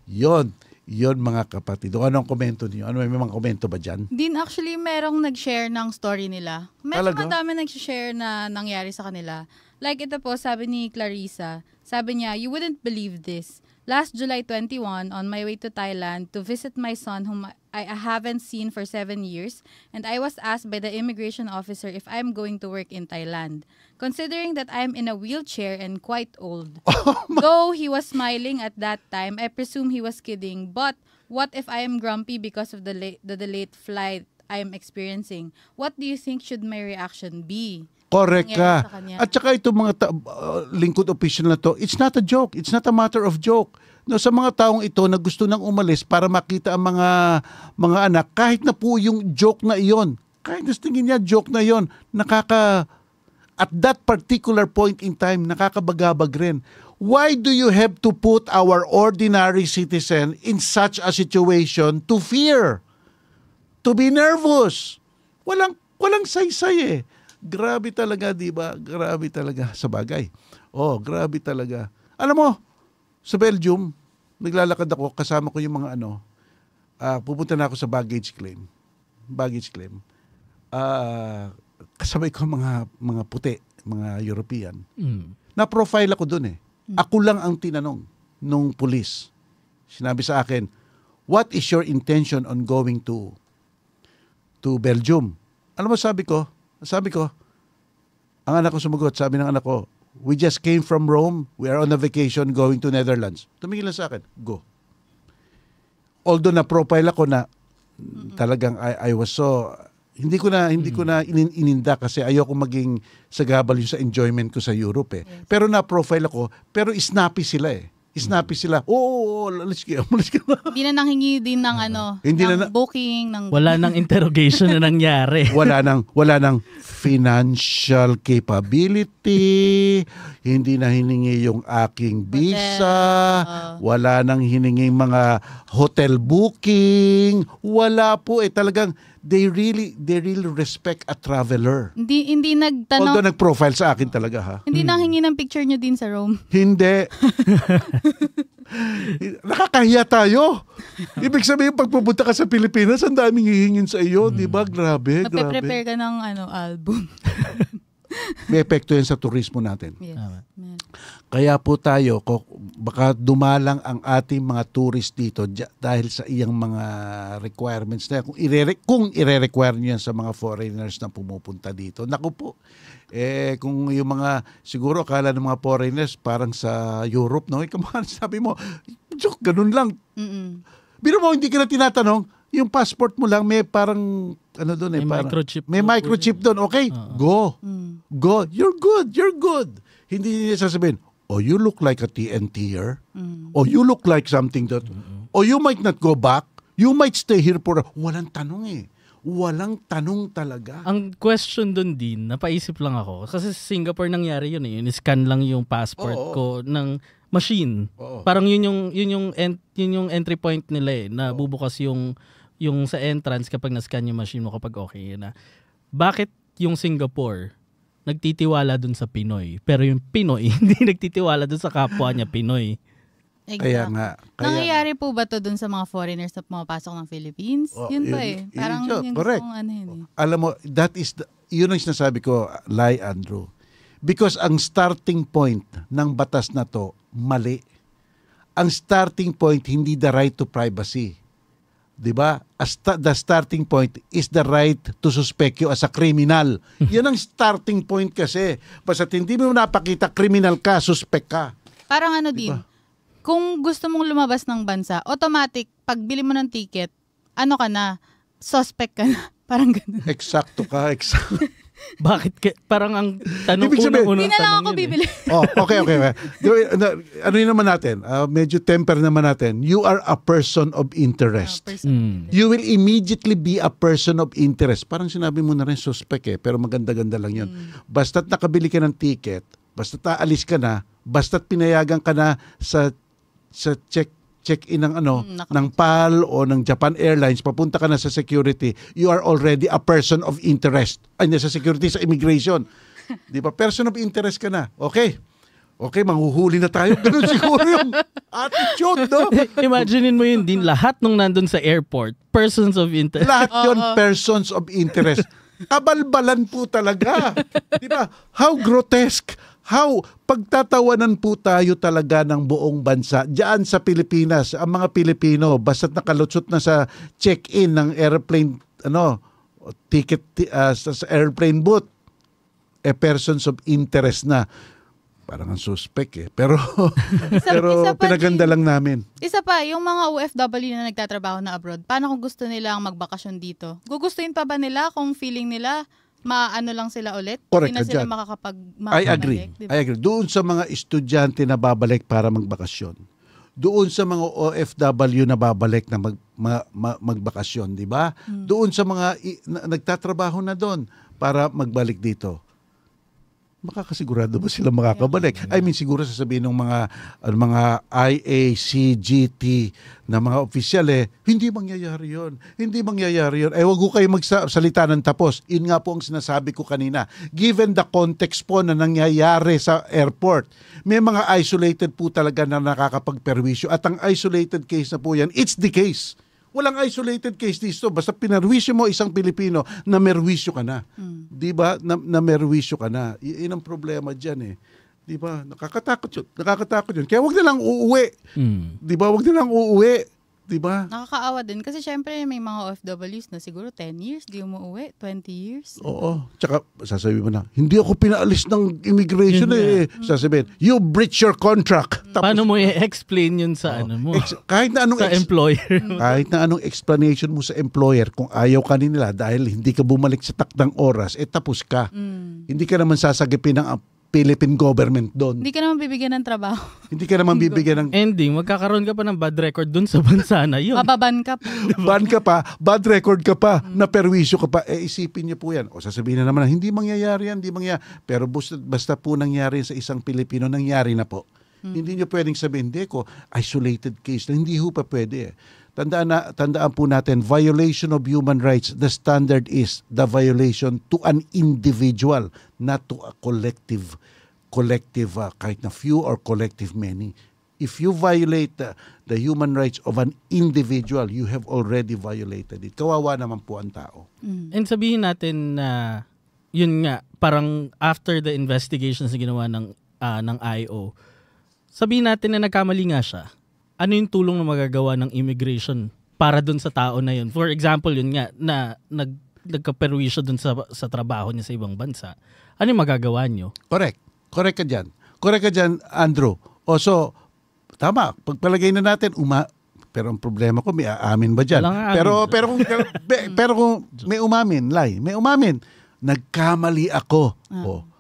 Yon, yon mga kapatid. Ano ang komento niyo? Ano, may mga komento ba diyan? Din, actually, merong nag-share ng story nila. Medyo Talaga? madami nag-share na nangyari sa kanila. Like ito po, sabi ni Clarissa, sabi niya, you wouldn't believe this. Last July 21, on my way to Thailand to visit my son whom I haven't seen for seven years, and I was asked by the immigration officer if I'm going to work in Thailand. Considering that I'm in a wheelchair and quite old. <laughs> Oh Though he was smiling at that time, I presume he was kidding, but what if I am grumpy because of the, late, the delayed flight I am experiencing? What do you think should my reaction be? Correct ka. At saka itong mga ta- uh, lingkod official na to, it's not a joke. It's not a matter of joke. No, sa mga taong ito na gusto nang umalis para makita ang mga mga anak, kahit na po yung joke na iyon, kahit na tingin niya joke na iyon, nakaka at that particular point in time, nakakabagabag rin. Why do you have to put our ordinary citizen in such a situation to fear? To be nervous? Walang, walang saysay eh. Grabe talaga, di ba? Grabe talaga sa bagay. Oh, grabe talaga. Alam mo, sa Belgium, naglalakad ako, kasama ko yung mga ano, uh, pupunta na ako sa baggage claim. Baggage claim. Uh, kasabay ko mga mga puti, mga European. Mm. Na-profile ako doon eh. Hmm. Ako lang ang tinanong nung police. Sinabi sa akin, "What is your intention on going to to Belgium?" Alam ano mo sabi ko, sabi ko, ang anak ko sumagot, sabi ng anak ko, we just came from Rome, we are on a vacation going to Netherlands. Tumingin lang sa akin, go. Although na-profile ako na talagang I, I was so, hindi ko na hindi mm ko na hmm. inin, ininda kasi ayoko maging sagabal yung sa enjoyment ko sa Europe eh. Yes. Pero na-profile ako, pero snappy sila eh. Snappy sila. Oo, oh, let's go. Let's go. Hindi na nanghingi din ng ano, Hindi ng na, booking. Ng... Wala nang interrogation na nangyari. <laughs> wala nang, wala nang financial capability. Hindi na hiningi yung aking visa. Hotel, uh, wala nang hiningi mga hotel booking. Wala po eh talagang they really they really respect a traveler. Hindi hindi nagtanong. Although nag-profile sa akin talaga ha. Hindi hmm. nanghingi ng picture niyo din sa Rome. <laughs> Hindi. <laughs> Nakakahiya tayo. Ibig sabihin pag pupunta ka sa Pilipinas, ang daming hihingin sa iyo, hmm. 'di ba? Grabe, hmm. grabe. Magpe-prepare ka ng ano album. <laughs> May epekto yan sa turismo natin. Yes. Amen. Kaya po tayo, baka dumalang ang ating mga tourist dito dahil sa iyang mga requirements na kung ire kung ire-require niyo sa mga foreigners na pumupunta dito. Naku po, eh, kung yung mga, siguro akala ng mga foreigners parang sa Europe, no? Ikaw eh, <laughs> sabi mo, joke, ganun lang. Mm-mm. Biro mo, hindi ka na tinatanong, yung passport mo lang may parang ano doon eh, may parang, microchip. May microchip doon. Okay, uh-huh. go. Mm. Go. You're good. You're good. Hindi niya sasabihin, oh, you look like a TNT Mm. Or oh, you look like something that, mm or oh, you might not go back. You might stay here for, walang tanong eh. Walang tanong talaga. Ang question doon din, napaisip lang ako, kasi sa Singapore nangyari yun eh, in-scan lang yung passport Oo. ko ng machine. Oo. Parang yun yung, yun yung, ent, yun yung entry point nila eh, na Oo. bubukas yung, yung sa entrance kapag na-scan yung machine mo kapag okay na. Bakit yung Singapore nagtitiwala dun sa Pinoy, pero yung Pinoy <laughs> hindi nagtitiwala dun sa kapwa niya Pinoy? Exactly. Kaya nga. Kaya Nangyayari po ba to dun sa mga foreigners na pumapasok ng Philippines? Oh, yun, yun ba eh. Parang yun, yun, correct. Kung ano yun eh. Alam mo, that is, the, yun ang sinasabi ko, lie Andrew. Because ang starting point ng batas na to, mali. Ang starting point, hindi the right to privacy 'di ba? The starting point is the right to suspect you as a criminal. <laughs> 'Yan ang starting point kasi. Basta hindi mo napakita criminal ka, suspect ka. Parang ano diba? din. Kung gusto mong lumabas ng bansa, automatic pagbili mo ng ticket, ano ka na, suspect ka na. <laughs> Parang ganun. Eksakto ka, eksakto. <laughs> Bakit? Ka, parang ang tanong Ibig sabihin, unang, unang tanong ako yun, eh. bibili. Eh. oh, okay, okay. <laughs> ano yun naman natin? Uh, medyo temper naman natin. You are a person of interest. Uh, person mm. You will immediately be a person of interest. Parang sinabi mo na rin suspect eh, pero maganda-ganda lang yun. Mm. Basta't nakabili ka ng ticket, basta't aalis ka na, basta't pinayagan ka na sa sa check check-in ng ano mm, ng PAL o ng Japan Airlines papunta ka na sa security you are already a person of interest ay sa security sa immigration di ba person of interest ka na okay okay, manghuhuli na tayo. Ganun siguro yung <laughs> attitude, no? Imaginein mo yun din, lahat nung nandun sa airport, persons of interest. Lahat yun, oh, oh. persons of interest. Kabalbalan po talaga. di ba? How grotesque, how pagtatawanan po tayo talaga ng buong bansa diyan sa Pilipinas ang mga Pilipino basta't nakalutsot na sa check-in ng airplane ano ticket uh, sa airplane booth a eh, persons of interest na parang ang suspect eh. Pero, <laughs> isa, pero isa pa, pinaganda lang namin. Isa pa, yung mga OFW na nagtatrabaho na abroad, paano kung gusto nila ang magbakasyon dito? Gugustuhin pa ba nila kung feeling nila maano lang sila ulit. Correct Hindi na sila makakapag I agree. Diba? I agree. Doon sa mga estudyante na babalik para magbakasyon. Doon sa mga OFW na babalik na mag, ma, ma, magbakasyon, di ba? Hmm. Doon sa mga i, na, nagtatrabaho na doon para magbalik dito makakasigurado ba sila makakabalik? I mean, siguro sasabihin ng mga uh, mga IACGT na mga opisyal eh, hindi mangyayari yon. Hindi mangyayari yon. Eh, wag ko kayo magsalita ng tapos. Yun nga po ang sinasabi ko kanina. Given the context po na nangyayari sa airport, may mga isolated po talaga na nakakapagperwisyo. At ang isolated case na po yan, it's the case. Walang isolated case dito. Basta pinarwisyo mo isang Pilipino, na merwisyo ka na. Mm. Di ba? Na, na merwisyo ka na. Iyan ang problema dyan eh. Di ba? Nakakatakot yun. Nakakatakot yun. Kaya wag na lang uuwi. Mm. Di ba? Wag na lang uuwi 'di ba? Nakakaawa din kasi syempre may mga OFWs na siguro 10 years di umuwi, 20 years. Oo. Tsaka sasabihin mo na, hindi ako pinaalis ng immigration eh. Mm. Sasabihin, you breach your contract. Mm. Tapos, Paano mo i-explain yun sa ano mo? Ex- kahit na anong sa ex- employer mm. kahit na anong explanation mo sa employer kung ayaw ka nila dahil hindi ka bumalik sa takdang oras, eh tapos ka. Mm. Hindi ka naman sasagipin ng Philippine government doon. Hindi ka naman bibigyan ng trabaho. Hindi ka naman bibigyan ng... Ending, magkakaroon ka pa ng bad record doon sa bansa na yun. Mababan ka pa. <laughs> Ban ka pa, bad record ka pa, mm. na perwisyo ka pa. Eh, isipin niyo po yan. O sasabihin na naman, hindi mangyayari yan, hindi mangyayari. Pero basta, basta po nangyari sa isang Pilipino, nangyari na po. Mm. Hindi niyo pwedeng sabihin, hindi ko, isolated case Hindi ho pa pwede eh tandaan, na, tandaan po natin, violation of human rights, the standard is the violation to an individual, not to a collective, collective uh, kahit na few or collective many. If you violate uh, the human rights of an individual, you have already violated it. Kawawa naman po ang tao. Mm. And sabihin natin na uh, yun nga, parang after the investigations na ginawa ng uh, ng IO, sabihin natin na nagkamali nga siya ano yung tulong na magagawa ng immigration para doon sa tao na yun? For example, yun nga, na nag, nagka-perwi siya doon sa, sa trabaho niya sa ibang bansa. Ano yung magagawa nyo? Correct. Correct ka dyan. Correct ka dyan, Andrew. O so, tama, pagpalagay na natin, uma, pero ang problema ko may aamin ba diyan? Pero pero kung pero, <laughs> pero kung may umamin, lay, may umamin, nagkamali ako. Ah. Oh.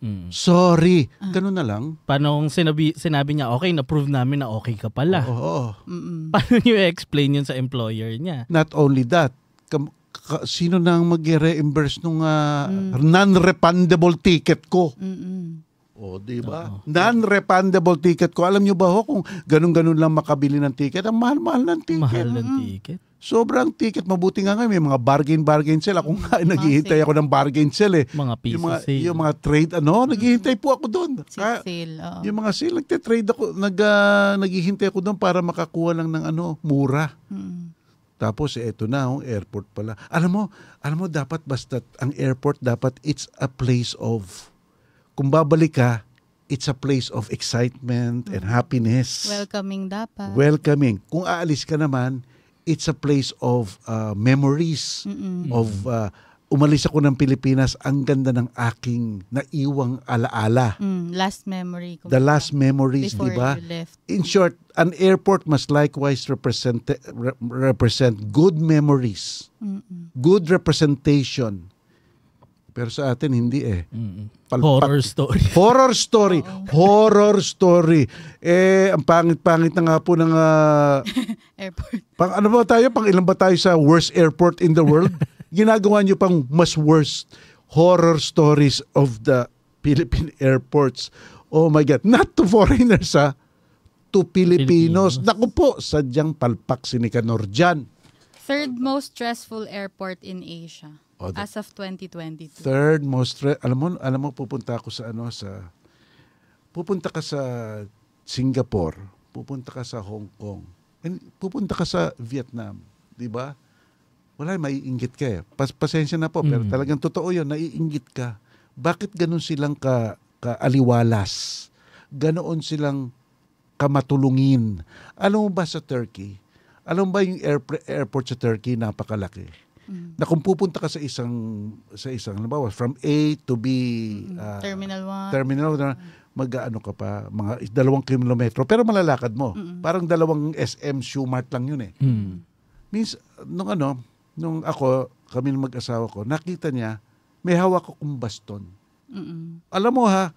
Mm. Sorry. Ah. Ganun na lang. Paano kung sinabi, sinabi niya, okay, na-prove namin na okay ka pala. Oo. oo. mm Paano niyo explain yun sa employer niya? Not only that, kam- ka- sino na ang mag-reimburse nung ah, mm. non-refundable ticket ko? Mm-mm. O, di ba? Non-refundable ticket ko. Alam niyo ba ho kung ganun-ganun lang makabili ng ticket? Ang mahal-mahal ng ticket. Mahal ng ticket. Sobrang ticket. Mabuti nga ngayon, may mga bargain-bargain sale. Ako nga, mm, naghihintay ako ng bargain sale eh. Mga pizza yung mga, sale. Yung mga trade, ano, mm. naghihintay po ako doon. sale, oh. Yung mga sale, nagte-trade ako, nag, uh, naghihintay ako doon para makakuha lang ng ano, mura. Mm. Tapos, eh, eto na, ang oh, airport pala. Alam mo, alam mo, dapat basta, ang airport dapat, it's a place of, kung babalik ka, it's a place of excitement and mm. happiness. Welcoming dapat. Welcoming. Kung aalis ka naman, it's a place of uh, memories Mm-mm. of uh, umalis ako ng Pilipinas ang ganda ng aking naiwang alaala mm, last memory kumbaga. the last memories di ba in short an airport must likewise represent re- represent good memories Mm-mm. good representation pero sa atin, hindi eh. mm Horror story. <laughs> Horror story. Oh. Horror story. Eh, ang pangit-pangit na nga po ng... Uh, <laughs> airport. Pang, ano ba tayo? Pang ilan ba tayo sa worst airport in the world? <laughs> Ginagawa nyo pang mas worst horror stories of the Philippine airports. Oh my God. Not to foreigners, ha? Ah. To Pilipinos. Filipinos. Naku po, sadyang palpak si Nicanor dyan. Third most stressful airport in Asia. Oh, the As of 2022. Third most re- alam mo alam mo pupunta ako sa ano sa pupunta ka sa Singapore, pupunta ka sa Hong Kong, and pupunta ka sa Vietnam, 'di ba? Wala, maiinggit ka eh. Pas pasensya na po, mm. pero talagang totoo 'yon, naiinggit ka. Bakit ganun silang ka kaaliwalas? Ganoon silang kamatulungin. Alam mo ba sa Turkey? Alam mo ba yung airport sa Turkey napakalaki? Mm. Na kung pupunta ka sa isang sa isang halimbawa from A to B mm. uh, terminal 1 terminal 1 mm. mag-ano ka pa mga dalawang kilometro pero malalakad mo. Mm. Parang dalawang SM Schumart lang yun eh. Mm. Means nung ano nung ako kami ng mag-asawa ko nakita niya may hawak akong baston. Mm-mm. Alam mo ha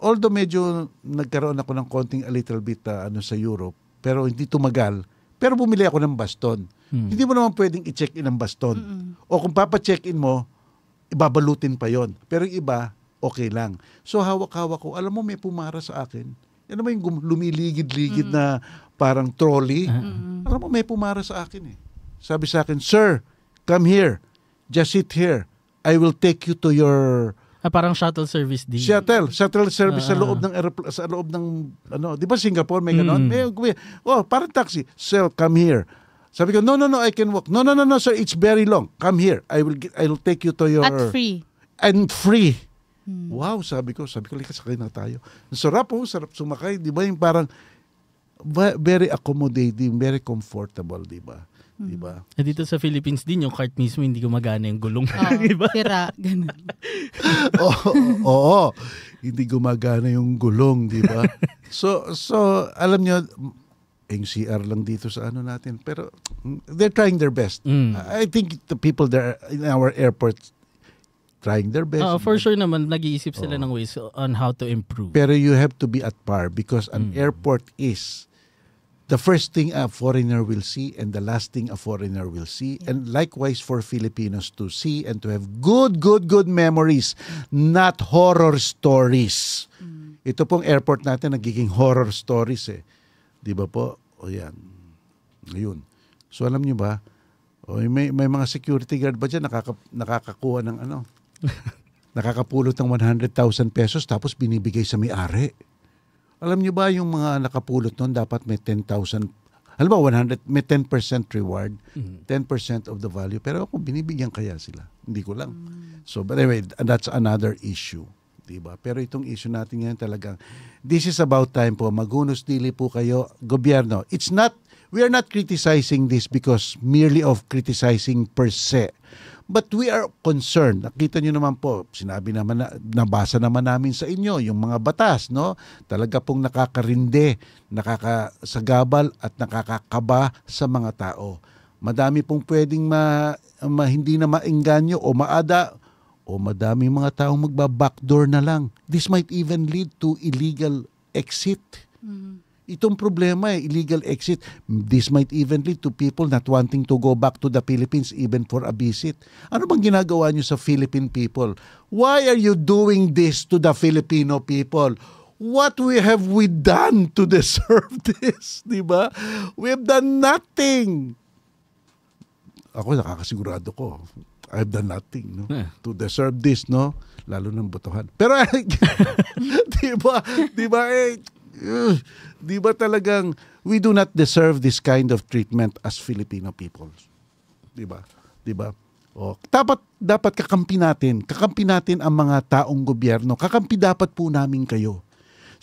although medyo nagkaroon ako ng konting a little bit uh, ano sa Europe, pero hindi tumagal. Pero bumili ako ng baston. Hmm. Hindi mo naman pwedeng i-check-in ang baston. Mm-mm. O kung papa-check-in mo, ibabalutin pa yon Pero yung iba, okay lang. So hawak-hawak ko, alam mo may pumara sa akin. Ano mo yung lumiligid-ligid mm-hmm. na parang trolley? Mm-hmm. Alam mo may pumara sa akin eh. Sabi sa akin, Sir, come here. Just sit here. I will take you to your Ah, parang shuttle service din. Shuttle, shuttle service ah. sa ah, ah. loob ng aeropl- sa loob ng ano, 'di ba Singapore may ganon? Mm. May, oh, parang taxi. Sir, come here. Sabi ko, no, no, no, I can walk. No, no, no, no, sir, it's very long. Come here. I will get, I will take you to your... At free. And free. Hmm. Wow, sabi ko. Sabi ko, lika sakay na tayo. Sarap po, oh, sarap sumakay. Di ba yung parang very accommodating, very comfortable, di ba? Hmm. Di ba? Eh, dito sa Philippines din, yung cart mismo hindi gumagana yung gulong. Oh, <laughs> di ba? Tira, ganun. <laughs> oo, oo, oo, hindi gumagana yung gulong, di ba? <laughs> so, so, alam niyo, NCR lang dito sa ano natin. Pero they're trying their best. Mm. I think the people there in our airport trying their best. Uh, for sure naman, nag-iisip sila oh. ng ways on how to improve. Pero you have to be at par because an mm. airport is the first thing a foreigner will see and the last thing a foreigner will see yeah. and likewise for Filipinos to see and to have good good good memories not horror stories mm. ito pong airport natin nagiging horror stories eh Di ba po? O yan. Yun. So alam nyo ba, o may, may mga security guard ba dyan nakaka, nakakakuha ng ano? <laughs> nakakapulot ng 100,000 pesos tapos binibigay sa may-ari. Alam nyo ba yung mga nakapulot noon dapat may 10,000 alam mo, 100, may 10% reward, mm-hmm. 10% of the value. Pero ako, binibigyan kaya sila. Hindi ko lang. Mm-hmm. So, but anyway, that's another issue. Diba? Pero itong issue natin ngayon talagang, this is about time po, magunos dili po kayo, gobyerno. It's not, we are not criticizing this because merely of criticizing per se. But we are concerned. Nakita nyo naman po, sinabi naman, na, nabasa naman namin sa inyo yung mga batas, no? Talaga pong nakakarinde, nakakasagabal at nakakakaba sa mga tao. Madami pong pwedeng ma, ma, hindi na mainganyo o maada o madaming mga taong magba-backdoor na lang. This might even lead to illegal exit. Mm-hmm. Itong problema eh, illegal exit. This might even lead to people not wanting to go back to the Philippines even for a visit. Ano bang ginagawa nyo sa Philippine people? Why are you doing this to the Filipino people? What we have we done to deserve <laughs> this? Di ba? We have done nothing. Ako nakakasigurado ko I've done nothing no? Yeah. to deserve this, no? Lalo ng botohan. Pero, <laughs> di ba, di ba, eh, di ba talagang we do not deserve this kind of treatment as Filipino people. Di ba? Di ba? O, oh, dapat, dapat kakampi natin. Kakampi natin ang mga taong gobyerno. Kakampi dapat po namin kayo.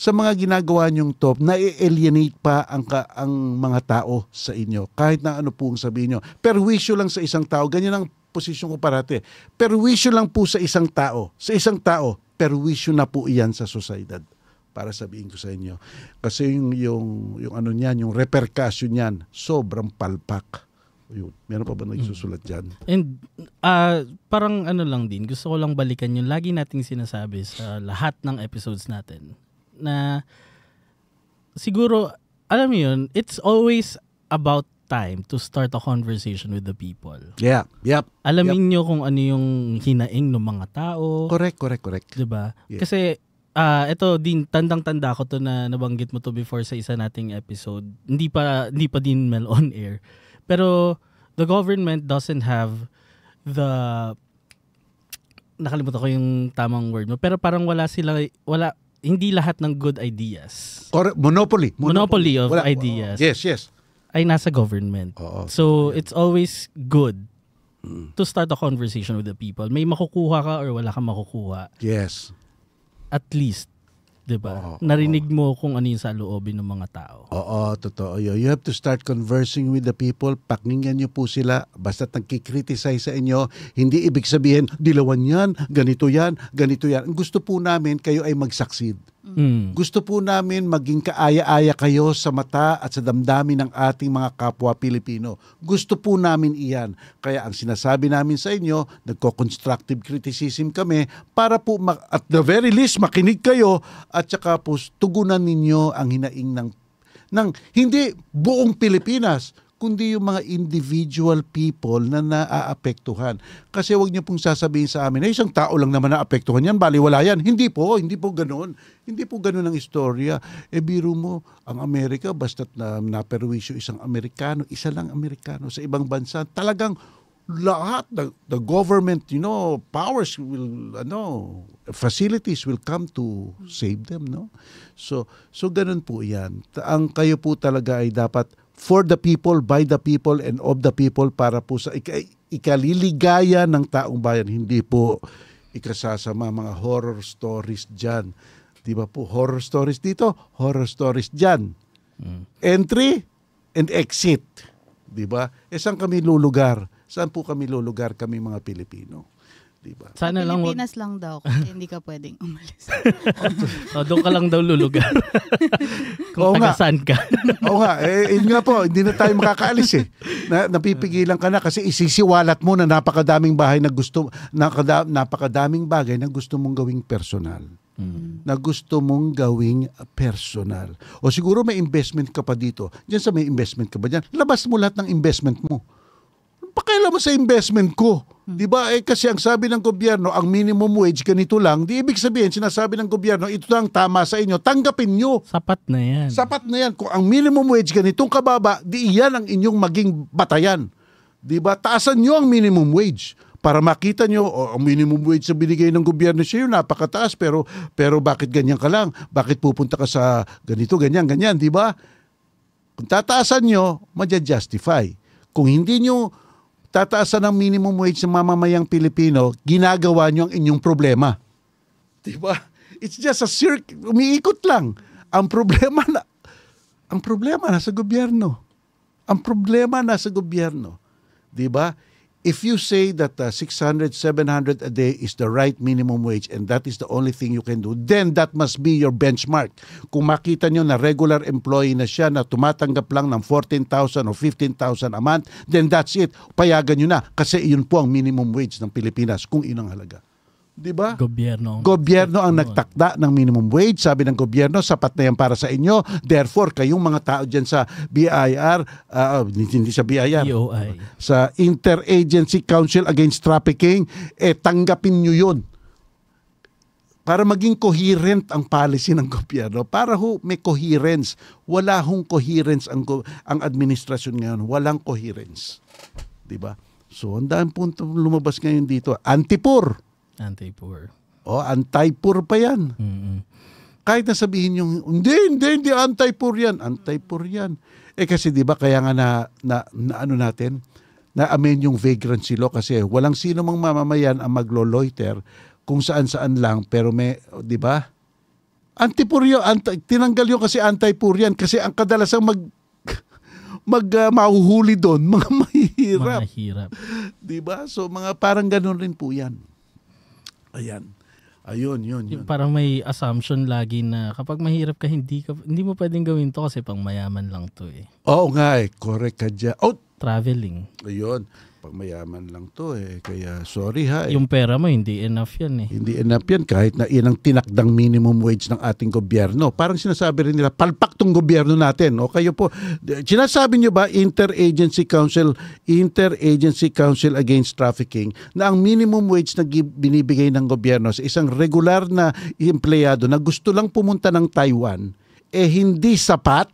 Sa mga ginagawa niyong top, na-alienate pa ang, ka, ang mga tao sa inyo. Kahit na ano po ang sabihin nyo. Perwisyo lang sa isang tao. Ganyan ang posisyon ko parate. Perwisyo lang po sa isang tao. Sa isang tao, perwisyo na po iyan sa sociedad. Para sabihin ko sa inyo. Kasi yung, yung, yung ano niyan, yung repercussion niyan, sobrang palpak. Yun. Meron pa ba hmm. nagsusulat dyan? And uh, parang ano lang din, gusto ko lang balikan yung lagi nating sinasabi sa lahat ng episodes natin na siguro, alam mo yun, it's always about time to start a conversation with the people. Yeah, yep. Alamin yep. nyo kung ano yung hinaing ng mga tao. Correct, correct, correct. Diba? Yeah. Kasi ah uh, ito din tandang-tanda ko to na nabanggit mo to before sa isa nating episode. Hindi pa hindi pa din mel on air. Pero the government doesn't have the nakalimutan ko yung tamang word mo. Pero parang wala sila wala hindi lahat ng good ideas. Or monopoly. Monopoly, monopoly of wala, ideas. Yes, yes ay nasa government. Oo, so, it's always good mm. to start a conversation with the people. May makukuha ka or wala kang makukuha. Yes. At least, 'di ba? Narinig oo. mo kung ano 'yung saloobin ng mga tao. Oo, totoo You have to start conversing with the people. Pakinggan niyo po sila basta nagki-criticize sa inyo, hindi ibig sabihin dilawan 'yan, ganito 'yan, ganito 'yan. Gusto po namin kayo ay mag-succeed. Mm. Gusto po namin maging kaaya-aya kayo sa mata at sa damdamin ng ating mga kapwa Pilipino. Gusto po namin iyan. Kaya ang sinasabi namin sa inyo, nagko-constructive criticism kami para po at the very least makinig kayo at saka po tugunan ninyo ang hinaing ng ng hindi buong Pilipinas kundi yung mga individual people na naaapektuhan. Kasi wag niyo pong sasabihin sa amin, ay isang tao lang naman naapektuhan yan, baliwala yan. Hindi po, hindi po ganoon. Hindi po ganoon ang istorya. E biro mo, ang Amerika, basta na, naperwisyo isang Amerikano, isa lang Amerikano sa ibang bansa, talagang lahat the, the government you know powers will ano facilities will come to save them no so so ganun po yan ang kayo po talaga ay dapat for the people, by the people, and of the people para po sa ik- ikaliligaya ng taong bayan. Hindi po ikasasama mga horror stories dyan. Di ba po? Horror stories dito, horror stories dyan. Mm. Entry and exit. Di ba? E saan kami lulugar? Saan po kami lulugar kami mga Pilipino? di ba? Sana lang Pilipinas lang daw kasi <laughs> hindi ka pwedeng umalis. <laughs> oh, doon ka lang daw lulugar. <laughs> Kung Oo taga saan ka. Oo nga, eh, yun nga po, hindi na tayo makakaalis eh. Na, napipigilan ka na kasi isisiwalat mo na napakadaming bahay na gusto, napakada, napakadaming bagay na gusto mong gawing personal. Mm. na gusto mong gawing personal. O siguro may investment ka pa dito. Diyan sa may investment ka ba dyan? Labas mo lahat ng investment mo pakialam mo sa investment ko. Hmm. 'Di ba? Eh kasi ang sabi ng gobyerno, ang minimum wage ganito lang. Di ibig sabihin sinasabi ng gobyerno, ito lang tama sa inyo. Tanggapin niyo. Sapat na 'yan. Sapat na 'yan. Kung ang minimum wage ganitong kababa, di iyan ang inyong maging batayan. 'Di ba? Taasan niyo ang minimum wage para makita nyo, oh, ang minimum wage sa binigay ng gobyerno sa iyo, napakataas, pero, pero bakit ganyan ka lang? Bakit pupunta ka sa ganito, ganyan, ganyan, di ba? Kung tataasan nyo, madya-justify. Kung hindi nyo tataasan ng minimum wage ng mamamayang Pilipino, ginagawa nyo ang inyong problema. Diba? It's just a circle. umiikot lang. Ang problema na, ang problema nasa gobyerno. Ang problema nasa gobyerno. Diba? if you say that uh, 600, 700 a day is the right minimum wage and that is the only thing you can do, then that must be your benchmark. Kung makita nyo na regular employee na siya na tumatanggap lang ng 14,000 or 15,000 a month, then that's it. Payagan nyo na kasi yun po ang minimum wage ng Pilipinas kung inang halaga. Di ba? Gobyerno. Gobyerno ang nagtakda ng minimum wage. Sabi ng gobyerno, sapat na yan para sa inyo. Therefore, kayong mga tao dyan sa BIR, uh, ah, oh, hindi sa BIR. BOI. Sa Interagency Council Against Trafficking, eh tanggapin nyo yun. Para maging coherent ang policy ng gobyerno, para ho may coherence. Wala hong coherence ang, ang administrasyon ngayon. Walang coherence. Di ba? So, ang daan punto lumabas ngayon dito. Antipor. Anti-poor. O, oh, anti-poor pa yan. Mm-hmm. Kahit na sabihin yung, hindi, hindi, hindi, anti-poor yan. Anti-poor yan. Eh kasi di ba kaya nga na, na, na ano natin, na-amend yung vagrancy law kasi walang sino mang mamamayan ang maglo kung saan-saan lang pero may, di ba? Antipuryo, anti, tinanggal yun kasi anti-puryan kasi ang kadalasang mag <laughs> mag uh, mahuhuli doon, mga <laughs> mahirap. Mahirap. 'Di ba? So mga parang ganun rin po 'yan. Ayan. Ayun, yun, yun. Para may assumption lagi na kapag mahirap ka, hindi, ka, hindi mo pwedeng gawin to kasi pang mayaman lang to eh. Oo nga eh, correct ka dyan. Oh! Traveling. Ayun pangmayaman lang to eh. Kaya sorry ha. Eh. Yung pera mo hindi enough yan eh. Hindi enough yan kahit na inang tinakdang minimum wage ng ating gobyerno. Parang sinasabi rin nila, palpak tong gobyerno natin. O kayo po, sinasabi nyo ba Interagency Council, Interagency Council Against Trafficking na ang minimum wage na binibigay ng gobyerno sa isang regular na empleyado na gusto lang pumunta ng Taiwan, eh hindi sapat?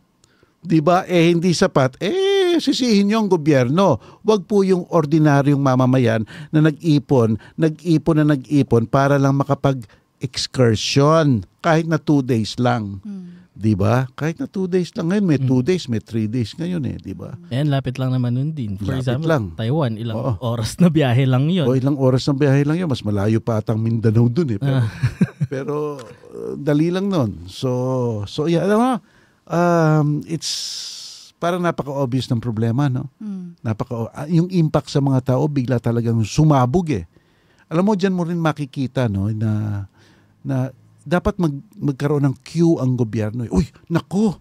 Di ba? Eh hindi sapat. Eh kaya sisihin niyo ang gobyerno. Huwag po yung ordinaryong mamamayan na nag-ipon, nag-ipon na nag-ipon para lang makapag-excursion kahit na two days lang. Hmm. 'di ba? Kahit na 2 days lang ngayon, may 2 mm. days, may 3 days ngayon eh, 'di ba? And lapit lang naman nun din. For lapit example, lang. Taiwan, ilang Oo. oras na biyahe lang 'yon. O ilang oras na biyahe lang 'yon, mas malayo pa atang Mindanao dun eh. Pero, ah. <laughs> pero uh, dali lang nun. So so yeah, ano, um it's parang napaka-obvious ng problema, no? Mm. Napaka ah, yung impact sa mga tao bigla talagang sumabog eh. Alam mo diyan mo rin makikita no na na dapat mag, magkaroon ng cue ang gobyerno. Eh. Uy, nako.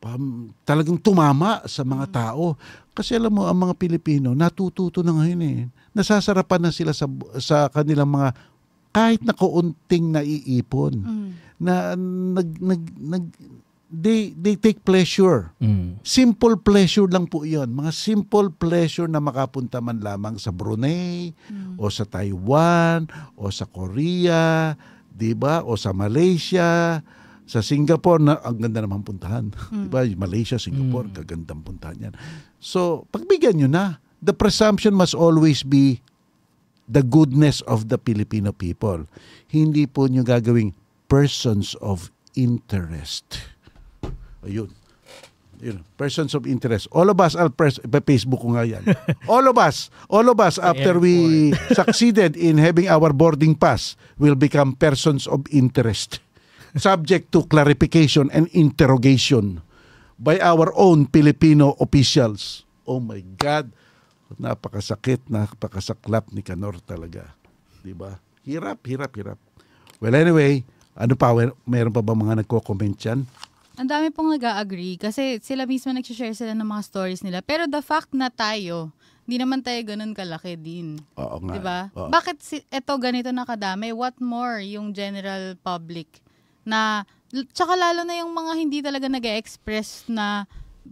Pam, talagang tumama sa mga mm. tao. Kasi alam mo ang mga Pilipino natututo na ngayon eh. Nasasarapan na sila sa sa kanilang mga kahit na kaunting naiipon mm. na nag nag nag they they take pleasure. Mm. Simple pleasure lang po 'yon. Mga simple pleasure na makapunta man lamang sa Brunei mm. o sa Taiwan o sa Korea, 'di ba? O sa Malaysia, sa Singapore na ang ganda naman puntahan. Mm. <laughs> 'Di ba? Mm. Malaysia, Singapore, mm. kagandang puntahan 'yan. So, pagbigyan niyo na, the presumption must always be the goodness of the Filipino people. Hindi po niyo gagawing persons of interest. Ayun. Yun, persons of interest. All of us are pres- eh, Facebook ko nga yan. <laughs> all of us, all of us after we <laughs> succeeded in having our boarding pass will become persons of interest. Subject to clarification and interrogation by our own Filipino officials. Oh my God, napakasakit, napakasaklap ni Kanor talaga. 'Di ba? Hirap, hirap, hirap. Well, anyway, ano pa, meron pa ba mga nagko-comment yan? Ang dami pong nag-agree kasi sila mismo nag-share sila ng mga stories nila. Pero the fact na tayo, hindi naman tayo ganun kalaki din. Oo nga. Diba? Oo. Bakit si, eto ganito nakadami? What more yung general public na, tsaka lalo na yung mga hindi talaga nag express na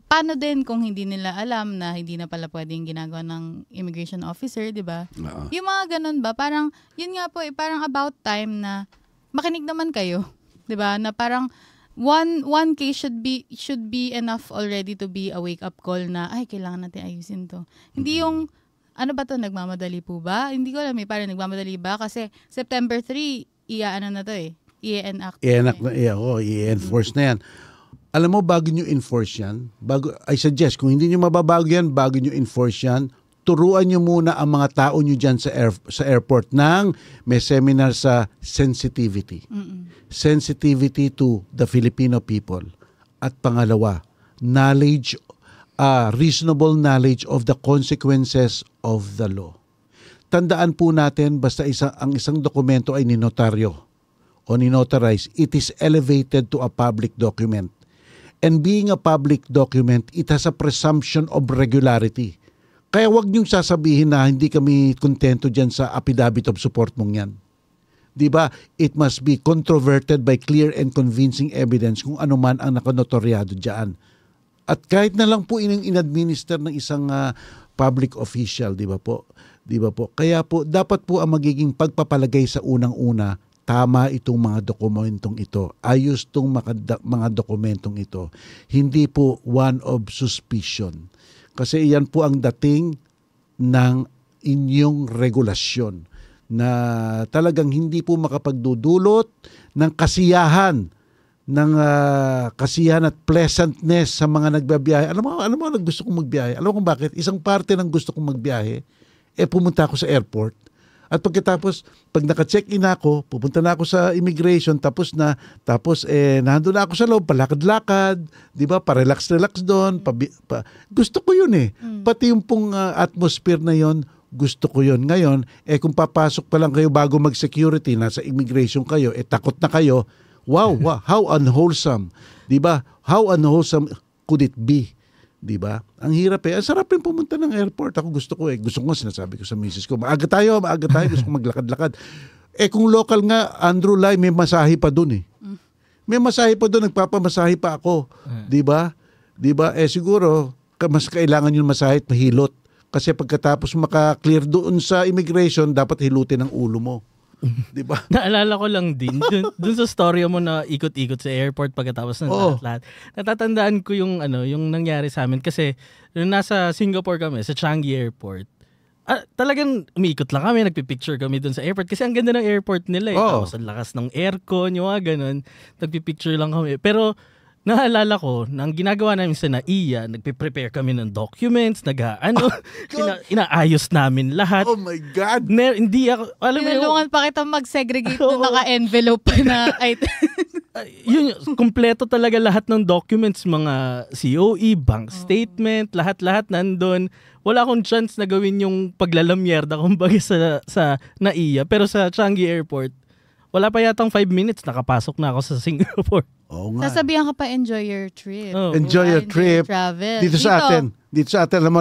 paano din kung hindi nila alam na hindi na pala pwedeng ginagawa ng immigration officer, di ba? Uh-huh. Yung mga ganun ba, parang, yun nga po eh, parang about time na makinig naman kayo, di ba? Na parang, one one case should be should be enough already to be a wake up call na ay kailangan natin ayusin to. Hindi mm-hmm. yung ano ba to nagmamadali po ba? Hindi ko alam may eh, parang nagmamadali ba kasi September 3 iaano na to eh. I-enact. I-enact na, eh. oh, i-enforce na yan. Alam mo, bago nyo enforce yan, bago, I suggest, kung hindi niyo mababago yan, bago nyo enforce yan, turuan nyo muna ang mga tao nyo dyan sa, air, sa airport ng may seminar sa sensitivity. Mm-mm. Sensitivity to the Filipino people. At pangalawa, knowledge, uh, reasonable knowledge of the consequences of the law. Tandaan po natin, basta isa, ang isang dokumento ay ninotaryo o ninotarize, it is elevated to a public document. And being a public document, it has a presumption of regularity kaya wag niyong sasabihin na hindi kami kontento diyan sa affidavit of support mong yan. 'Di ba? It must be controverted by clear and convincing evidence kung ano man ang nakanotoryado diyan. At kahit na lang po ining inadminister ng isang uh, public official, 'di ba po? 'Di ba po? Kaya po dapat po ang magiging pagpapalagay sa unang-una tama itong mga dokumentong ito. Ayos tong mga dokumentong ito. Hindi po one of suspicion. Kasi iyan po ang dating ng inyong regulasyon na talagang hindi po makapagdudulot ng kasiyahan ng uh, kasiyahan at pleasantness sa mga nagbabiyahe. Alam mo, alam mo, naggusto kong magbiyahe. Alam mo kung bakit? Isang parte ng gusto kong magbiyahe, eh pumunta ako sa airport at pagkatapos, pag naka-check-in ako, pupunta na ako sa immigration, tapos na, tapos eh, nandun na ako sa loob, palakad-lakad, di ba, pa-relax-relax doon. Pa, pa, gusto ko yun eh. Mm. Pati yung pong uh, atmosphere na yon gusto ko yon Ngayon, eh kung papasok pa lang kayo bago mag-security, nasa immigration kayo, eh takot na kayo. Wow, wow how unwholesome. Di ba? How unwholesome could it be? 'di ba? Ang hirap eh. Ang sarap rin pumunta ng airport. Ako gusto ko eh. Gusto ko sinasabi ko sa misis ko, maaga tayo, maaga tayo, gusto ko maglakad-lakad. <laughs> Eh kung local nga, Andrew Lai, may masahi pa doon eh. May masahi pa doon, Nagpapamasahi pa ako. Eh. 'Di ba? 'Di ba? Eh siguro mas kailangan yung masahi at mahilot. Kasi pagkatapos maka-clear doon sa immigration, dapat hilutin ang ulo mo. <laughs> 'Di ba? Naalala ko lang din dun, dun sa story mo na ikot-ikot sa airport pagkatapos ng oh. lahat, Natatandaan ko yung ano, yung nangyari sa amin kasi nung nasa Singapore kami sa Changi Airport. Ah, talagang umiikot lang kami, nagpi-picture kami dun sa airport kasi ang ganda ng airport nila eh. Oh. Tapos ang lakas ng aircon, yung mga ganun. Nagpi-picture lang kami. Pero naalala ko, nang ginagawa namin sa NAIA, nagpe-prepare kami ng documents, nag ano, oh, ina- inaayos namin lahat. Oh my God! Ner- hindi ako, alam mo Tinulungan pa kita mag-segregate <laughs> oh, na naka-envelope na item. <laughs> yun, kumpleto talaga lahat ng documents, mga COE, bank oh. statement, lahat-lahat nandun. Wala akong chance na gawin yung paglalamyerda kumbaga sa, sa NAIA. Pero sa Changi Airport, wala pa yatang 5 minutes, nakapasok na ako sa <laughs> Singapore. Oo nga. Sasabihan ka pa, enjoy your trip. Oh. Enjoy your trip. Enjoy travel. Dito, dito sa atin, dito sa atin, alam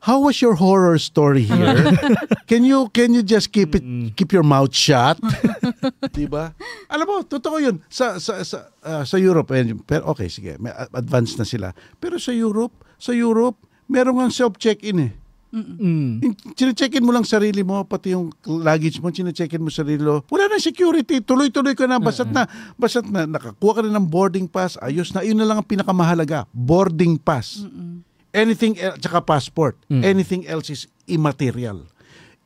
how was your horror story here? <laughs> can you can you just keep it mm. keep your mouth shut? <laughs> 'Di ba? Alam mo, totoo 'yun. Sa sa sa, uh, sa Europe, eh, pero okay, sige, may advance na sila. Pero sa Europe, sa Europe, meron ngang self check-in eh. Mm. Chine-checkin mo lang sarili mo, pati yung luggage mo, chine-checkin mo sarili mo. Wala na security, tuloy-tuloy ka na, basat na, basat na, nakakuha ka na ng boarding pass, ayos na, yun na lang ang pinakamahalaga, boarding pass. Mm-mm. Anything else, tsaka passport, mm. anything else is immaterial.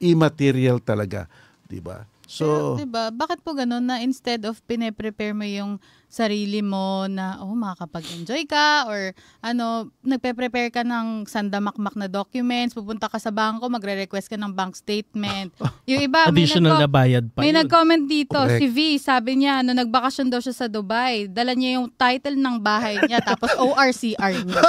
Immaterial talaga, di ba? So, Pero, diba, bakit po ganun na instead of pine-prepare mo yung sarili mo na, oh, makakapag-enjoy ka or ano, nagpe-prepare ka ng sandamakmak na documents, pupunta ka sa bangko, magre-request ka ng bank statement. <laughs> Yung iba, Additional na bayad pa. May yun. nag-comment dito, Correct. si V, sabi niya, ano, nagbakasyon daw siya sa Dubai, dala niya yung title ng bahay niya, <laughs> tapos ORCR niya.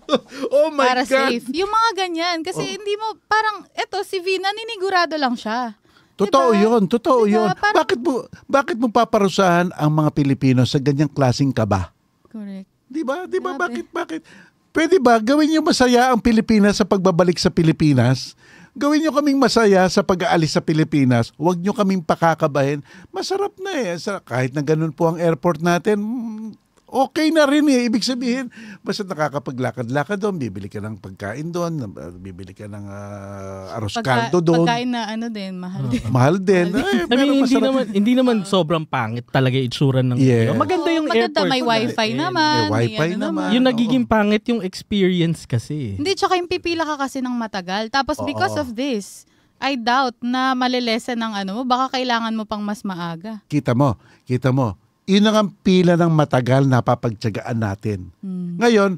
<laughs> oh my para God! Para safe. Yung mga ganyan, kasi oh. hindi mo, parang, eto, si V, naninigurado lang siya. Totoo diba? yun, totoo diba? yun. Parang... Bakit mo, bakit mo paparusahan ang mga Pilipino sa ganyang klasing kaba? Correct. Di ba? Di ba? Bakit, bakit? Pwede ba gawin niyo masaya ang Pilipinas sa pagbabalik sa Pilipinas? Gawin niyo kaming masaya sa pag-aalis sa Pilipinas. Huwag niyo kaming pakakabahin. Masarap na eh. Kahit na ganun po ang airport natin, mm, okay na rin eh. Ibig sabihin, basta nakakapaglakad-lakad doon, bibili ka ng pagkain doon, ah, bibili ka ng uh, ah, aros Pagka, kaldo doon. Pagkain na ano din, mahal ah. din. mahal din. Ay, pero I mean, hindi, naman, hindi naman sobrang pangit talaga itsura ng yeah. video. Maganda yung Maganda, airport. May wifi naman. May wifi ano naman. Yung nagiging oh. pangit yung experience kasi. Eh. Hindi, tsaka yung pipila ka kasi ng matagal. Tapos oh, because oh. of this, I doubt na malilesa ng ano mo. Baka kailangan mo pang mas maaga. Kita mo, kita mo yun ang pila ng matagal na papagtyagaan natin. Mm. Ngayon,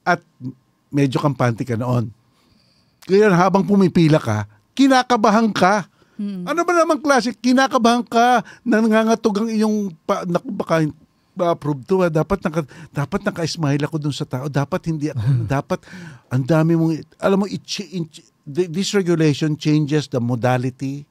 at medyo kampante ka noon. Kaya habang pumipila ka, kinakabahan ka. Mm. Ano ba naman klase? Kinakabahan ka na nangangatog ang iyong, pa, naku, baka ma-approve to. Ha? Ah. Dapat, naka, dapat naka-smile ako dun sa tao. Dapat hindi ako, hmm. dapat, ang dami mong, alam mo, it, it, this regulation changes the modality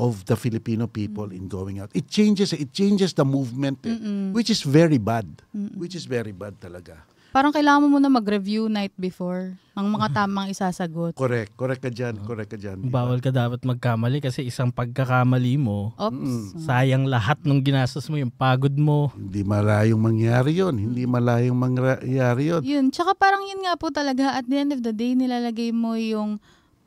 of the Filipino people mm. in going out. It changes it changes the movement eh, which is very bad. Mm-mm. Which is very bad talaga. Parang kailangan mo muna mag-review night before ang mga <laughs> tamang isasagot. Correct. Correct ka diyan, Correct ka diyan. Bawal ka dapat magkamali kasi isang pagkakamali mo, Oops. sayang lahat ng ginastos mo, yung pagod mo. Hindi malayong mangyari yon Hindi malayong mangyari yon Yun. Tsaka parang yun nga po talaga, at the end of the day, nilalagay mo yung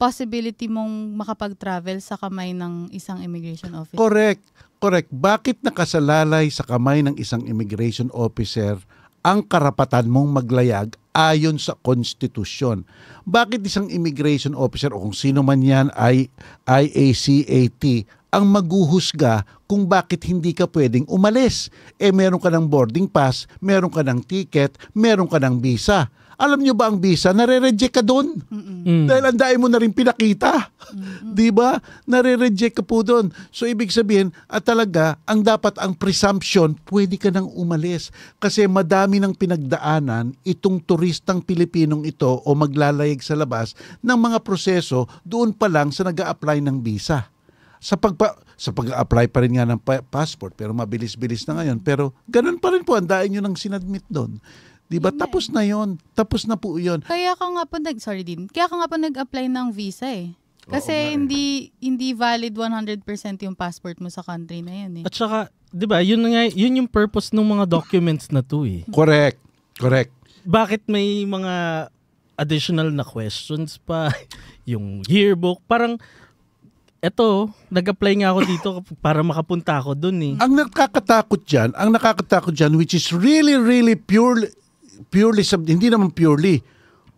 possibility mong makapag-travel sa kamay ng isang immigration officer. Correct. Correct. Bakit nakasalalay sa kamay ng isang immigration officer ang karapatan mong maglayag ayon sa konstitusyon. Bakit isang immigration officer o kung sino man yan ay IACAT ang maguhusga kung bakit hindi ka pwedeng umalis. Eh meron ka ng boarding pass, meron ka ng ticket, meron ka ng visa alam nyo ba ang visa? Nare-reject ka doon. Mm-mm. Dahil ang dahil mo na rin pinakita. Mm-mm. Di ba? Nare-reject ka po doon. So ibig sabihin, at talaga, ang dapat ang presumption, pwede ka nang umalis. Kasi madami ng pinagdaanan itong turistang Pilipinong ito o maglalayag sa labas ng mga proseso doon pa lang sa nag apply ng visa. Sa pagpa sa pag-apply pa rin nga ng passport pero mabilis-bilis na ngayon pero ganun pa rin po ang dain niyo nang sinadmit doon. Diba? 'Di ba? Tapos na 'yon. Tapos na po 'yon. Kaya ka nga po nag sorry din. Kaya ka nga po nag-apply ng visa eh. Kasi Oo, eh. hindi hindi valid 100% yung passport mo sa country na 'yan eh. At saka, 'di ba, yun nga yun yung purpose ng mga documents na to eh. Correct. Correct. Bakit may mga additional na questions pa <laughs> yung yearbook? Parang eto, nag-apply nga ako dito <laughs> para makapunta ako doon eh. Ang nakakatakot dyan, ang nakakatakot dyan, which is really, really pure, purely, sub, hindi naman purely,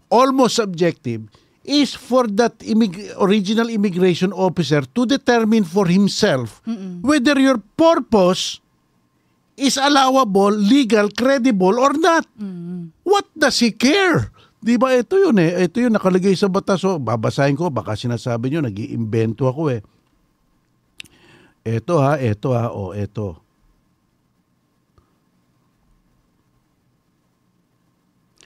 almost subjective, is for that immig- original immigration officer to determine for himself Mm-mm. whether your purpose is allowable, legal, credible, or not. Mm-mm. What does he care? Di ba ito yun eh? Ito yun nakalagay sa batas. So, oh, babasahin ko, baka sinasabi nyo, nag iimbento ako eh. Ito ha, ito ha, o oh, ito.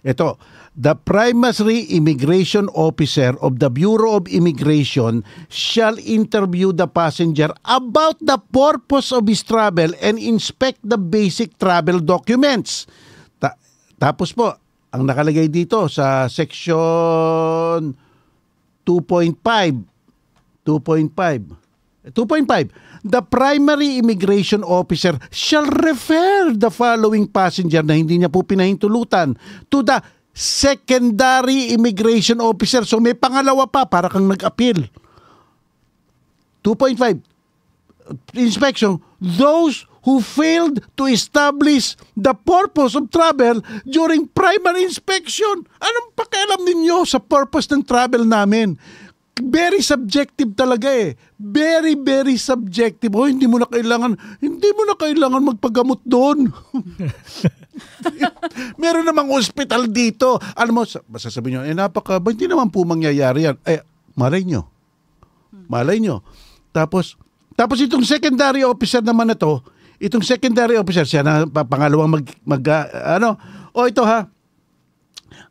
Ito, the primary immigration officer of the Bureau of Immigration shall interview the passenger about the purpose of his travel and inspect the basic travel documents. Ta- tapos po, ang nakalagay dito sa section 2.5 2.5 2.5 the primary immigration officer shall refer the following passenger na hindi niya po pinahintulutan to the secondary immigration officer. So may pangalawa pa para kang nag-appeal. 2.5 inspection, those who failed to establish the purpose of travel during primary inspection. Anong pakialam ninyo sa purpose ng travel namin? very subjective talaga eh. Very, very subjective. Oh, hindi mo na kailangan, hindi mo na kailangan magpagamot doon. <laughs> Meron namang hospital dito. Alam mo, masasabi nyo, eh napaka, ba, hindi naman po mangyayari yan. Eh, malay nyo. Malay nyo. Tapos, tapos itong secondary officer naman na to, itong secondary officer, siya na pangalawang mag, mag uh, ano, o oh, ito ha,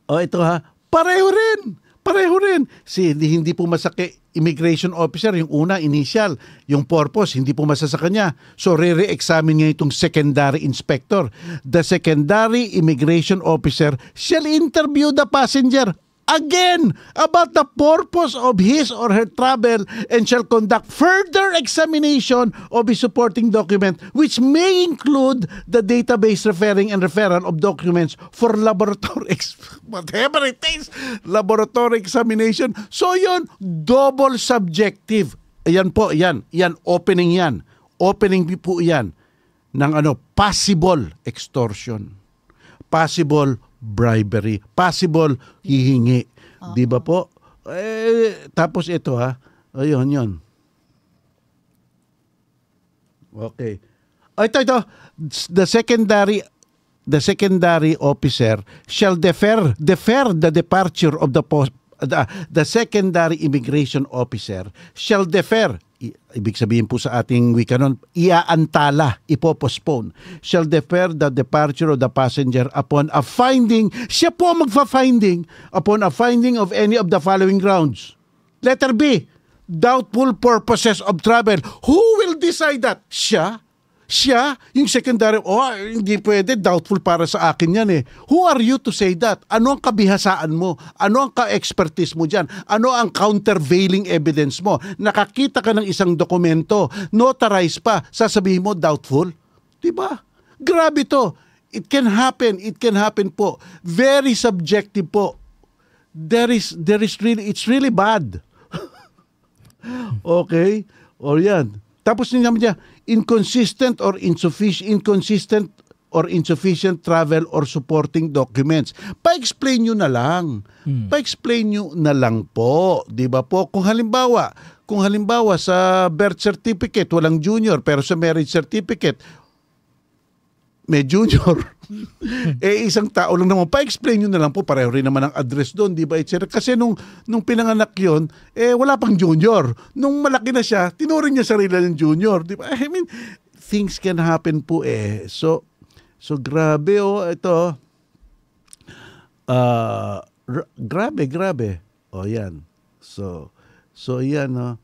o oh, ito ha, pareho rin pareho rin. Si, hindi, hindi po masakit immigration officer, yung una, initial, yung purpose, hindi po masa sa kanya. So, re-re-examine niya itong secondary inspector. The secondary immigration officer shall interview the passenger again about the purpose of his or her travel and shall conduct further examination of his supporting document which may include the database referring and referral of documents for laboratory <laughs> whatever it is laboratory examination so yon double subjective Ayan po yan yan opening yan opening po yan ng ano possible extortion possible bribery. Possible hihingi. uh 'Di ba po? Eh tapos ito ha. Ayun 'yon. Okay. Oh, ito ito the secondary the secondary officer shall defer defer the departure of the post, the, the secondary immigration officer shall defer ibig sabihin po sa ating wika nun, iaantala, ipopostpone, shall defer the departure of the passenger upon a finding, siya po magfa-finding, upon a finding of any of the following grounds. Letter B, doubtful purposes of travel. Who will decide that? Siya siya, yung secondary, oh, ah, hindi pwede, doubtful para sa akin yan eh. Who are you to say that? Ano ang kabihasaan mo? Ano ang ka-expertise mo dyan? Ano ang countervailing evidence mo? Nakakita ka ng isang dokumento, notarized pa, sasabihin mo, doubtful? Diba? Grabe to. It can happen. It can happen po. Very subjective po. There is, there is really, it's really bad. <laughs> okay? Or yan. Tapos sinabi niya, inconsistent or insufficient, inconsistent or insufficient travel or supporting documents. Pa-explain nyo na lang. Hmm. Pa-explain nyo na lang po. Di ba po? Kung halimbawa, kung halimbawa sa birth certificate, walang junior, pero sa marriage certificate, may junior. <laughs> <laughs> eh isang tao lang naman. Pa-explain yun na lang po, pareho rin naman ang address doon, di ba? Etc. Kasi nung, nung pinanganak yon eh wala pang junior. Nung malaki na siya, tinuring niya sarili ng junior, di ba? I mean, things can happen po eh. So, so grabe oh, ito. Uh, grabe, grabe. Oh, yan. So, so yan oh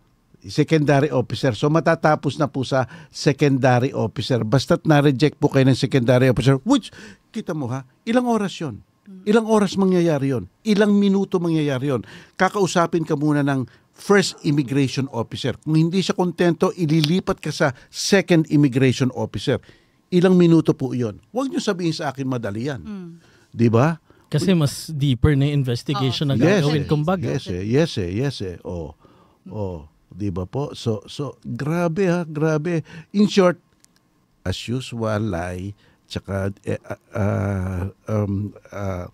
secondary officer. So matatapos na po sa secondary officer. Basta't na-reject po kayo ng secondary officer, which, kita mo ha, ilang oras yon Ilang oras mangyayari yon Ilang minuto mangyayari yon Kakausapin ka muna ng first immigration officer. Kung hindi siya kontento, ililipat ka sa second immigration officer. Ilang minuto po yon Huwag niyo sabihin sa akin madali yan. Mm. Di ba? Kasi mas deeper na investigation oh, na gagawin yes, eh. kumbaga. Yes, yes, eh. yes. Eh. Oh. Oh. 'di ba po? So so grabe ha, grabe. In short, as usual lie tsaka eh, uh, um, uh,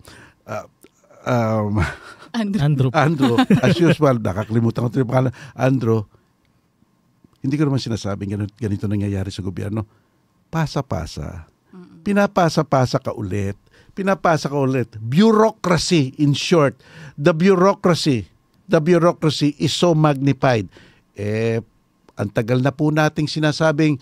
um, <laughs> Andrew. Andrew. Andrew. <laughs> As usual, nakakalimutan ko ito yung pangalan. Andrew, hindi ko naman sinasabing ganito, ganito nangyayari sa gobyerno. Pasa-pasa. Pinapasa-pasa ka ulit. Pinapasa ka ulit. Bureaucracy, in short. The bureaucracy. The bureaucracy is so magnified eh, ang tagal na po nating sinasabing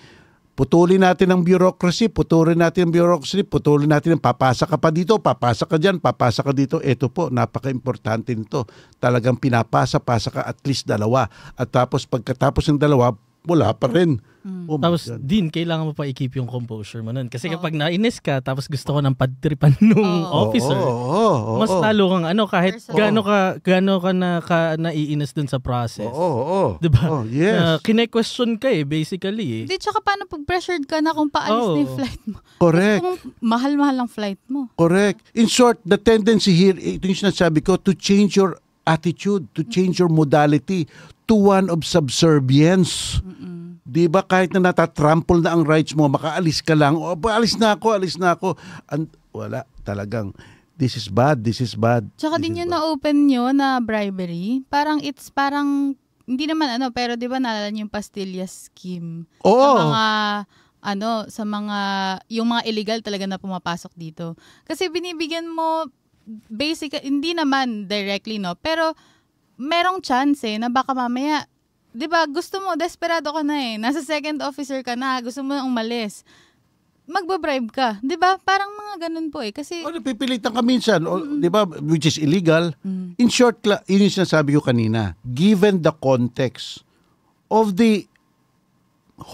putulin natin ang bureaucracy, putulin natin ang bureaucracy, putulin natin ang papasa ka pa dito, papasa ka dyan, papasa ka dito. Ito po, napaka-importante nito. Talagang pinapasa, pasa ka at least dalawa. At tapos pagkatapos ng dalawa, wala pa rin. Mm. Oh tapos God. din, kailangan mo pa i-keep yung composure mo nun. Kasi oh. kapag nainis ka, tapos gusto ko ng padtripan <laughs> nung oh. officer, oh, oh, oh, oh, mas lalo kang ano, kahit Person. gano ka, gaano ka, na, ka naiinis dun sa process. Oo, oh, oo. Oh, oh. Diba? Oh, yes. Uh, kine-question ka eh, basically. Eh. Hindi, tsaka paano pag pressured ka na kung paalis oh. na flight mo. Correct. Kung mahal-mahal ang flight mo. Correct. In short, the tendency here, eh, ito yung sinasabi ko, to change your attitude, to change your modality to one of subservience. Di ba kahit na natatrample na ang rights mo, makaalis ka lang, oh, alis na ako, alis na ako. And, wala, talagang this is bad, this is bad. Tsaka din yung na-open nyo na bribery. Parang it's parang, hindi naman ano, pero di ba nalalan nyo yung pastillas scheme? Oo. Sa mga, ano, sa mga, yung mga illegal talaga na pumapasok dito. Kasi binibigyan mo, basic hindi naman directly no, pero merong chance eh, na baka mamaya 'di ba, gusto mo desperado ka na eh. Nasa second officer ka na, gusto mo na umalis magbo-bribe ka, 'di ba? Parang mga ganun po eh kasi O napipilitan ka minsan, mm-hmm. 'di ba, which is illegal. Mm-hmm. In short, yun yung sinasabi ko kanina, given the context of the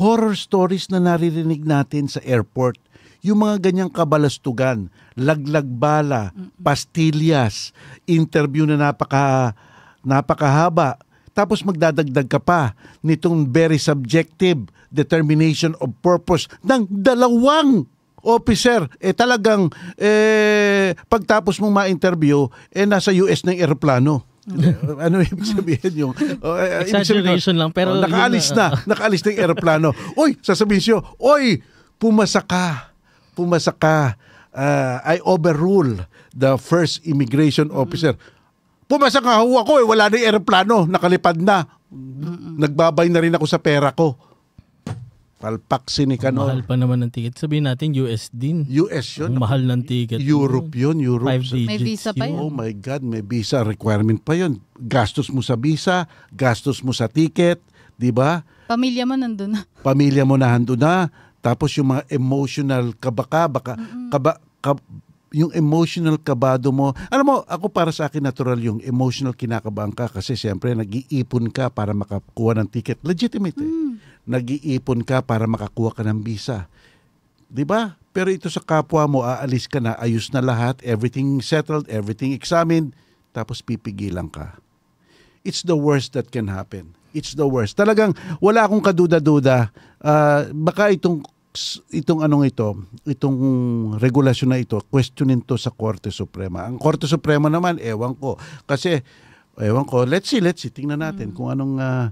horror stories na naririnig natin sa airport, yung mga ganyang kabalastugan, laglag bala, pastillas, interview na napaka napakahaba, tapos magdadagdag ka pa nitong very subjective determination of purpose ng dalawang officer. Eh talagang eh, pagtapos mong ma-interview, eh nasa US ng eroplano. Mm-hmm. <laughs> ano ibig sabihin yung uh, exaggeration lang pero oh, nakaalis na, na ah. nakaalis na yung eroplano oy sasabihin siyo oy pumasa ka pumasa ka, uh, I overrule the first immigration officer. Pumasa ka ho ako eh, wala na yung aeroplano, nakalipad na. Nagbabay na rin ako sa pera ko. Palpak si sinikanor. Mahal pa naman ng ticket. Sabihin natin US din. US yun. Ang mahal ng ticket. Europe yun. Europe. Five digits may visa pa yun. Oh my God, may visa requirement pa yun. Gastos mo sa visa, gastos mo sa ticket, di ba? Pamilya mo nandun na. Pamilya mo na nandun na tapos yung mga emotional kabaka, baka, mm-hmm. kaba, kab, yung emotional kabado mo. Alam mo, ako para sa akin natural yung emotional kinakabahan ka kasi siyempre nag-iipon ka para makakuha ng ticket. Legitimate eh. Mm. Nag-iipon ka para makakuha ka ng visa. 'Di ba? Pero ito sa kapwa mo, aalis ka na, ayos na lahat, everything settled, everything examined, tapos pipigilan ka. It's the worst that can happen. It's the worst. Talagang wala akong kaduda-duda. Uh, baka itong itong anong ito, itong regulasyon na ito, questionin to sa Korte Suprema. Ang Korte Suprema naman, ewan ko. Kasi, ewan ko, let's see, let's see. Tingnan natin mm. kung anong... Uh,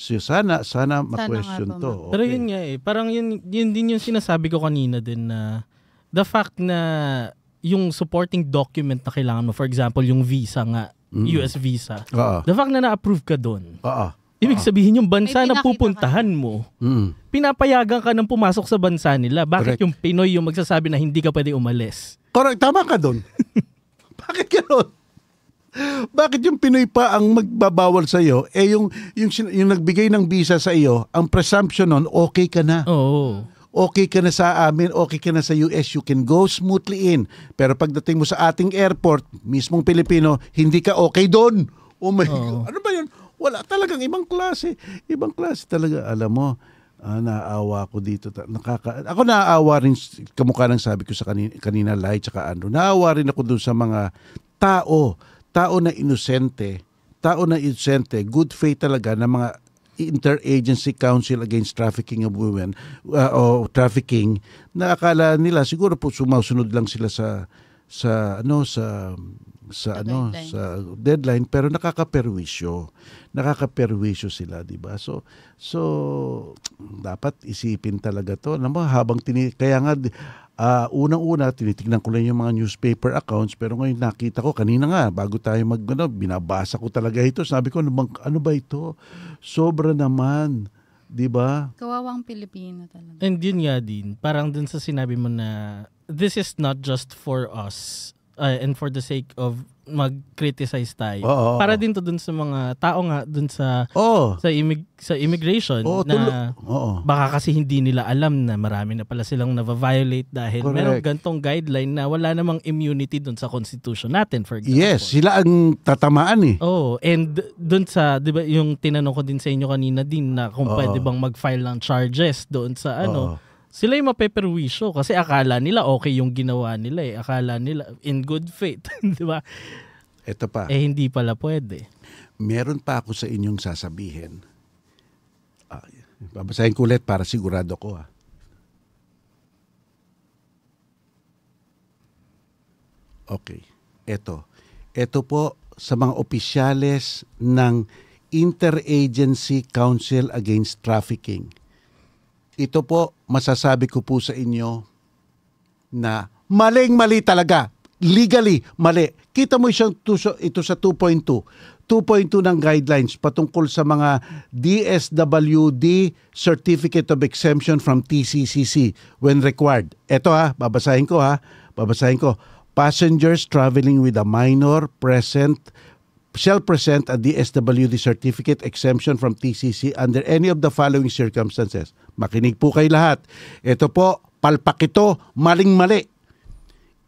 sana sana ma-question to. Okay. Pero yun nga eh, parang yun yun din yung sinasabi ko kanina din na the fact na yung supporting document na kailangan mo, for example, yung visa nga, mm. US visa. Uh-huh. The fact na na-approve ka doon. Uh-huh. Ibig ah. sabihin yung bansa na pupuntahan mo, Mm. pinapayagan ka ng pumasok sa bansa nila. Bakit Correct. yung Pinoy yung magsasabi na hindi ka pwede umalis? Correct, tama ka doon. <laughs> Bakit gano'n? Bakit yung Pinoy pa ang magbabawal sa iyo? Eh yung, yung yung nagbigay ng visa sa iyo, ang presumption nun, okay ka na. Oo. Okay ka na sa amin, okay ka na sa US, you can go smoothly in. Pero pagdating mo sa ating airport, mismong Pilipino, hindi ka okay doon. Oh my God. Ano ba yun? Wala talagang ibang klase. Ibang klase talaga. Alam mo, ah, naawa ako dito. Nakaka, ako naawa rin, kamukha ng sabi ko sa kanina, kanina Lai tsaka Andrew, naawa rin ako doon sa mga tao, tao na inosente, tao na inosente, good faith talaga ng mga Interagency Council Against Trafficking of Women uh, o trafficking na akala nila siguro po sumausunod lang sila sa sa ano sa sa, ano deadline. sa deadline pero nakakaperwisyo nakakaperwisyo sila di ba so so dapat isipin talaga to alam habang tini kaya nga uh, unang-una tinitingnan ko lang yung mga newspaper accounts pero ngayon nakita ko kanina nga bago tayo mag ano, binabasa ko talaga ito sabi ko ano, ano ba ito sobra naman 'di ba? Kawawang Pilipino talaga. And yun nga din, parang dun sa sinabi mo na this is not just for us uh, and for the sake of mag-criticize tayo. Oo, oo, para oo. din to dun sa mga tao nga dun sa oo. sa imig sa immigration oo, na tulo. oo. baka kasi hindi nila alam na marami na pala silang na-violate dahil Correct. merong gantong guideline na wala namang immunity dun sa constitution natin for example. Yes, sila ang tatamaan eh. Oh, and dun sa 'di ba yung tinanong ko din sa inyo kanina din na kung oo. pwede bang mag-file ng charges doon sa ano oo sila yung mapeperwisyo kasi akala nila okay yung ginawa nila eh. Akala nila in good faith, <laughs> di ba? Ito pa. Eh hindi pala pwede. Meron pa ako sa inyong sasabihin. Ah, babasahin ko ulit para sigurado ko ha. Ah. Okay. Ito. Ito po sa mga opisyales ng Interagency Council Against Trafficking ito po, masasabi ko po sa inyo na maling-mali talaga. Legally, mali. Kita mo siyang ito sa 2.2. 2.2 ng guidelines patungkol sa mga DSWD Certificate of Exemption from TCCC when required. Ito ha, babasahin ko ha. Babasahin ko. Passengers traveling with a minor present shall present a DSWD certificate exemption from TCC under any of the following circumstances Makinig po kay lahat. Ito po, palpak ito, maling-mali.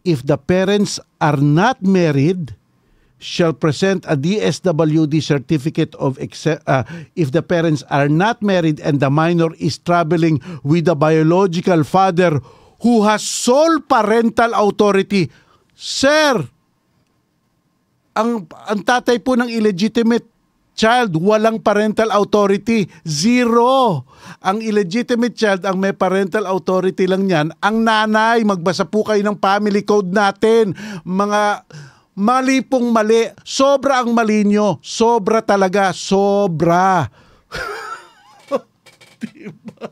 If the parents are not married, shall present a DSWD certificate of uh, if the parents are not married and the minor is traveling with the biological father who has sole parental authority. Sir, ang, ang tatay po ng illegitimate child, walang parental authority. Zero. Ang illegitimate child, ang may parental authority lang yan, ang nanay. Magbasa po kayo ng family code natin. Mga mali pong mali. Sobra ang mali nyo. Sobra talaga. Sobra. <laughs> <laughs> diba?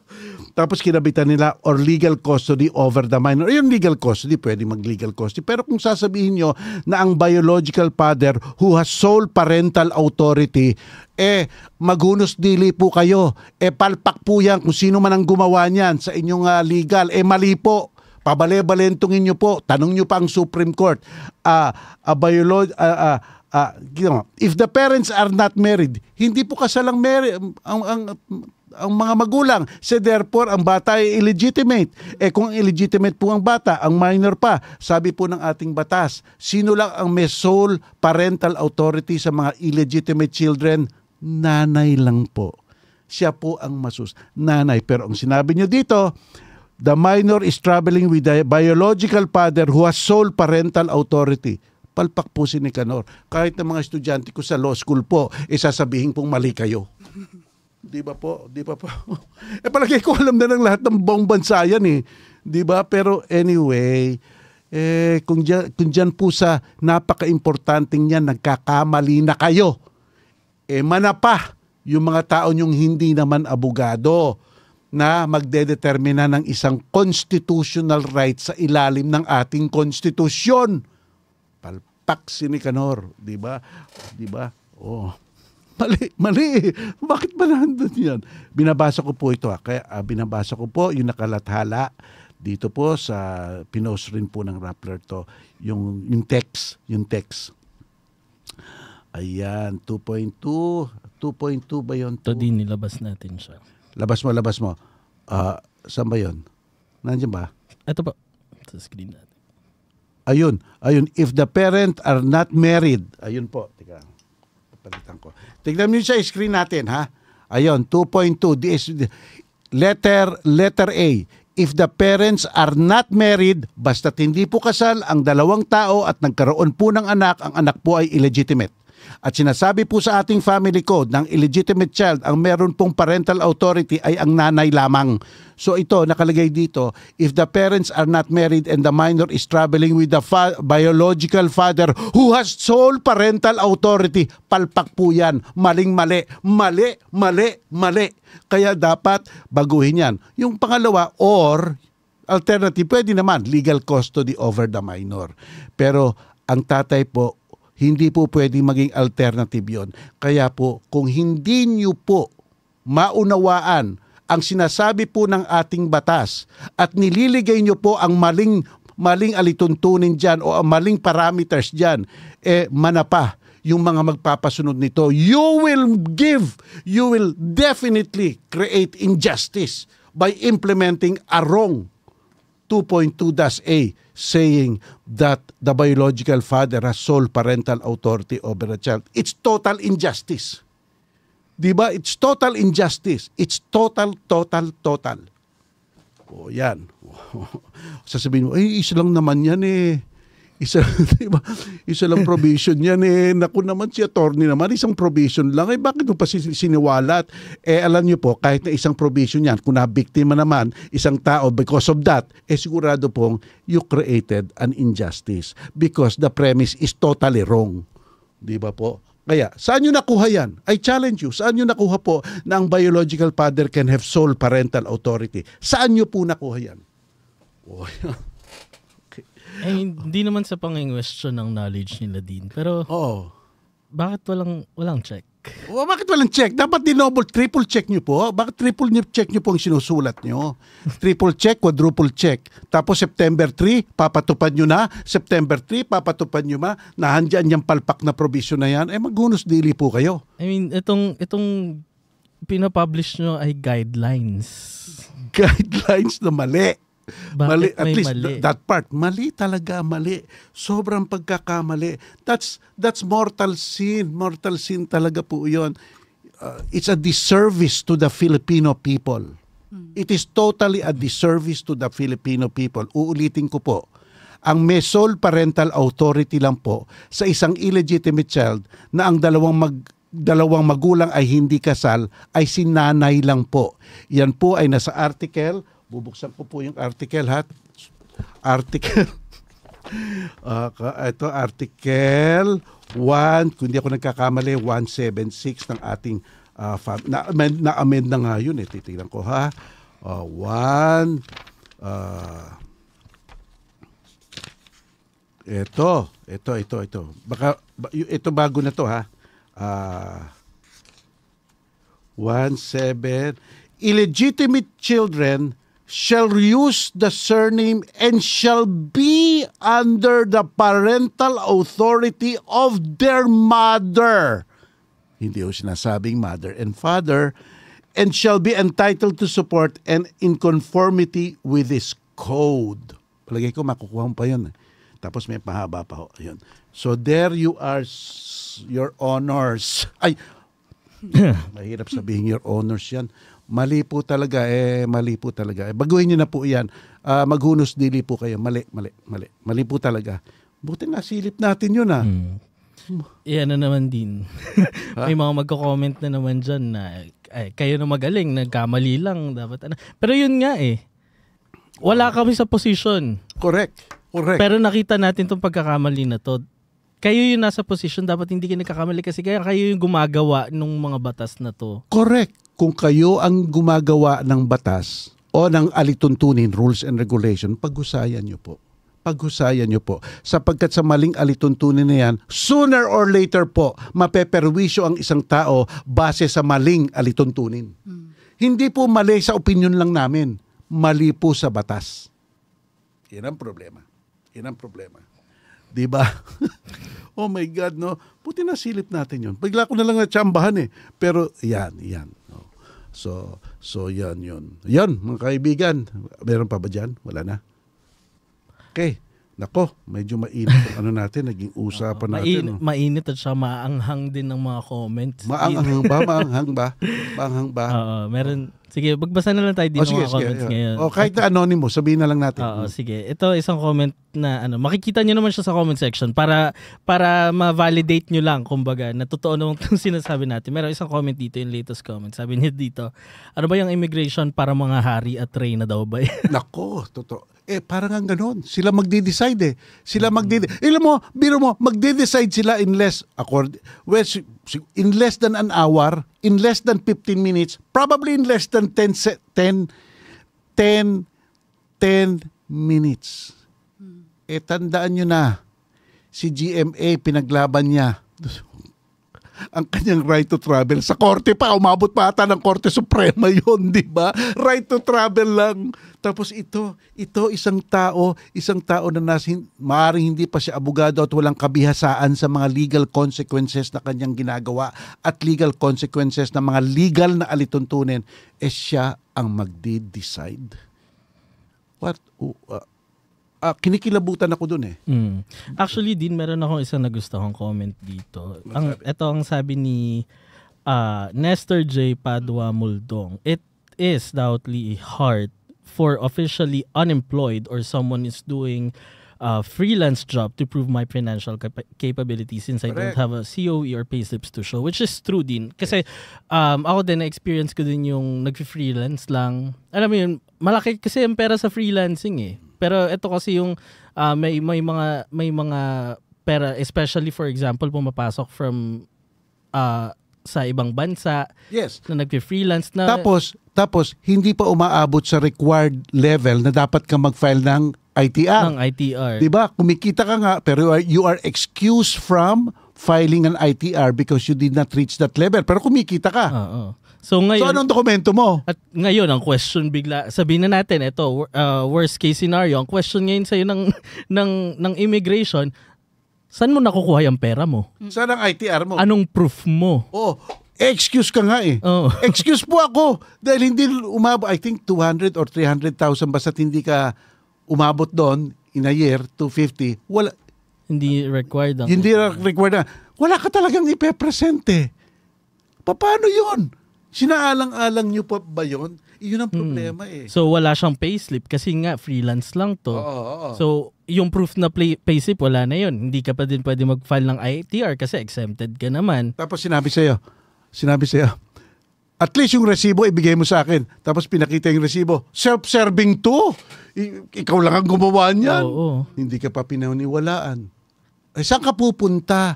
Tapos kinabitan nila or legal custody over the minor. Yung legal custody, pwede mag-legal custody. Pero kung sasabihin nyo na ang biological father who has sole parental authority, eh, magunos dili po kayo. Eh, palpak po yan kung sino man ang gumawa niyan sa inyong uh, legal. Eh, mali po pabale-balentongin nyo po, tanong nyo pa ang Supreme Court, uh, ah, a ah, biolog, uh, uh, uh, you know, if the parents are not married, hindi po kasalang married, ang, ang ang mga magulang. So therefore, ang bata ay illegitimate. Eh kung illegitimate po ang bata, ang minor pa, sabi po ng ating batas, sino lang ang may sole parental authority sa mga illegitimate children? Nanay lang po. Siya po ang masus. Nanay. Pero ang sinabi nyo dito, the minor is traveling with the biological father who has sole parental authority. Palpak po si Nicanor. Kahit ng mga estudyante ko sa law school po, isasabihin eh, pong mali kayo. Di ba po? Di ba po? <laughs> eh palagi ko alam na ng lahat ng buong bansa yan eh. Di ba? Pero anyway, eh, kung, dyan, kung dyan po sa napaka-importanting niyan, nagkakamali na kayo. Eh manapa yung mga tao yung hindi naman abogado na magdedetermina ng isang constitutional right sa ilalim ng ating konstitusyon. Palpak si sinikanor, di ba? Di ba? Oh. Mali, mali. <laughs> Bakit ba nandun yan? Binabasa ko po ito. Ha. Ah. Kaya uh, binabasa ko po yung nakalathala dito po sa pinost rin po ng Rappler to. Yung, yung text. Yung text. Ayan, 2.2. 2.2 ba yun? Ito din, nilabas natin siya. Labas mo, labas mo. Uh, saan ba yun? Nandiyan ba? Ito po. Sa screen natin. Ayun, ayun. If the parent are not married, ayun po. Teka palitan ko. Tignan niyo sa screen natin ha. Ayun, 2.2 letter letter A. If the parents are not married, basta't hindi po kasal ang dalawang tao at nagkaroon po ng anak, ang anak po ay illegitimate. At sinasabi po sa ating family code ng illegitimate child ang meron pong parental authority ay ang nanay lamang. So ito nakalagay dito, if the parents are not married and the minor is traveling with the fa- biological father who has sole parental authority, palpak po 'yan. Maling mali, mali, mali, mali. Kaya dapat baguhin 'yan. Yung pangalawa or alternative pwede naman legal custody over the minor. Pero ang tatay po hindi po pwedeng maging alternative yon. Kaya po, kung hindi nyo po maunawaan ang sinasabi po ng ating batas at nililigay nyo po ang maling, maling alituntunin dyan o ang maling parameters dyan, eh manapa yung mga magpapasunod nito. You will give, you will definitely create injustice by implementing a wrong 2.2-A saying that the biological father has sole parental authority over the child. It's total injustice. Diba? It's total injustice. It's total, total, total. O yan. <laughs> Sasabihin mo, eh, isa lang naman yan eh. Isa, <laughs> di ba? Isa lang provision yan eh. Naku naman si attorney naman, isang provision lang. Eh bakit pa siniwalat? Eh alam niyo po, kahit na isang provision yan, kung nabiktima naman isang tao because of that, eh sigurado pong you created an injustice because the premise is totally wrong. Di ba po? Kaya, saan nyo nakuha yan? I challenge you. Saan nyo nakuha po na ang biological father can have sole parental authority? Saan nyo po nakuha yan? Oh, <laughs> eh, hindi naman sa pang-question ng knowledge nila din. Pero, Oo. bakit walang, walang check? O, bakit walang check? Dapat dinoble, triple check nyo po. Bakit triple nyo check nyo po ang sinusulat nyo? <laughs> Triple check, quadruple check. Tapos September 3, papatupad nyo na. September 3, papatupad nyo ma. Nahandyan yung palpak na provision na yan. Eh, magunos dili po kayo. I mean, itong, itong pinapublish nyo ay guidelines. <laughs> Guidelines na mali. Bakit mali, at least mali? Th- that part. Mali talaga, mali. Sobrang pagkakamali. That's, that's mortal sin. Mortal sin talaga po yon Uh, it's a disservice to the Filipino people. Hmm. It is totally a disservice to the Filipino people. Uulitin ko po ang may sole parental authority lang po sa isang illegitimate child na ang dalawang mag dalawang magulang ay hindi kasal ay si nanay lang po. Yan po ay nasa article Bubuksan ko po yung article hat. Article. uh, <laughs> ito, article 1, kung di ako nagkakamali, 176 ng ating uh, fam- na-amend, na-amend na nga yun eh. Titignan ko ha. Uh, 1, uh, ito, ito, ito, ito. Baka, ito bago na to ha. Uh, 1, 7, illegitimate children shall use the surname and shall be under the parental authority of their mother. Hindi ho sinasabing mother and father. And shall be entitled to support and in conformity with this code. Palagay ko makukuha mo pa yun. Eh. Tapos may pahaba pa ho. Yun. So there you are, your honors. Ay, <laughs> Mahirap sabihin your honors yan. Mali po talaga, eh, mali po talaga. Eh, baguhin nyo na po yan. Uh, maghunos dili po kayo. Mali, mali, mali. Mali po talaga. Buti na, silip natin yun ah. Hmm. Iyan na naman din. <laughs> May mga magko-comment na naman dyan na ay, kayo na magaling, nagkamali lang. dapat ano. Pero yun nga eh. Wala kami sa position. Correct. Correct. Pero nakita natin tong pagkakamali na to kayo yung nasa position, dapat hindi kayo nagkakamali kasi kaya kayo yung gumagawa ng mga batas na to. Correct. Kung kayo ang gumagawa ng batas o ng alituntunin, rules and regulation, pag-usayan nyo po. Pag-usayan nyo po. Sapagkat sa maling alituntunin na yan, sooner or later po, mapeperwisyo ang isang tao base sa maling alituntunin. Hmm. Hindi po mali sa opinion lang namin. Mali po sa batas. Yan ang problema. Yan ang problema. 'Di ba? <laughs> oh my God, no? Buti na silip natin 'yon. Bigla ko na lang natsambahan eh. Pero 'yan, 'yan. No? So, so 'yan yun. 'Yan, mga kaibigan. Meron pa ba diyan? Wala na. Okay. Nako, medyo mainit ang ano natin, naging usapan uh, <laughs> natin. Main, oh. no? Mainit at siya maanghang din ng mga comments. Maanghang ba? <laughs> Maanghang ba? Maanghang ba? Oo, uh, meron, Sige, magbasa na lang tayo din oh, ng sige, mga comments sige. ngayon. O oh, kahit na anonymous, sabihin na lang natin. Oo, sige. Ito isang comment na ano, makikita niyo naman siya sa comment section para para ma-validate niyo lang kumbaga na totoo naman 'tong <laughs> sinasabi natin. Meron isang comment dito, yung latest comment. Sabi niya dito, ano ba yung immigration para mga hari at reyna daw ba? <laughs> Nako, totoo. Eh, parang ang ganoon, Sila magde-decide eh. Sila magde-decide. Ilan mo, biro mo, magde-decide sila unless, accord, well, in less than an hour, in less than 15 minutes, probably in less than 10, 10, 10, 10 minutes. Hmm. E tandaan nyo na, si GMA pinaglaban niya ang kanyang right to travel. Sa korte pa, umabot pa ata ng Korte Suprema <laughs> yon di ba? Right to travel lang. Tapos ito, ito isang tao, isang tao na nasin, maaaring hindi pa siya abogado at walang kabihasaan sa mga legal consequences na kanyang ginagawa at legal consequences ng mga legal na alituntunin, eh siya ang magde-decide. What? Uh, uh, kinikilabutan ako doon eh. Mm. Actually din meron akong isang nagustuhan comment dito. Masabi. Ang ito ang sabi ni uh, Nestor J Padua Muldong. It is doubtly hard for officially unemployed or someone is doing uh, freelance job to prove my financial cap- capability since Correct. I don't have a COE or payslips to show which is true din kasi um, ako din experience ko din yung nag-freelance lang alam mo yun malaki kasi yung pera sa freelancing eh pero ito kasi yung uh, may may mga may mga pera especially for example pumapasok from uh, sa ibang bansa. Yes. Na nagfi-freelance na Tapos tapos hindi pa umaabot sa required level na dapat ka mag-file ng ITR. Ng ITR. 'Di ba? Kumikita ka nga pero you are, you are excused from filing an ITR because you did not reach that level. Pero kumikita ka. Oo. So ngayon, so anong dokumento mo? At ngayon ang question bigla, sabihin na natin ito, uh, worst case scenario, ang question ngayon sa ng <laughs> ng ng immigration, saan mo nakukuha yung pera mo? Hmm. Saan ang ITR mo? Anong proof mo? Oh, excuse ka nga eh. Oh. <laughs> excuse po ako dahil hindi umabot, I think 200 or 300,000 basta hindi ka umabot doon in a year, 250. Wala, hindi required ang... Hindi required na. Wala ka talagang ipepresent eh. Paano yun? Sinaalang-alang nyo pa ba yun? Iyon ang hmm. problema hmm. eh. So wala siyang payslip kasi nga freelance lang to. Oo, oo, oo. So yung proof na play, payslip wala na yun. Hindi ka pa din pwede mag-file ng ITR kasi exempted ka naman. Tapos sinabi sa'yo, sinabi sa'yo, at least yung resibo ibigay mo sa akin. Tapos pinakita yung resibo, self-serving to. I- ikaw lang ang gumawa niyan. Oo, oo. Hindi ka pa pinaniwalaan. Eh, saan ka pupunta?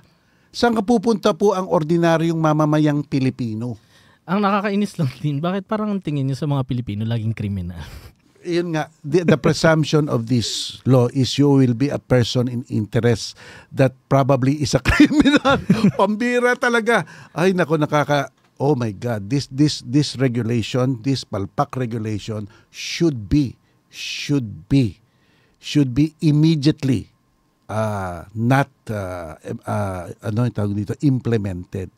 Saan ka pupunta po ang ordinaryong mamamayang Pilipino? Ang nakakainis lang <laughs> din, bakit parang ang tingin niyo sa mga Pilipino laging kriminal? yun nga, the, the presumption of this law is you will be a person in interest that probably is a <laughs> criminal. Pambira talaga. Ay nako nakaka Oh my god, this this this regulation, this palpak regulation should be should be should be immediately uh, not uh, uh, ano yung tawag dito implemented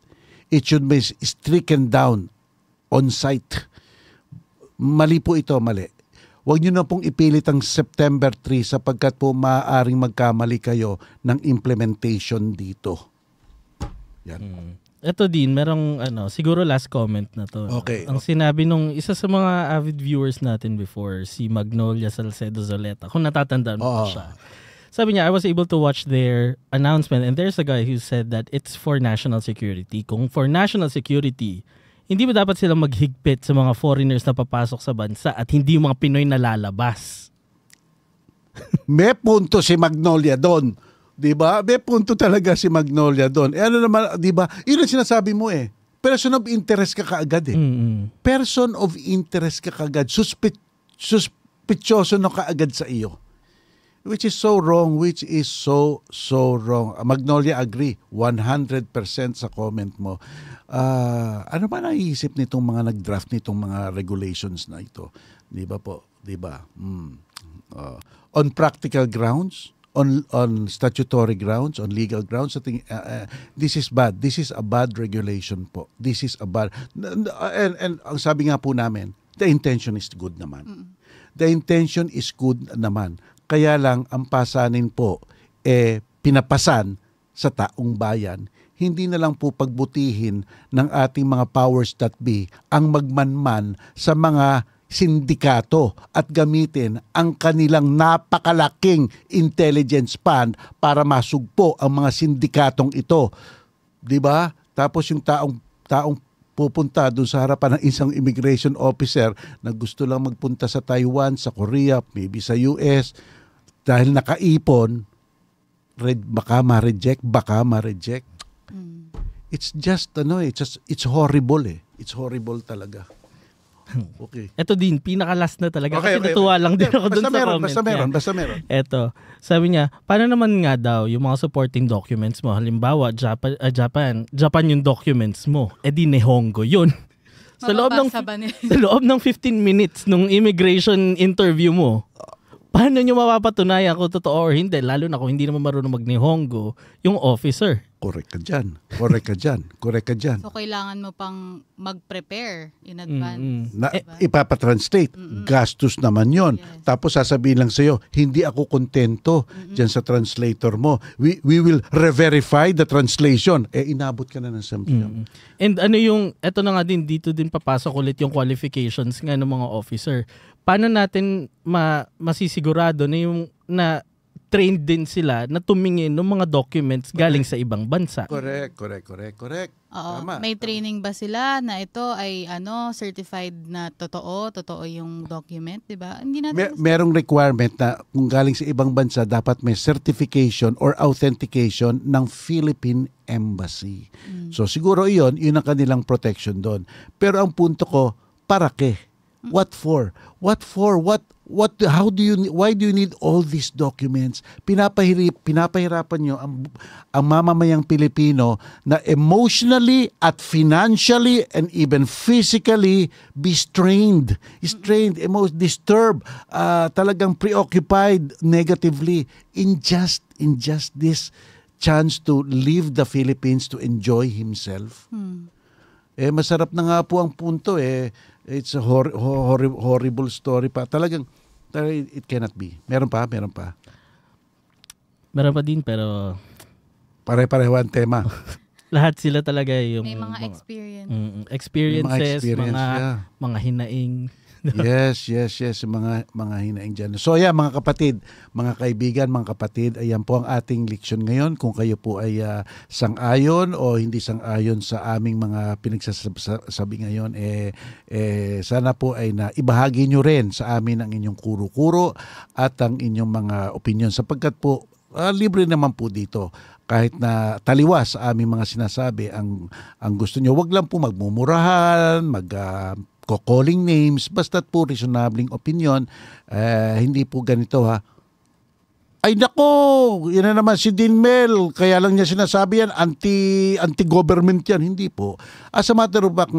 it should be stricken down on site. Mali po ito, mali. Huwag nyo na pong ipilit ang September 3 sapagkat po maaaring magkamali kayo ng implementation dito. Yan. Hmm. Ito din, merong ano, siguro last comment na to. Okay. Ang sinabi nung isa sa mga avid viewers natin before, si Magnolia Salcedo Zoleta, kung natatandaan mo oh. siya sabi niya, I was able to watch their announcement and there's a guy who said that it's for national security. Kung for national security, hindi ba dapat sila maghigpit sa mga foreigners na papasok sa bansa at hindi yung mga Pinoy na lalabas? <laughs> May punto si Magnolia doon. 'Di ba? May punto talaga si Magnolia doon. Eh ano naman, 'di ba? Iyon ang sinasabi mo eh. Person of interest ka kaagad eh. Mm-hmm. Person of interest ka kaagad. Suspect suspectyoso na kaagad sa iyo which is so wrong, which is so, so wrong. Magnolia agree, 100% sa comment mo. Uh, ano ba naiisip nitong mga nag-draft nitong mga regulations na ito? Di ba po? Di ba? Mm. Uh, on practical grounds, on on statutory grounds, on legal grounds, I think uh, ah, uh, this is bad. This is a bad regulation po. This is a bad and and ang sabi nga po namin, the intention is good naman. Mm. The intention is good naman. Kaya lang ang pasanin po eh pinapasan sa taong bayan. Hindi na lang po pagbutihin ng ating mga powers that be ang magmanman sa mga sindikato at gamitin ang kanilang napakalaking intelligence fund para masugpo ang mga sindikatong ito. 'Di ba? Tapos yung taong taong pupunta doon sa harapan ng isang immigration officer na gusto lang magpunta sa Taiwan, sa Korea, maybe sa US, dahil nakaipon, red, baka ma-reject, baka ma-reject. Mm. It's just, ano eh, it's, just, it's horrible eh. It's horrible talaga. <laughs> Okay. Ito din, pinaka-last na talaga. Okay, Kasi okay, natuwa okay. lang din ako basta dun sa meron, comment Basta meron, basta meron. Ito, sabi niya, paano naman nga daw yung mga supporting documents mo? Halimbawa, Japan, uh, ah, Japan, Japan yung documents mo. Eh di Nihongo yun. <laughs> <laughs> sa loob ng sa loob ng 15 minutes nung immigration interview mo paano nyo mapapatunayan kung totoo or hindi? Lalo na kung hindi naman marunong magnihongo, yung officer. Correct ka dyan. Correct ka dyan. Correct ka dyan. So, kailangan mo pang mag-prepare in advance. Mm-hmm. Na, diba? Ipapatranslate. Mm-hmm. Gastos naman yon. Yes. Tapos sasabihin lang sa'yo, hindi ako kontento mm-hmm. dyan sa translator mo. We, we will re-verify the translation. Eh, inabot ka na ng something. Mm-hmm. And ano yung, eto na nga din, dito din papasok ulit yung qualifications nga ng mga officer paano natin ma- masisigurado na yung na trained din sila na tumingin ng mga documents correct. galing sa ibang bansa. Correct, correct, correct, correct. Oo, Tama. may training ba sila na ito ay ano certified na totoo, totoo yung document, 'di ba? Hindi natin Mer- merong requirement na kung galing sa ibang bansa dapat may certification or authentication ng Philippine Embassy. Mm. So siguro 'yon, 'yun ang kanilang protection doon. Pero ang punto ko, para ke? What for? What for? What what how do you why do you need all these documents? Pinapahirap pinapahirapan niyo ang ang mamamayang Pilipino na emotionally at financially and even physically be strained, strained, most disturbed, uh, ah, talagang preoccupied negatively in just in just this chance to leave the Philippines to enjoy himself. Hmm. Eh masarap na nga po ang punto eh It's a hor- hor- horrible story pa. Talagang, it cannot be. Meron pa, meron pa. Meron pa din pero... Pare-pareho ang tema. <laughs> lahat sila talaga yung... May mga experience. Mm, experiences, may mga, experience, mga, yeah. mga hinaing. <laughs> yes, yes, yes, mga mga hinaing dyan. So yeah, mga kapatid, mga kaibigan, mga kapatid, ayan po ang ating leksyon ngayon. Kung kayo po ay uh, sang-ayon o hindi sang-ayon sa aming mga pinagsasabi ngayon, eh, eh sana po ay na ibahagi nyo rin sa amin ang inyong kuro-kuro at ang inyong mga opinion sapagkat po uh, libre naman po dito kahit na taliwas sa aming mga sinasabi ang ang gusto niyo wag lang po magmumurahan mag uh, calling names, basta't po reasonabling opinion, uh, hindi po ganito ha. Ay nako, yan na naman si Dean Mel, kaya lang niya sinasabi yan, anti, anti-government yan, hindi po. As a matter of fact,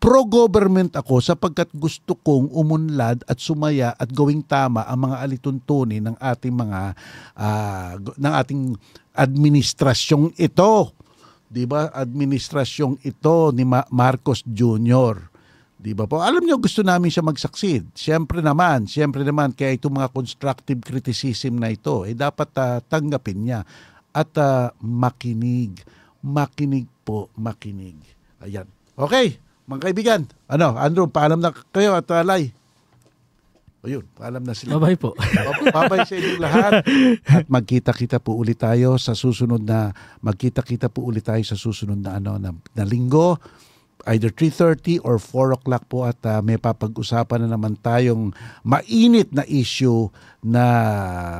pro-government ako sapagkat gusto kong umunlad at sumaya at gawing tama ang mga alituntunin ng ating mga uh, ng ating administrasyong ito. 'Di ba? Administrasyong ito ni Marcos Jr. Di ba po? Alam niyo, gusto namin siya mag-succeed. Siyempre naman, siyempre naman, kaya itong mga constructive criticism na ito, eh dapat uh, tanggapin niya at uh, makinig. Makinig po, makinig. Ayan. Okay, mga kaibigan. Ano, Andrew, paalam na kayo at uh, Lai. O paalam na sila. Babay po. Babay sa inyong lahat. At magkita-kita po ulit tayo sa susunod na, magkita-kita po ulit tayo sa susunod na ano, na, na linggo either 3.30 or 4 o'clock po at uh, may papag-usapan na naman tayong mainit na issue na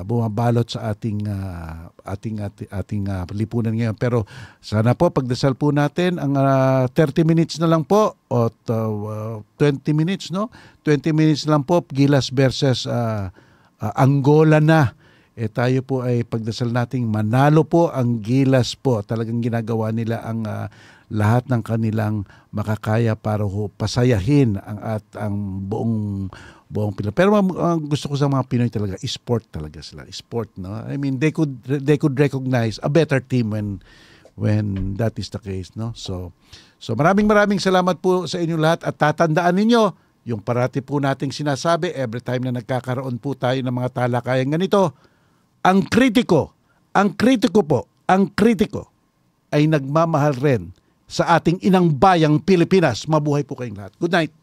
bumabalot sa ating uh, ating ating, ating uh, lipunan ngayon. Pero sana po pagdasal po natin ang uh, ah, 30 minutes na lang po o uh, 20 minutes no? 20 minutes lang po Gilas versus uh, uh, Angola na eh tayo po ay pagdasal nating manalo po ang Gilas po. Talagang ginagawa nila ang uh, lahat ng kanilang makakaya para ho pasayahin ang at ang buong buong Pilipinas. Pero ang, ang gusto ko sa mga Pinoy talaga, sport talaga sila. Sport, no? I mean, they could they could recognize a better team when when that is the case, no? So so maraming maraming salamat po sa inyo lahat at tatandaan ninyo yung parati po nating sinasabi every time na nagkakaroon po tayo ng mga talakayan ganito, ang kritiko, ang kritiko po, ang kritiko ay nagmamahal rin sa ating inang bayang Pilipinas. Mabuhay po kayong lahat. Good night.